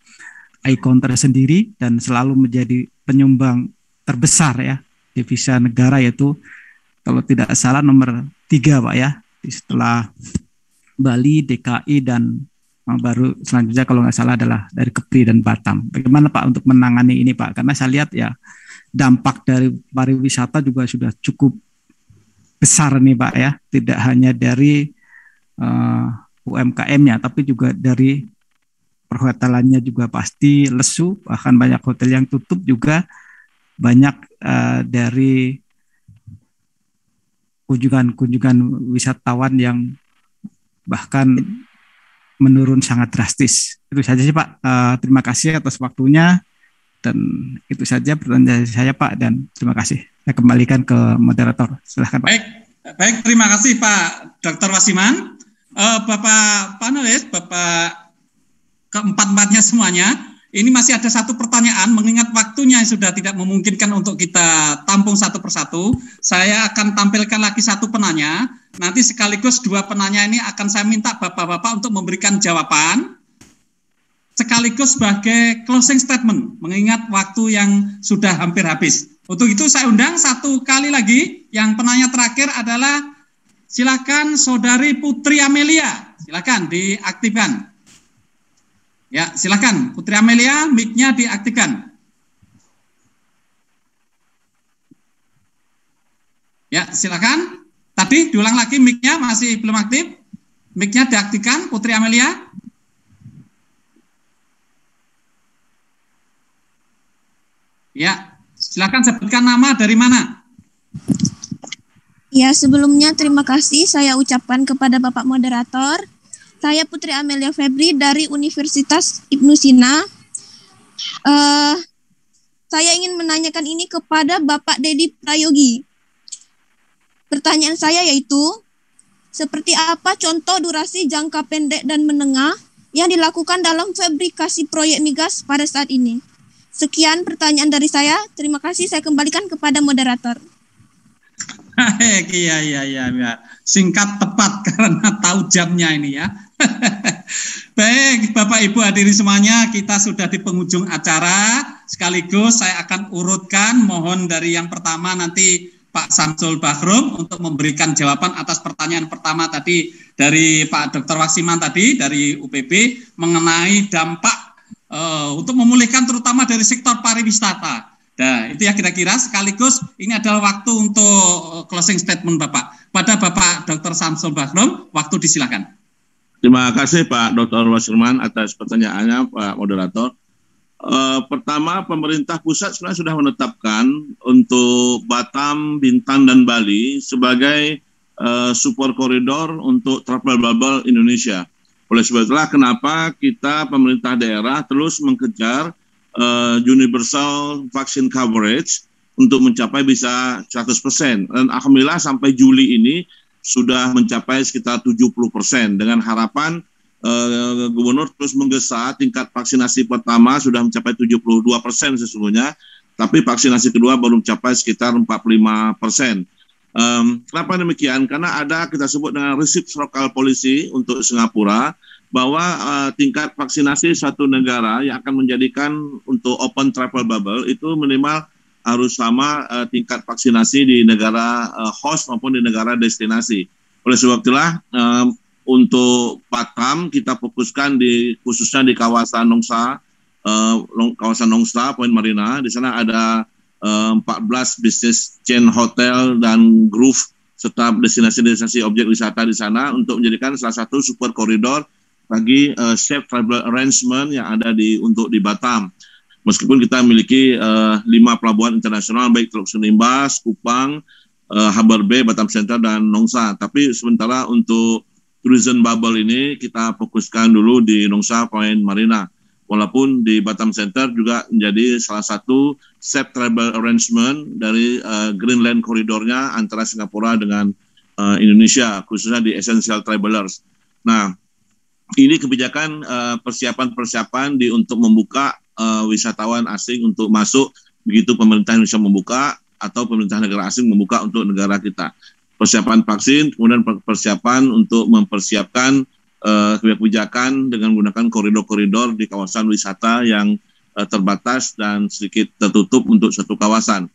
ikon tersendiri dan selalu menjadi penyumbang terbesar ya devisa negara yaitu kalau tidak salah nomor tiga pak ya setelah Bali, DKI dan baru selanjutnya kalau nggak salah adalah dari Kepri dan Batam. Bagaimana Pak untuk menangani ini Pak? Karena saya lihat ya dampak dari pariwisata juga sudah cukup besar nih Pak ya, tidak hanya dari uh, eh, UMKM-nya tapi juga dari perhotelannya juga pasti lesu bahkan banyak hotel yang tutup juga banyak uh, dari kunjungan-kunjungan wisatawan yang bahkan menurun sangat drastis itu saja sih Pak uh, terima kasih atas waktunya dan itu saja pertanyaan saya Pak dan terima kasih saya kembalikan ke moderator silahkan Pak baik baik terima kasih Pak Dr. Wasiman uh, Bapak panelis Bapak keempat-empatnya semuanya. Ini masih ada satu pertanyaan, mengingat waktunya sudah tidak memungkinkan untuk kita tampung satu persatu. Saya akan tampilkan lagi satu penanya. Nanti sekaligus dua penanya ini akan saya minta bapak-bapak untuk memberikan jawaban. Sekaligus sebagai closing statement, mengingat waktu yang sudah hampir habis. Untuk itu saya undang satu kali lagi, yang penanya terakhir adalah silakan saudari Putri Amelia. Silakan diaktifkan. Ya, silakan Putri Amelia, mic-nya diaktifkan. Ya, silakan. Tadi diulang lagi mic-nya masih belum aktif. Mic-nya diaktifkan Putri Amelia. Ya, silakan sebutkan nama dari mana. Ya, sebelumnya terima kasih saya ucapkan kepada Bapak moderator saya Putri Amelia Febri dari Universitas Ibnu Sina. Uh, saya ingin menanyakan ini kepada Bapak Dedi Prayogi. Pertanyaan saya yaitu, seperti apa contoh durasi jangka pendek dan menengah yang dilakukan dalam fabrikasi proyek migas pada saat ini? Sekian pertanyaan dari saya. Terima kasih. Saya kembalikan kepada moderator. <laughs> Iya, iya, iya, iya, singkat tepat <laughs> karena tahu jamnya ini ya. <laughs> Baik, Bapak Ibu hadirin semuanya, kita sudah di penghujung acara. Sekaligus saya akan urutkan mohon dari yang pertama nanti Pak Samsul Bahrum untuk memberikan jawaban atas pertanyaan pertama tadi dari Pak Dr. Waksiman tadi dari UPP mengenai dampak uh, untuk memulihkan terutama dari sektor pariwisata. Nah, itu ya kira-kira sekaligus ini adalah waktu untuk eh, closing statement Bapak. Pada Bapak Dr. Samsul Bahrum, waktu disilakan. Terima kasih Pak Dr. Wasirman atas pertanyaannya Pak Moderator. E, pertama, pemerintah pusat sebenarnya sudah menetapkan untuk Batam, Bintan, dan Bali sebagai e, support koridor untuk travel bubble Indonesia. Oleh sebab itulah kenapa kita pemerintah daerah terus mengejar e, universal vaccine coverage untuk mencapai bisa 100%. Dan alhamdulillah sampai Juli ini sudah mencapai sekitar 70 persen dengan harapan uh, gubernur terus menggesa tingkat vaksinasi pertama sudah mencapai 72 persen sesungguhnya, tapi vaksinasi kedua belum mencapai sekitar 45 persen. Um, kenapa demikian? Karena ada kita sebut dengan resip lokal polisi untuk Singapura bahwa uh, tingkat vaksinasi satu negara yang akan menjadikan untuk open travel bubble itu minimal harus sama uh, eh, tingkat vaksinasi di negara uh, host maupun di negara destinasi. Oleh sebab itulah um, untuk Batam kita fokuskan di khususnya di kawasan Nongsa, uh, kawasan Nongsa Point Marina. Di sana ada uh, 14 bisnis chain hotel dan groove serta destinasi-destinasi objek wisata di sana untuk menjadikan salah satu super koridor bagi uh, safe travel arrangement yang ada di untuk di Batam Meskipun kita memiliki uh, lima pelabuhan internasional baik Teluk Sunimbas, Kupang, uh, Habar Bay, Batam Center dan Nongsa. Tapi sementara untuk tourism bubble ini kita fokuskan dulu di Nongsa Point Marina. Walaupun di Batam Center juga menjadi salah satu set travel arrangement dari uh, Greenland koridornya antara Singapura dengan uh, Indonesia, khususnya di Essential Travelers. Nah, ini kebijakan persiapan-persiapan uh, persiapan -persiapan di untuk membuka uh, wisatawan asing untuk masuk begitu pemerintah Indonesia membuka atau pemerintah negara asing membuka untuk negara kita. Persiapan vaksin, kemudian persiapan untuk mempersiapkan uh, kebijakan dengan menggunakan koridor-koridor di kawasan wisata yang uh, terbatas dan sedikit tertutup untuk satu kawasan.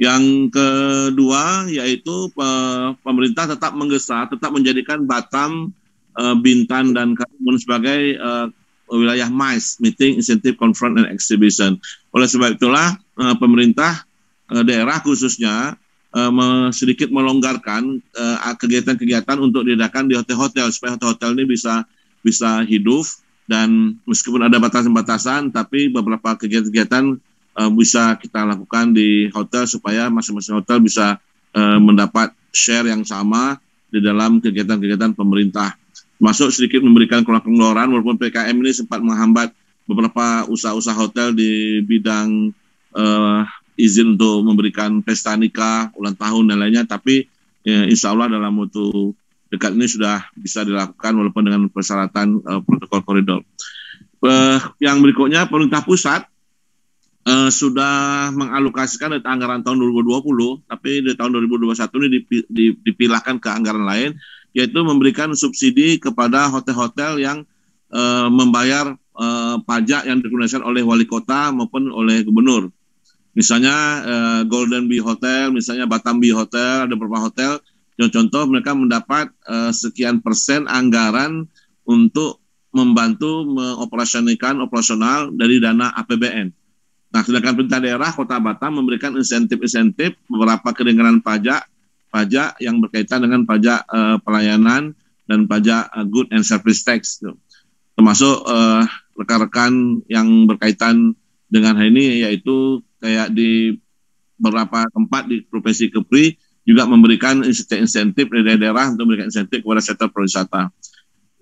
Yang kedua yaitu uh, pemerintah tetap menggesa, tetap menjadikan Batam, uh, Bintan dan Karimun sebagai uh, wilayah MICE Meeting Incentive confront and Exhibition. Oleh sebab itulah uh, pemerintah uh, daerah khususnya uh, sedikit melonggarkan kegiatan kegiatan-kegiatan untuk diadakan di hotel-hotel supaya hotel-hotel ini bisa bisa hidup dan meskipun ada batasan-batasan tapi beberapa kegiatan-kegiatan uh, bisa kita lakukan di hotel supaya masing-masing hotel bisa uh, mendapat share yang sama di dalam kegiatan-kegiatan pemerintah masuk sedikit memberikan keluaran walaupun PKM ini sempat menghambat beberapa usaha-usaha hotel di bidang uh, izin untuk memberikan pesta nikah, ulang tahun dan lainnya. Tapi ya, insya Allah dalam waktu dekat ini sudah bisa dilakukan walaupun dengan persyaratan uh, protokol koridor. Uh, yang berikutnya pemerintah pusat uh, sudah mengalokasikan dari anggaran tahun 2020, tapi di tahun 2021 ini dipilahkan ke anggaran lain yaitu memberikan subsidi kepada hotel-hotel yang e, membayar e, pajak yang dikunasikan oleh wali kota maupun oleh gubernur. Misalnya e, Golden Bee Hotel, misalnya Batam Bee Hotel, ada beberapa hotel. Contoh mereka mendapat e, sekian persen anggaran untuk membantu mengoperasionalkan operasional dari dana APBN. Nah, sedangkan pemerintah daerah Kota Batam memberikan insentif-insentif beberapa keringanan pajak pajak yang berkaitan dengan pajak uh, pelayanan dan pajak uh, good and service tax gitu. termasuk uh, rekan-rekan yang berkaitan dengan hal ini yaitu kayak di beberapa tempat di provinsi Kepri juga memberikan insentif dari daerah untuk memberikan insentif kepada sektor pariwisata.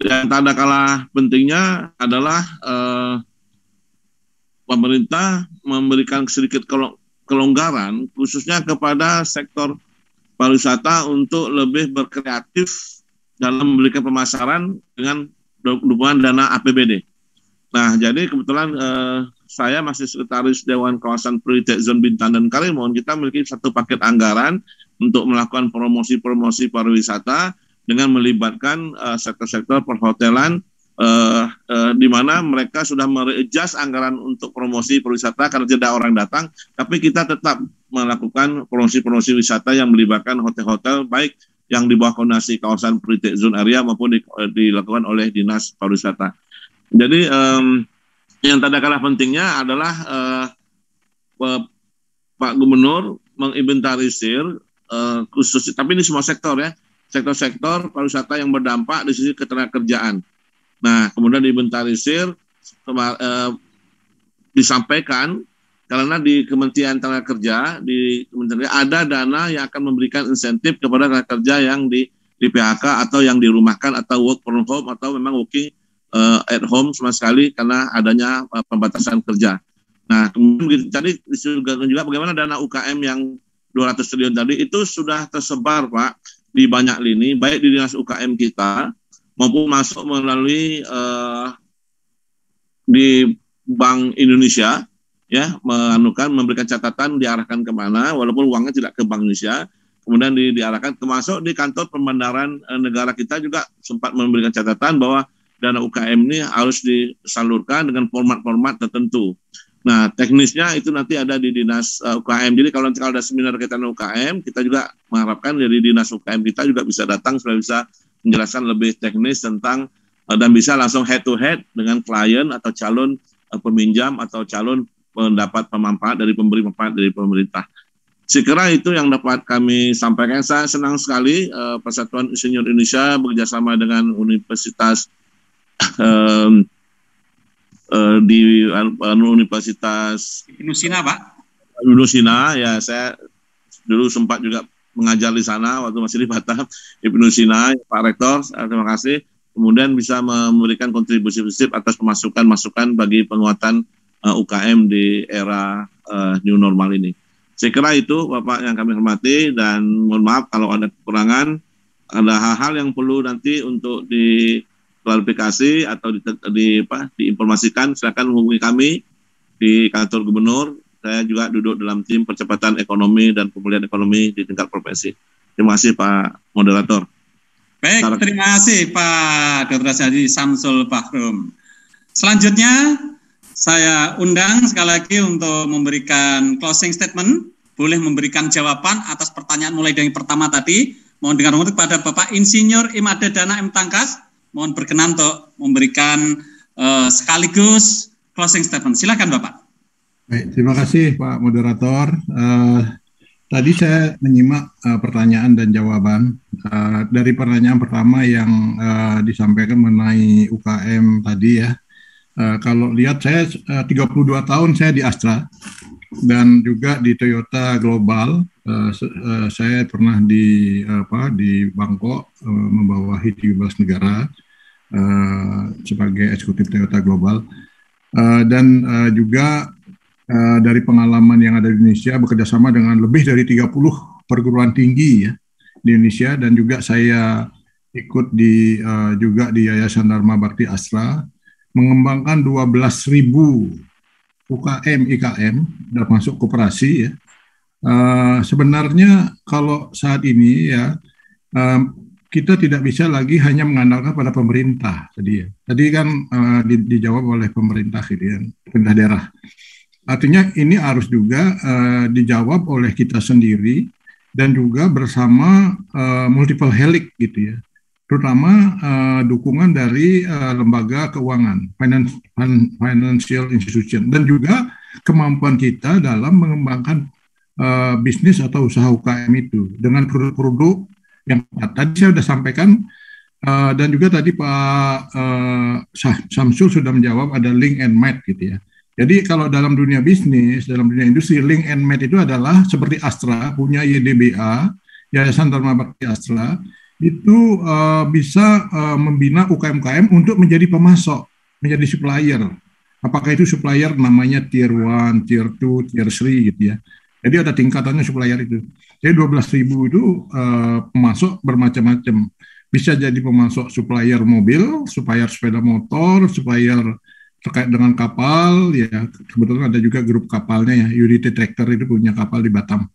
Dan tanda kalah pentingnya adalah eh, pemerintah memberikan sedikit kelonggaran khususnya kepada sektor pariwisata untuk lebih berkreatif dalam memberikan pemasaran dengan dukungan dana APBD. Nah, jadi kebetulan eh, saya masih sekretaris Dewan Kawasan Prioritas Zon Bintan dan Karimun. Kita memiliki satu paket anggaran untuk melakukan promosi-promosi pariwisata dengan melibatkan eh, sektor-sektor eh, sektor -sektor perhotelan uh, uh, di mana mereka sudah merejas anggaran untuk promosi perwisata karena tidak orang datang, tapi kita tetap melakukan promosi-promosi wisata yang melibatkan hotel-hotel baik yang di bawah koordinasi kawasan Pritik Zone Area maupun di, eh, dilakukan oleh Dinas Pariwisata. Jadi um, yang tanda kalah pentingnya adalah uh, Pak Gubernur menginventarisir uh, khusus tapi ini semua sektor ya sektor-sektor pariwisata yang berdampak di sisi ketenagakerjaan Nah, kemudian diinventarisir eh, disampaikan karena di Kementerian Tenaga Kerja di Kementerian ada dana yang akan memberikan insentif kepada tenaga kerja yang di di PHK atau yang dirumahkan atau work from home atau memang working uh, at home sama sekali karena adanya uh, pembatasan kerja. Nah, kemudian tadi disebutkan juga bagaimana dana UKM yang 200 triliun tadi itu sudah tersebar Pak di banyak lini baik di dinas UKM kita mampu masuk melalui uh, di Bank Indonesia ya menukan memberikan catatan diarahkan kemana walaupun uangnya tidak ke Bank Indonesia kemudian di, diarahkan termasuk di kantor pembandaran uh, eh, negara kita juga sempat memberikan catatan bahwa dana UKM ini harus disalurkan dengan format-format tertentu. Nah, teknisnya itu nanti ada di dinas uh, eh, UKM. Jadi kalau nanti kalau ada seminar kaitan UKM, kita juga mengharapkan dari dinas UKM kita juga bisa datang supaya bisa penjelasan lebih teknis tentang uh, dan bisa langsung head to head dengan klien atau calon uh, peminjam atau calon pendapat pemanfaat dari pemberi manfaat dari pemerintah. Saya itu yang dapat kami sampaikan. Saya senang sekali uh, Persatuan Insinyur Indonesia bekerjasama dengan Universitas um, uh, di uh, Universitas Indonesia, Pak. Inusina, ya saya dulu sempat juga mengajar di sana waktu masih di Batam, Ibnu Sina, Pak Rektor, eh, terima kasih. Kemudian bisa memberikan kontribusi positif atas pemasukan masukan bagi penguatan uh, eh, UKM di era uh, new normal ini. Saya kira itu Bapak yang kami hormati dan mohon maaf kalau ada kekurangan, ada hal-hal yang perlu nanti untuk diklarifikasi atau di, di, apa, diinformasikan, silakan hubungi kami di kantor gubernur saya juga duduk dalam tim percepatan ekonomi dan pemulihan ekonomi di tingkat profesi. Terima kasih Pak Moderator. Baik, terima kasih Pak Dr. Haji Samsul Bahrum. Selanjutnya saya undang sekali lagi untuk memberikan closing statement, boleh memberikan jawaban atas pertanyaan mulai dari pertama tadi. Mohon dengan hormat kepada Bapak Insinyur Imade Dana M. Tangkas, mohon berkenan untuk memberikan uh, sekaligus closing statement. Silakan Bapak. Baik, terima kasih Pak Moderator. Uh, tadi saya menyimak uh, pertanyaan dan jawaban. Uh, dari pertanyaan pertama yang uh, disampaikan mengenai UKM tadi ya, uh, kalau lihat saya uh, 32 tahun saya di Astra dan juga di Toyota Global. Uh, uh, saya pernah di apa di Bangkok uh, membawahi belas negara uh, sebagai eksekutif Toyota Global. Uh, dan uh, juga Eh, dari pengalaman yang ada di Indonesia bekerjasama dengan lebih dari 30 perguruan tinggi ya di Indonesia dan juga saya ikut di uh, juga di Yayasan Dharma Bakti Astra mengembangkan 12.000 UKM IKM dan masuk koperasi ya. Uh, sebenarnya kalau saat ini ya uh, kita tidak bisa lagi hanya mengandalkan pada pemerintah tadi ya. Tadi kan uh, di, dijawab oleh pemerintah gitu ya, pemerintah daerah. Artinya ini harus juga uh, dijawab oleh kita sendiri dan juga bersama uh, multiple helik gitu ya, terutama uh, dukungan dari uh, lembaga keuangan, finance, financial institution, dan juga kemampuan kita dalam mengembangkan uh, bisnis atau usaha UKM itu dengan produk-produk yang tadi saya sudah sampaikan uh, dan juga tadi Pak uh, Samsul sudah menjawab ada link and match gitu ya. Jadi kalau dalam dunia bisnis, dalam dunia industri, link and match itu adalah seperti Astra punya YDBA, Yayasan Dharma Bakti Astra, itu uh, bisa uh, membina UKM-UKM untuk menjadi pemasok, menjadi supplier. Apakah itu supplier namanya tier 1, tier 2, tier 3 gitu ya. Jadi ada tingkatannya supplier itu. Jadi 12 ribu itu uh, pemasok bermacam-macam. Bisa jadi pemasok supplier mobil, supplier sepeda motor, supplier terkait dengan kapal ya kebetulan ada juga grup kapalnya ya Unity Tractor itu punya kapal di Batam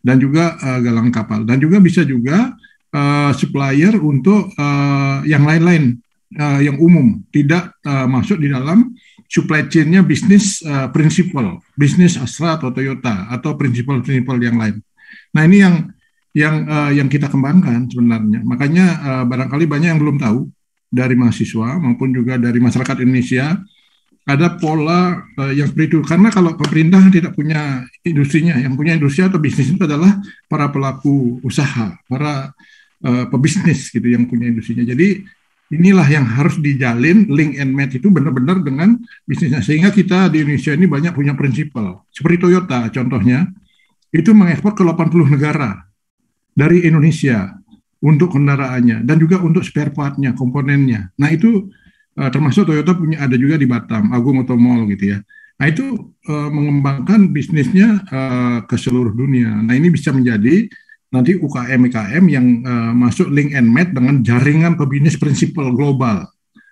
dan juga uh, galang kapal dan juga bisa juga uh, supplier untuk uh, yang lain-lain uh, yang umum tidak uh, masuk di dalam supply chain-nya bisnis uh, prinsipal bisnis Astra atau Toyota atau prinsipal-prinsipal yang lain nah ini yang yang uh, yang kita kembangkan sebenarnya makanya uh, barangkali banyak yang belum tahu dari mahasiswa maupun juga dari masyarakat Indonesia ada pola uh, yang seperti itu. Karena kalau pemerintah tidak punya industrinya, yang punya industri atau bisnis itu adalah para pelaku usaha, para uh, pebisnis gitu yang punya industrinya. Jadi inilah yang harus dijalin link and match itu benar-benar dengan bisnisnya. Sehingga kita di Indonesia ini banyak punya prinsipal. Seperti Toyota contohnya, itu mengekspor ke 80 negara dari Indonesia untuk kendaraannya dan juga untuk spare partnya, komponennya. Nah itu Eh, termasuk Toyota punya ada juga di Batam, Agung Mall gitu ya. Nah itu uh, mengembangkan bisnisnya uh, ke seluruh dunia. Nah ini bisa menjadi nanti UKM IKM yang uh, masuk link and match dengan jaringan pebisnis prinsipal global.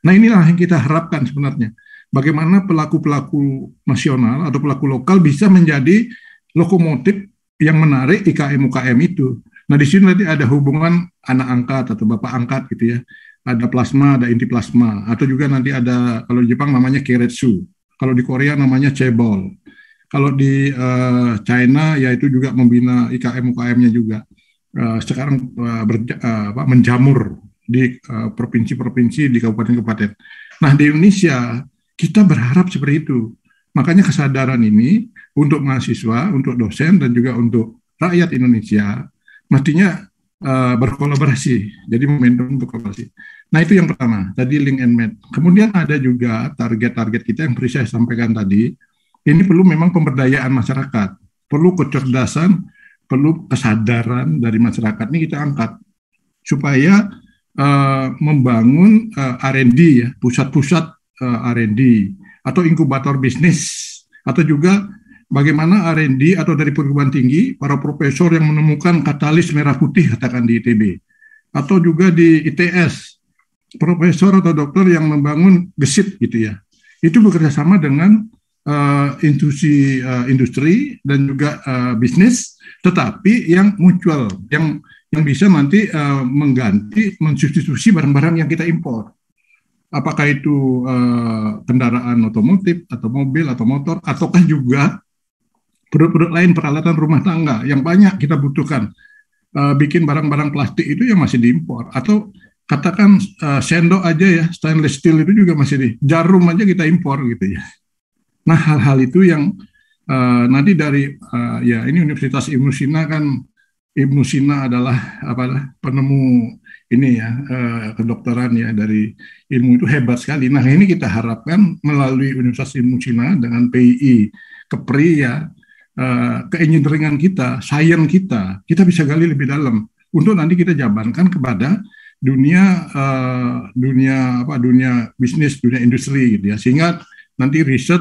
Nah inilah yang kita harapkan sebenarnya. Bagaimana pelaku-pelaku nasional atau pelaku lokal bisa menjadi lokomotif yang menarik IKM UKM itu. Nah di sini nanti ada hubungan anak angkat atau bapak angkat gitu ya ada plasma, ada inti plasma, atau juga nanti ada kalau di Jepang namanya keretsu, kalau di Korea namanya cebol, kalau di uh, China yaitu juga membina IKM UKM-nya juga. Uh, sekarang uh, eh, ber, uh, apa, menjamur di provinsi-provinsi uh, provinsi -provinsi, di kabupaten-kabupaten. Nah di Indonesia kita berharap seperti itu. Makanya kesadaran ini untuk mahasiswa, untuk dosen dan juga untuk rakyat Indonesia mestinya Eh, berkolaborasi. Jadi momentum untuk kolaborasi. Nah itu yang pertama, tadi link and match. Kemudian ada juga target-target kita yang perlu saya sampaikan tadi. Ini perlu memang pemberdayaan masyarakat, perlu kecerdasan, perlu kesadaran dari masyarakat ini kita angkat supaya uh, membangun uh, eh, R&D ya, pusat-pusat uh, R&D atau inkubator bisnis atau juga bagaimana R&D atau dari perguruan tinggi para profesor yang menemukan katalis merah putih katakan di ITB atau juga di ITS profesor atau dokter yang membangun gesit gitu ya itu bekerja sama dengan uh, eh, industri uh, eh, industri dan juga uh, bisnis tetapi yang mutual yang yang bisa nanti uh, mengganti mensubstitusi barang-barang yang kita impor apakah itu uh, kendaraan otomotif atau mobil atau motor ataukah juga produk-produk lain peralatan rumah tangga yang banyak kita butuhkan. Uh, bikin barang-barang plastik itu yang masih diimpor atau katakan uh, eh, sendok aja ya stainless steel itu juga masih di jarum aja kita impor gitu ya. Nah hal-hal itu yang uh, nanti dari uh, ya ini Universitas Ibnu Sina kan Ibnu Sina adalah apa penemu ini ya uh, kedokteran ya dari ilmu itu hebat sekali. Nah ini kita harapkan melalui Universitas Ibnu Sina dengan PII Kepri ya Eh, keengineeringan ringan kita, sains kita, kita bisa gali lebih dalam untuk nanti kita jabarkan kepada dunia uh, dunia apa dunia bisnis, dunia industri gitu ya. Sehingga nanti riset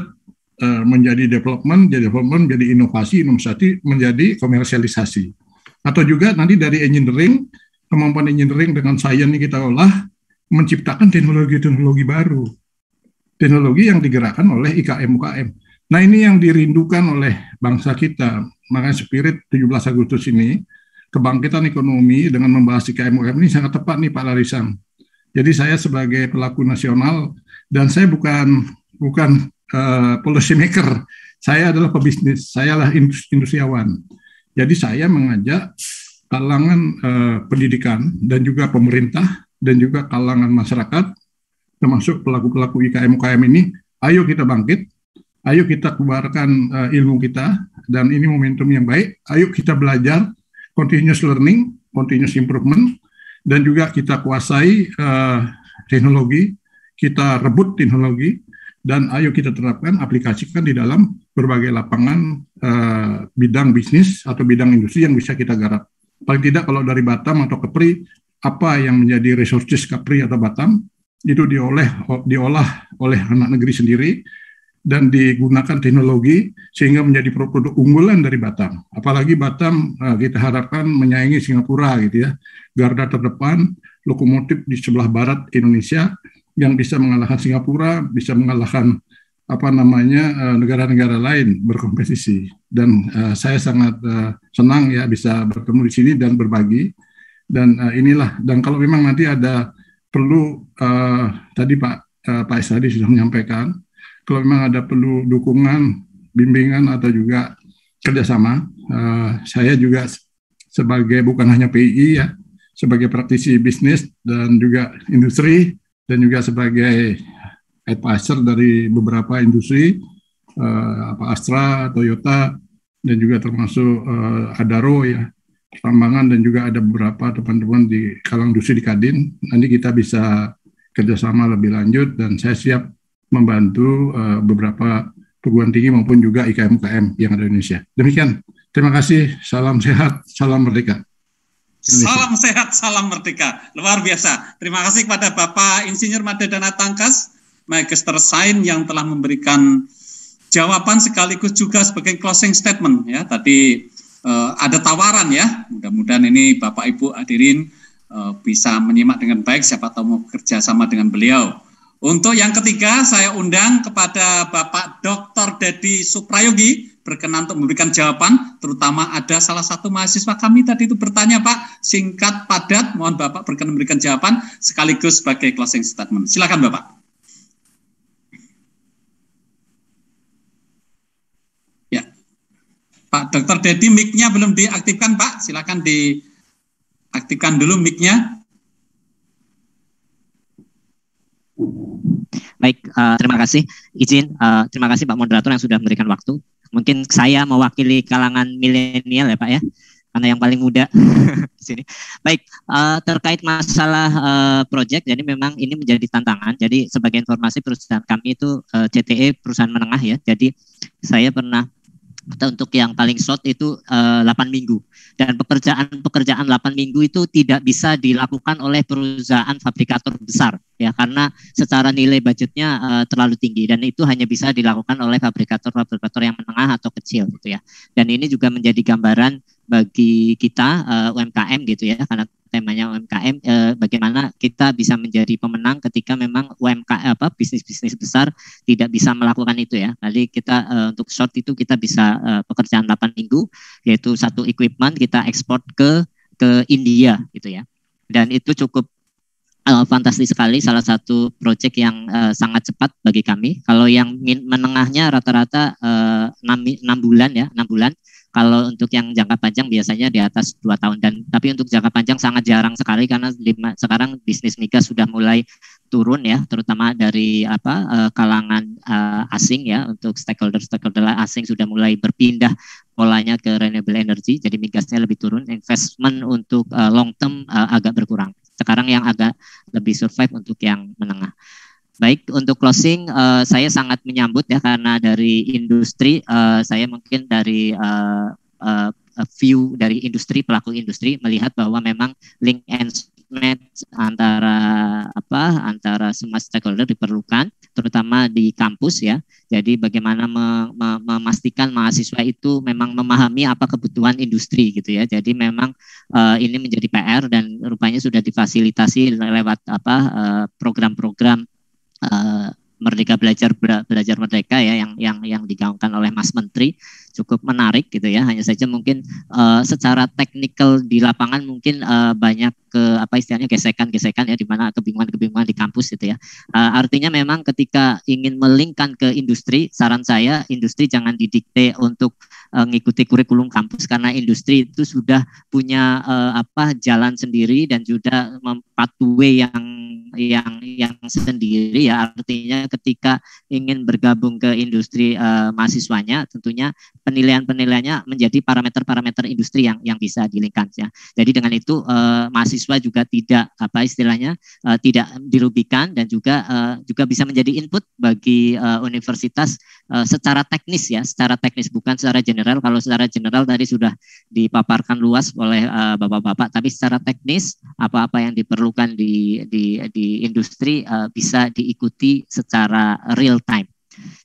uh, menjadi development, jadi development menjadi inovasi, inovasi menjadi komersialisasi. Atau juga nanti dari engineering kemampuan engineering dengan sains kita olah menciptakan teknologi-teknologi baru. Teknologi yang digerakkan oleh IKM UKM Nah ini yang dirindukan oleh bangsa kita. Makanya spirit 17 Agustus ini, kebangkitan ekonomi dengan membahas IKM ini sangat tepat nih Pak Larisang. Jadi saya sebagai pelaku nasional dan saya bukan bukan uh, policy maker, saya adalah pebisnis, saya lah industriawan. Jadi saya mengajak kalangan uh, pendidikan dan juga pemerintah dan juga kalangan masyarakat termasuk pelaku-pelaku IKM UKM ini ayo kita bangkit Ayo kita keluarkan uh, ilmu kita dan ini momentum yang baik. Ayo kita belajar continuous learning, continuous improvement dan juga kita kuasai uh, teknologi, kita rebut teknologi dan ayo kita terapkan aplikasikan di dalam berbagai lapangan uh, bidang bisnis atau bidang industri yang bisa kita garap. Paling tidak kalau dari Batam atau Kepri apa yang menjadi resources Kepri atau Batam itu diolah diolah oleh anak negeri sendiri dan digunakan teknologi sehingga menjadi produk unggulan dari Batam. Apalagi Batam uh, kita harapkan menyaingi Singapura gitu ya. Garda terdepan, lokomotif di sebelah barat Indonesia yang bisa mengalahkan Singapura, bisa mengalahkan apa namanya eh, negara-negara lain berkompetisi. Dan uh, saya sangat uh, senang ya bisa bertemu di sini dan berbagi. Dan uh, inilah dan kalau memang nanti ada perlu uh, tadi Pak uh, Pak Esadi sudah menyampaikan kalau memang ada perlu dukungan, bimbingan atau juga kerjasama, uh, saya juga sebagai bukan hanya PI ya, sebagai praktisi bisnis dan juga industri dan juga sebagai advisor dari beberapa industri, uh, apa Astra, Toyota dan juga termasuk uh, Adaro ya pertambangan dan juga ada beberapa teman-teman di kalang industri di Kadin. Nanti kita bisa kerjasama lebih lanjut dan saya siap membantu uh, beberapa perguruan tinggi maupun juga IKM-UKM yang ada di Indonesia. Demikian, terima kasih, salam sehat, salam merdeka. Indonesia. Salam sehat, salam merdeka. Luar biasa. Terima kasih kepada Bapak Insinyur Madadana Tangkas, Magister Sain yang telah memberikan jawaban sekaligus juga sebagai closing statement ya. Tadi uh, ada tawaran ya. Mudah-mudahan ini Bapak Ibu hadirin uh, bisa menyimak dengan baik siapa tahu mau kerja sama dengan beliau. Untuk yang ketiga, saya undang kepada Bapak Dr. Dedi Suprayogi berkenan untuk memberikan jawaban, terutama ada salah satu mahasiswa kami tadi itu bertanya, Pak, singkat, padat, mohon Bapak berkenan memberikan jawaban sekaligus sebagai closing statement. Silakan Bapak. Ya, Pak Dr. Dedi, mic-nya belum diaktifkan, Pak. Silakan diaktifkan dulu mic-nya. Baik, uh, terima kasih. Izin, uh, terima kasih Pak Moderator yang sudah memberikan waktu. Mungkin saya mewakili kalangan milenial ya Pak ya, karena yang paling muda <laughs> di sini. Baik, uh, terkait masalah uh, proyek, jadi memang ini menjadi tantangan. Jadi sebagai informasi perusahaan kami itu uh, CTE perusahaan menengah ya. Jadi saya pernah untuk yang paling short itu uh, eh, 8 minggu dan pekerjaan-pekerjaan 8 minggu itu tidak bisa dilakukan oleh perusahaan fabrikator besar ya karena secara nilai budgetnya uh, terlalu tinggi dan itu hanya bisa dilakukan oleh fabrikator-fabrikator yang menengah atau kecil gitu ya. Dan ini juga menjadi gambaran bagi kita uh, eh, UMKM gitu ya karena temanya UMKM e, eh, bagaimana kita bisa menjadi pemenang ketika memang UMKM apa bisnis-bisnis besar tidak bisa melakukan itu ya. Kali kita e, untuk short itu kita bisa e, pekerjaan 8 minggu yaitu satu equipment kita ekspor ke ke India gitu ya. Dan itu cukup uh, fantastis sekali salah satu proyek yang uh, sangat cepat bagi kami. Kalau yang menengahnya rata-rata enam -rata, uh, bulan ya, enam bulan. Kalau untuk yang jangka panjang biasanya di atas dua tahun dan tapi untuk jangka panjang sangat jarang sekali karena lima, sekarang bisnis migas sudah mulai turun ya, terutama dari apa eh, kalangan uh, asing ya, untuk stakeholder stakeholder asing sudah mulai berpindah polanya ke renewable energy, jadi migasnya lebih turun, investment untuk uh, long term uh, agak berkurang. Sekarang yang agak lebih survive untuk yang menengah. Baik, untuk closing uh, saya sangat menyambut ya karena dari industri uh, saya mungkin dari uh, uh, view dari industri pelaku industri melihat bahwa memang link and match antara apa antara semua stakeholder diperlukan terutama di kampus ya. Jadi bagaimana memastikan mahasiswa itu memang memahami apa kebutuhan industri gitu ya. Jadi memang uh, ini menjadi PR dan rupanya sudah difasilitasi lewat apa program-program uh, program -program uh, Merdeka Belajar Belajar Merdeka ya yang yang yang digaungkan oleh Mas Menteri cukup menarik gitu ya. Hanya saja mungkin uh, secara teknikal di lapangan mungkin uh, banyak ke apa istilahnya gesekan-gesekan ya di mana kebingungan-kebingungan di kampus gitu ya. Uh, artinya memang ketika ingin melingkan ke industri, saran saya industri jangan didikte untuk uh, kurikulum kampus karena industri itu sudah punya uh, apa jalan sendiri dan sudah mempatuwe yang yang yang sendiri ya artinya ketika ingin bergabung ke industri uh, mahasiswanya tentunya penilaian-penilaiannya menjadi parameter-parameter industri yang yang bisa dilingkan ya. Jadi dengan itu uh, mahasiswa juga tidak apa istilahnya uh, tidak dirugikan dan juga uh, juga bisa menjadi input bagi uh, universitas uh, secara teknis ya, secara teknis bukan secara general. Kalau secara general tadi sudah dipaparkan luas oleh bapak bapak-bapak tapi secara teknis apa-apa yang diperlukan di di di industri uh, bisa diikuti secara real time.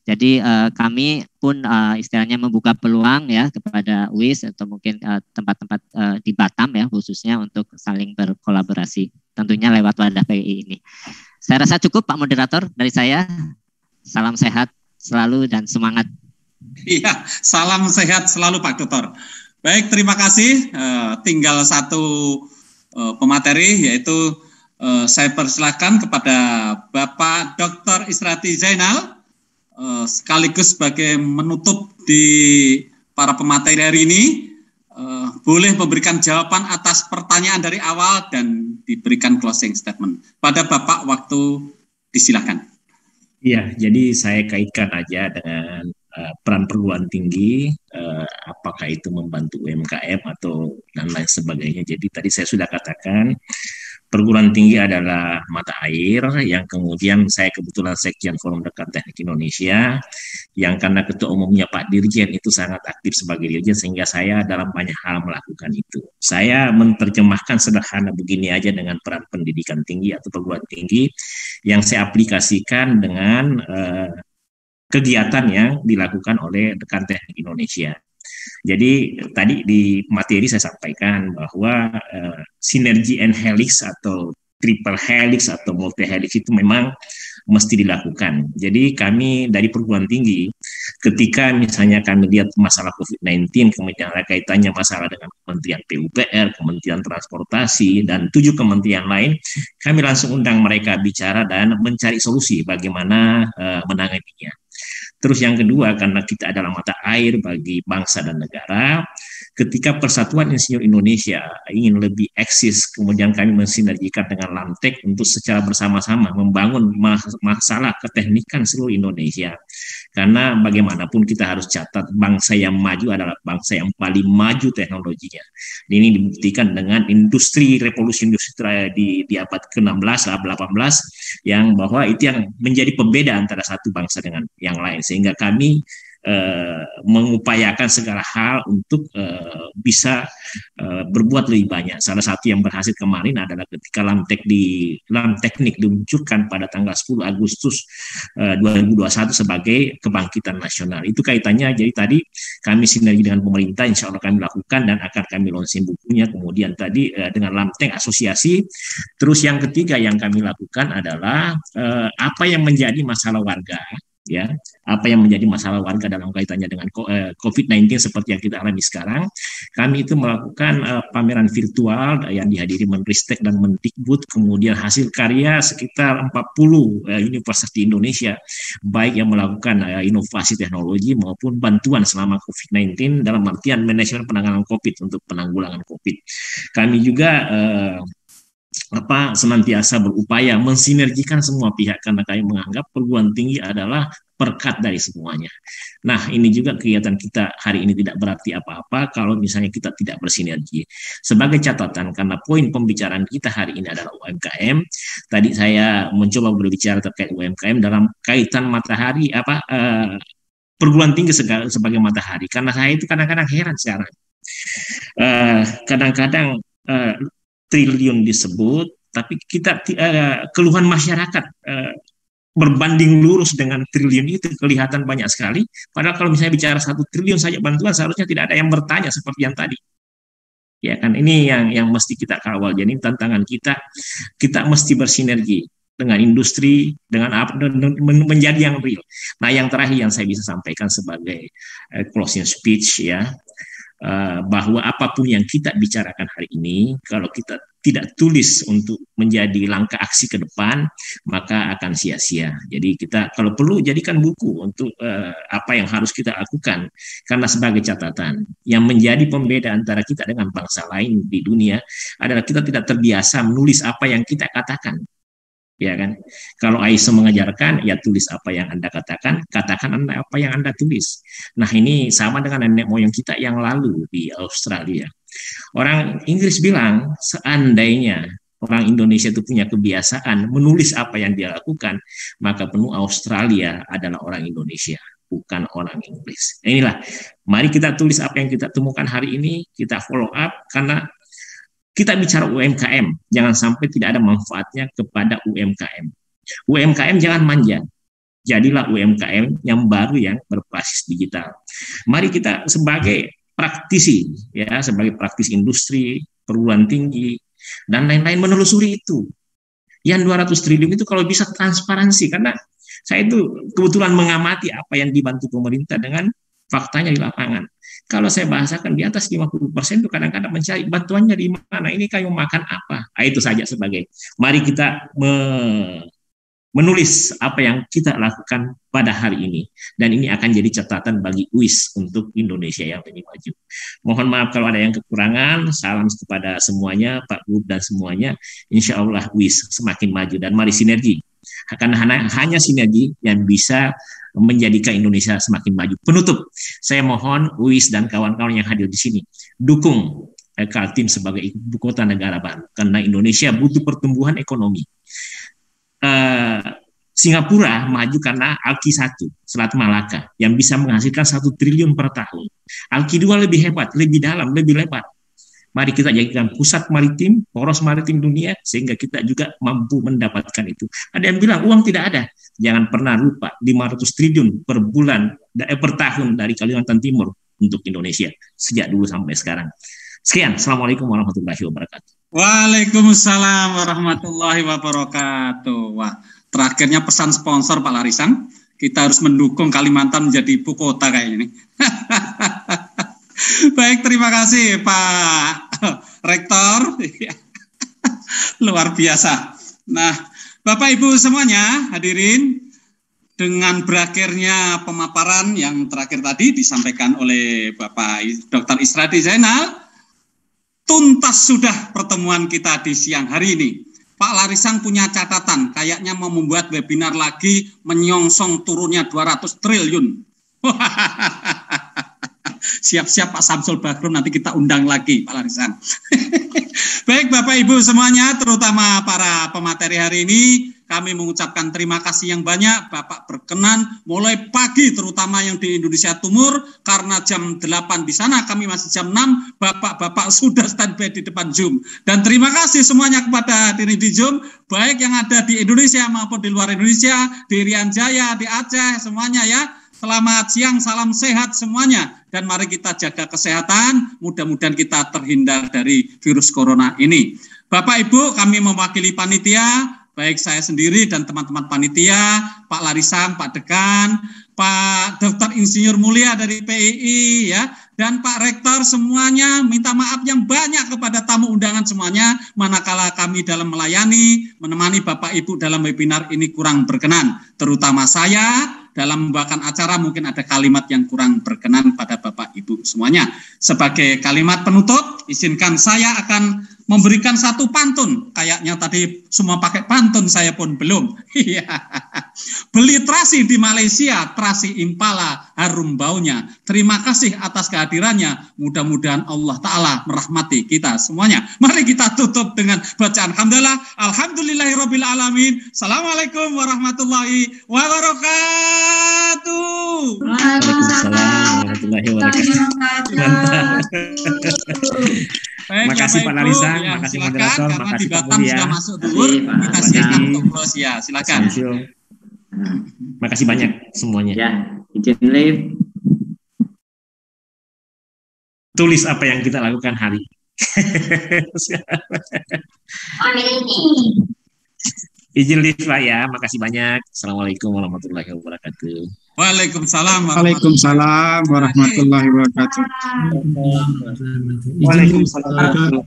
Jadi uh, kami pun uh, istilahnya membuka peluang ya kepada UIS atau mungkin tempat-tempat uh, uh, di Batam ya khususnya untuk saling berkolaborasi tentunya lewat wadah PI ini. Saya rasa cukup Pak Moderator dari saya. Salam sehat selalu dan semangat. Iya, salam sehat selalu Pak Tutor. Baik, terima kasih. Uh, tinggal satu uh, pemateri yaitu Eh, saya persilakan kepada Bapak Dr. Israti Zainal eh, sekaligus sebagai menutup di para pemateri hari ini eh, boleh memberikan jawaban atas pertanyaan dari awal dan diberikan closing statement. Pada Bapak waktu disilakan. Iya, jadi saya kaitkan aja dengan peran perguruan tinggi, apakah itu membantu UMKM atau dan lain sebagainya. Jadi tadi saya sudah katakan perguruan tinggi adalah mata air yang kemudian saya kebetulan sekian Forum Dekan Teknik Indonesia yang karena ketua umumnya Pak Dirjen itu sangat aktif sebagai dirjen sehingga saya dalam banyak hal melakukan itu. Saya menerjemahkan sederhana begini aja dengan peran pendidikan tinggi atau perguruan tinggi yang saya aplikasikan dengan eh, kegiatan yang dilakukan oleh Dekan Teknik Indonesia. Jadi tadi di materi saya sampaikan bahwa uh, sinergi N helix atau triple helix atau multi helix itu memang mesti dilakukan. Jadi kami dari perguruan tinggi ketika misalnya kami lihat masalah COVID-19 kemudian ada kaitannya masalah dengan Kementerian PUPR, Kementerian Transportasi dan tujuh kementerian lain, kami langsung undang mereka bicara dan mencari solusi bagaimana uh, menanganinya. Terus yang kedua, karena kita adalah mata air bagi bangsa dan negara, ketika Persatuan Insinyur Indonesia ingin lebih eksis, kemudian kami mensinergikan dengan Lantek untuk secara bersama-sama membangun masalah keteknikan seluruh Indonesia. Karena bagaimanapun kita harus catat bangsa yang maju adalah bangsa yang paling maju teknologinya. Ini dibuktikan dengan industri revolusi industri di, di abad ke-16, 18, yang bahwa itu yang menjadi pembeda antara satu bangsa dengan yang lain sehingga kami Eh, mengupayakan segala hal untuk eh, bisa eh, berbuat lebih banyak. Salah satu yang berhasil kemarin adalah ketika Lamtek di Lamteknik diluncurkan pada tanggal 10 Agustus 2021 sebagai kebangkitan nasional. Itu kaitannya jadi tadi kami sinergi dengan pemerintah insya Allah kami lakukan dan akan kami launching bukunya kemudian tadi dengan Lamtek asosiasi. Terus yang ketiga yang kami lakukan adalah apa yang menjadi masalah warga ya apa yang menjadi masalah warga dalam kaitannya dengan eh, COVID-19 seperti yang kita alami sekarang kami itu melakukan uh, pameran virtual yang dihadiri Menteri Stek dan Mendikbud kemudian hasil karya sekitar 40 uh, eh, universitas di Indonesia baik yang melakukan uh, inovasi teknologi maupun bantuan selama COVID-19 dalam artian manajemen penanganan COVID untuk penanggulangan COVID kami juga uh, apa senantiasa berupaya mensinergikan semua pihak karena kami menganggap perguruan tinggi adalah berkat dari semuanya. Nah, ini juga kegiatan kita hari ini tidak berarti apa-apa kalau misalnya kita tidak bersinergi. Sebagai catatan, karena poin pembicaraan kita hari ini adalah UMKM, tadi saya mencoba berbicara terkait UMKM dalam kaitan matahari apa eh, perguruan tinggi sebagai matahari. Karena saya itu kadang-kadang heran sekarang. Eh, kadang-kadang eh, triliun disebut, tapi kita uh, keluhan masyarakat uh, berbanding lurus dengan triliun itu kelihatan banyak sekali. Padahal kalau misalnya bicara satu triliun saja bantuan seharusnya tidak ada yang bertanya seperti yang tadi. Ya kan ini yang yang mesti kita kawal. Jadi tantangan kita kita mesti bersinergi dengan industri dengan menjadi yang real. Nah yang terakhir yang saya bisa sampaikan sebagai eh, closing speech ya Eh, bahwa apapun yang kita bicarakan hari ini, kalau kita tidak tulis untuk menjadi langkah aksi ke depan, maka akan sia-sia. Jadi kita kalau perlu jadikan buku untuk uh, apa yang harus kita lakukan, karena sebagai catatan yang menjadi pembeda antara kita dengan bangsa lain di dunia adalah kita tidak terbiasa menulis apa yang kita katakan ya kan? Kalau ISO mengajarkan, ya tulis apa yang Anda katakan, katakan Anda apa yang Anda tulis. Nah, ini sama dengan nenek moyang kita yang lalu di Australia. Orang Inggris bilang, seandainya orang Indonesia itu punya kebiasaan menulis apa yang dia lakukan, maka penuh Australia adalah orang Indonesia, bukan orang Inggris. Inilah, mari kita tulis apa yang kita temukan hari ini, kita follow up, karena kita bicara UMKM, jangan sampai tidak ada manfaatnya kepada UMKM. UMKM jangan manja. Jadilah UMKM yang baru yang berbasis digital. Mari kita sebagai praktisi ya, sebagai praktisi industri, perguruan tinggi dan lain-lain menelusuri itu. Yang 200 triliun itu kalau bisa transparansi karena saya itu kebetulan mengamati apa yang dibantu pemerintah dengan faktanya di lapangan. Kalau saya bahasakan di atas 50 persen itu kadang-kadang mencari bantuannya di mana, ini kayu makan apa. Nah, itu saja sebagai, mari kita me menulis apa yang kita lakukan pada hari ini. Dan ini akan jadi catatan bagi UIS untuk Indonesia yang lebih maju. Mohon maaf kalau ada yang kekurangan, salam kepada semuanya, Pak Gub dan semuanya. Insya Allah UIS semakin maju dan mari sinergi. Karena hanya sinergi yang bisa menjadikan Indonesia semakin maju. Penutup, saya mohon Uis dan kawan-kawan yang hadir di sini dukung Kaltim sebagai ibu kota negara baru karena Indonesia butuh pertumbuhan ekonomi. Uh, Singapura maju karena Alki 1, Selat Malaka, yang bisa menghasilkan satu triliun per tahun. Alki 2 lebih hebat, lebih dalam, lebih lebar. Mari kita jadikan pusat maritim, poros maritim dunia, sehingga kita juga mampu mendapatkan itu. Ada yang bilang uang tidak ada. Jangan pernah lupa 500 triliun per bulan, eh, per tahun dari Kalimantan Timur untuk Indonesia sejak dulu sampai sekarang. Sekian, Assalamualaikum warahmatullahi wabarakatuh. Waalaikumsalam warahmatullahi wabarakatuh. Wah, terakhirnya pesan sponsor Pak Larisang, kita harus mendukung Kalimantan menjadi ibu kota kayak ini. <laughs> <laughs> Baik, terima kasih Pak Rektor. <laughs> Luar biasa. Nah, Bapak Ibu semuanya hadirin, dengan berakhirnya pemaparan yang terakhir tadi disampaikan oleh Bapak Dr. Isradi Zainal, tuntas sudah pertemuan kita di siang hari ini. Pak Larisang punya catatan, kayaknya mau membuat webinar lagi menyongsong turunnya 200 triliun. <laughs> Siap-siap Pak Samsul Bakrum nanti kita undang lagi Pak Larisan. <laughs> Baik Bapak Ibu semuanya, terutama para pemateri hari ini, kami mengucapkan terima kasih yang banyak Bapak berkenan mulai pagi terutama yang di Indonesia Timur karena jam 8 di sana kami masih jam 6 Bapak-bapak sudah standby di depan Zoom dan terima kasih semuanya kepada diri di Zoom baik yang ada di Indonesia maupun di luar Indonesia di Rian Jaya di Aceh semuanya ya Selamat siang, salam sehat semuanya. Dan mari kita jaga kesehatan, mudah-mudahan kita terhindar dari virus corona ini. Bapak Ibu, kami mewakili panitia, baik saya sendiri dan teman-teman panitia, Pak Larisan, Pak Dekan, Pak Dokter Insinyur Mulia dari PII, ya, dan Pak Rektor semuanya minta maaf yang banyak kepada tamu undangan semuanya manakala kami dalam melayani, menemani Bapak Ibu dalam webinar ini kurang berkenan, terutama saya, dalam membawakan acara mungkin ada kalimat yang kurang berkenan pada Bapak Ibu semuanya. Sebagai kalimat penutup, izinkan saya akan memberikan satu pantun. Kayaknya tadi semua pakai pantun, saya pun belum. <laughs> Iya. Beli terasi di Malaysia, terasi impala, harum baunya. Terima kasih atas kehadirannya. Mudah-mudahan Allah Ta'ala merahmati kita semuanya. Mari kita tutup dengan bacaan. Alhamdulillah, Alhamdulillahirrabbilalamin. Assalamualaikum warahmatullahi wabarakatuh. Waalaikumsalam warahmatullahi wabarakatuh. Baik, eh, makasih Pak Larissa, ya, makasih silakan, moderator, makasih Pak Mulia. Sudah masuk dulu, kita silakan untuk close ya, silakan. Makasih banyak semuanya. Ya, izin live. Tulis apa yang kita lakukan hari. izin live lah ya, makasih banyak. Assalamualaikum warahmatullahi wabarakatuh. Waalaikumsalam. Waalaikumsalam warahmatullahi wabarakatuh. Waalaikumsalam.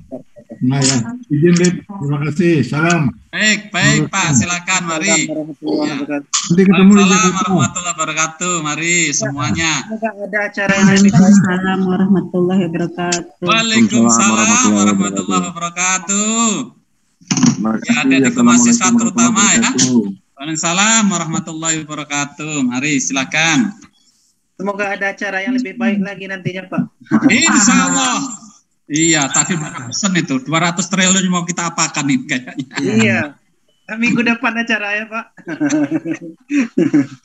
Nah, ya. Izin, Bib. Terima kasih. Salam. Baik, baik, Pak. Silakan, mari. Ya. Nanti ketemu di warahmatullahi wabarakatuh. Mari semuanya. Ada acara Waalaikumsalam warahmatullahi wabarakatuh. Waalaikumsalam warahmatullahi wabarakatuh. Ya, ada di siswa terutama ya. Waalaikumsalam warahmatullahi wabarakatuh. Mari silakan. Semoga ada acara yang lebih baik lagi nantinya Pak. Insya Allah. Iya, tadi pesan itu 200 triliun mau kita apakan nih kayaknya. Iya. Kan minggu depan acara ya Pak.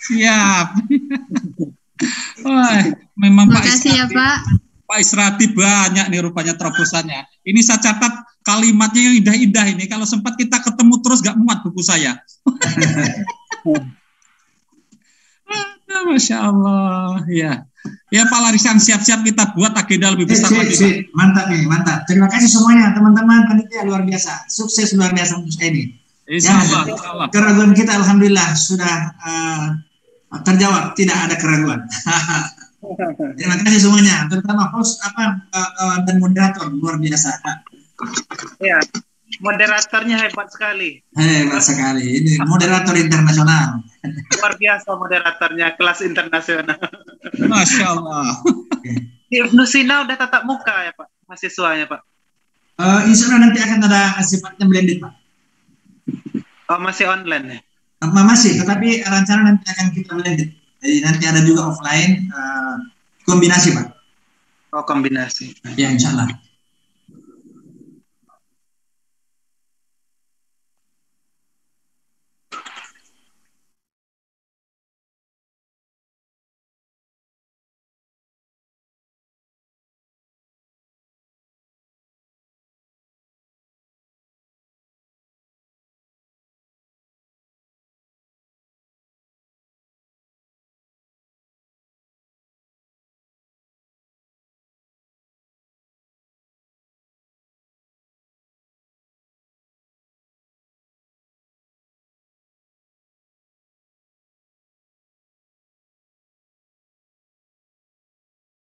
Siap. Wah, memang Makasih Pak Israti, ya Pak. Pak Israti banyak nih rupanya terobosannya. Ini saya catat kalimatnya yang indah-indah ini. Kalau sempat kita ketemu terus gak muat buku saya. Masya Allah. Ya. Ya Pak Larisan, siap-siap kita buat agenda lebih besar lagi. Si, mantap nih, mantap. Terima kasih semuanya teman-teman panitia luar biasa. Sukses luar biasa untuk ini. Insya Allah, ya, Keraguan kita alhamdulillah sudah uh, terjawab, tidak ada keraguan. <laughs> Terima kasih semuanya, terutama host apa uh, uh, dan moderator luar biasa. Ya, moderatornya hebat sekali. Eh, hebat sekali. Ini moderator internasional. Luar biasa moderatornya kelas internasional. Masya Allah. Ibnu Sina udah tatap muka ya Pak, mahasiswanya Pak. Uh, insya Allah nanti akan ada sifatnya blended Pak. Oh, masih online ya? Uh, masih, tetapi rencana nanti akan kita blended. Jadi nanti ada juga offline uh, kombinasi Pak. Oh kombinasi. Ya insya Allah.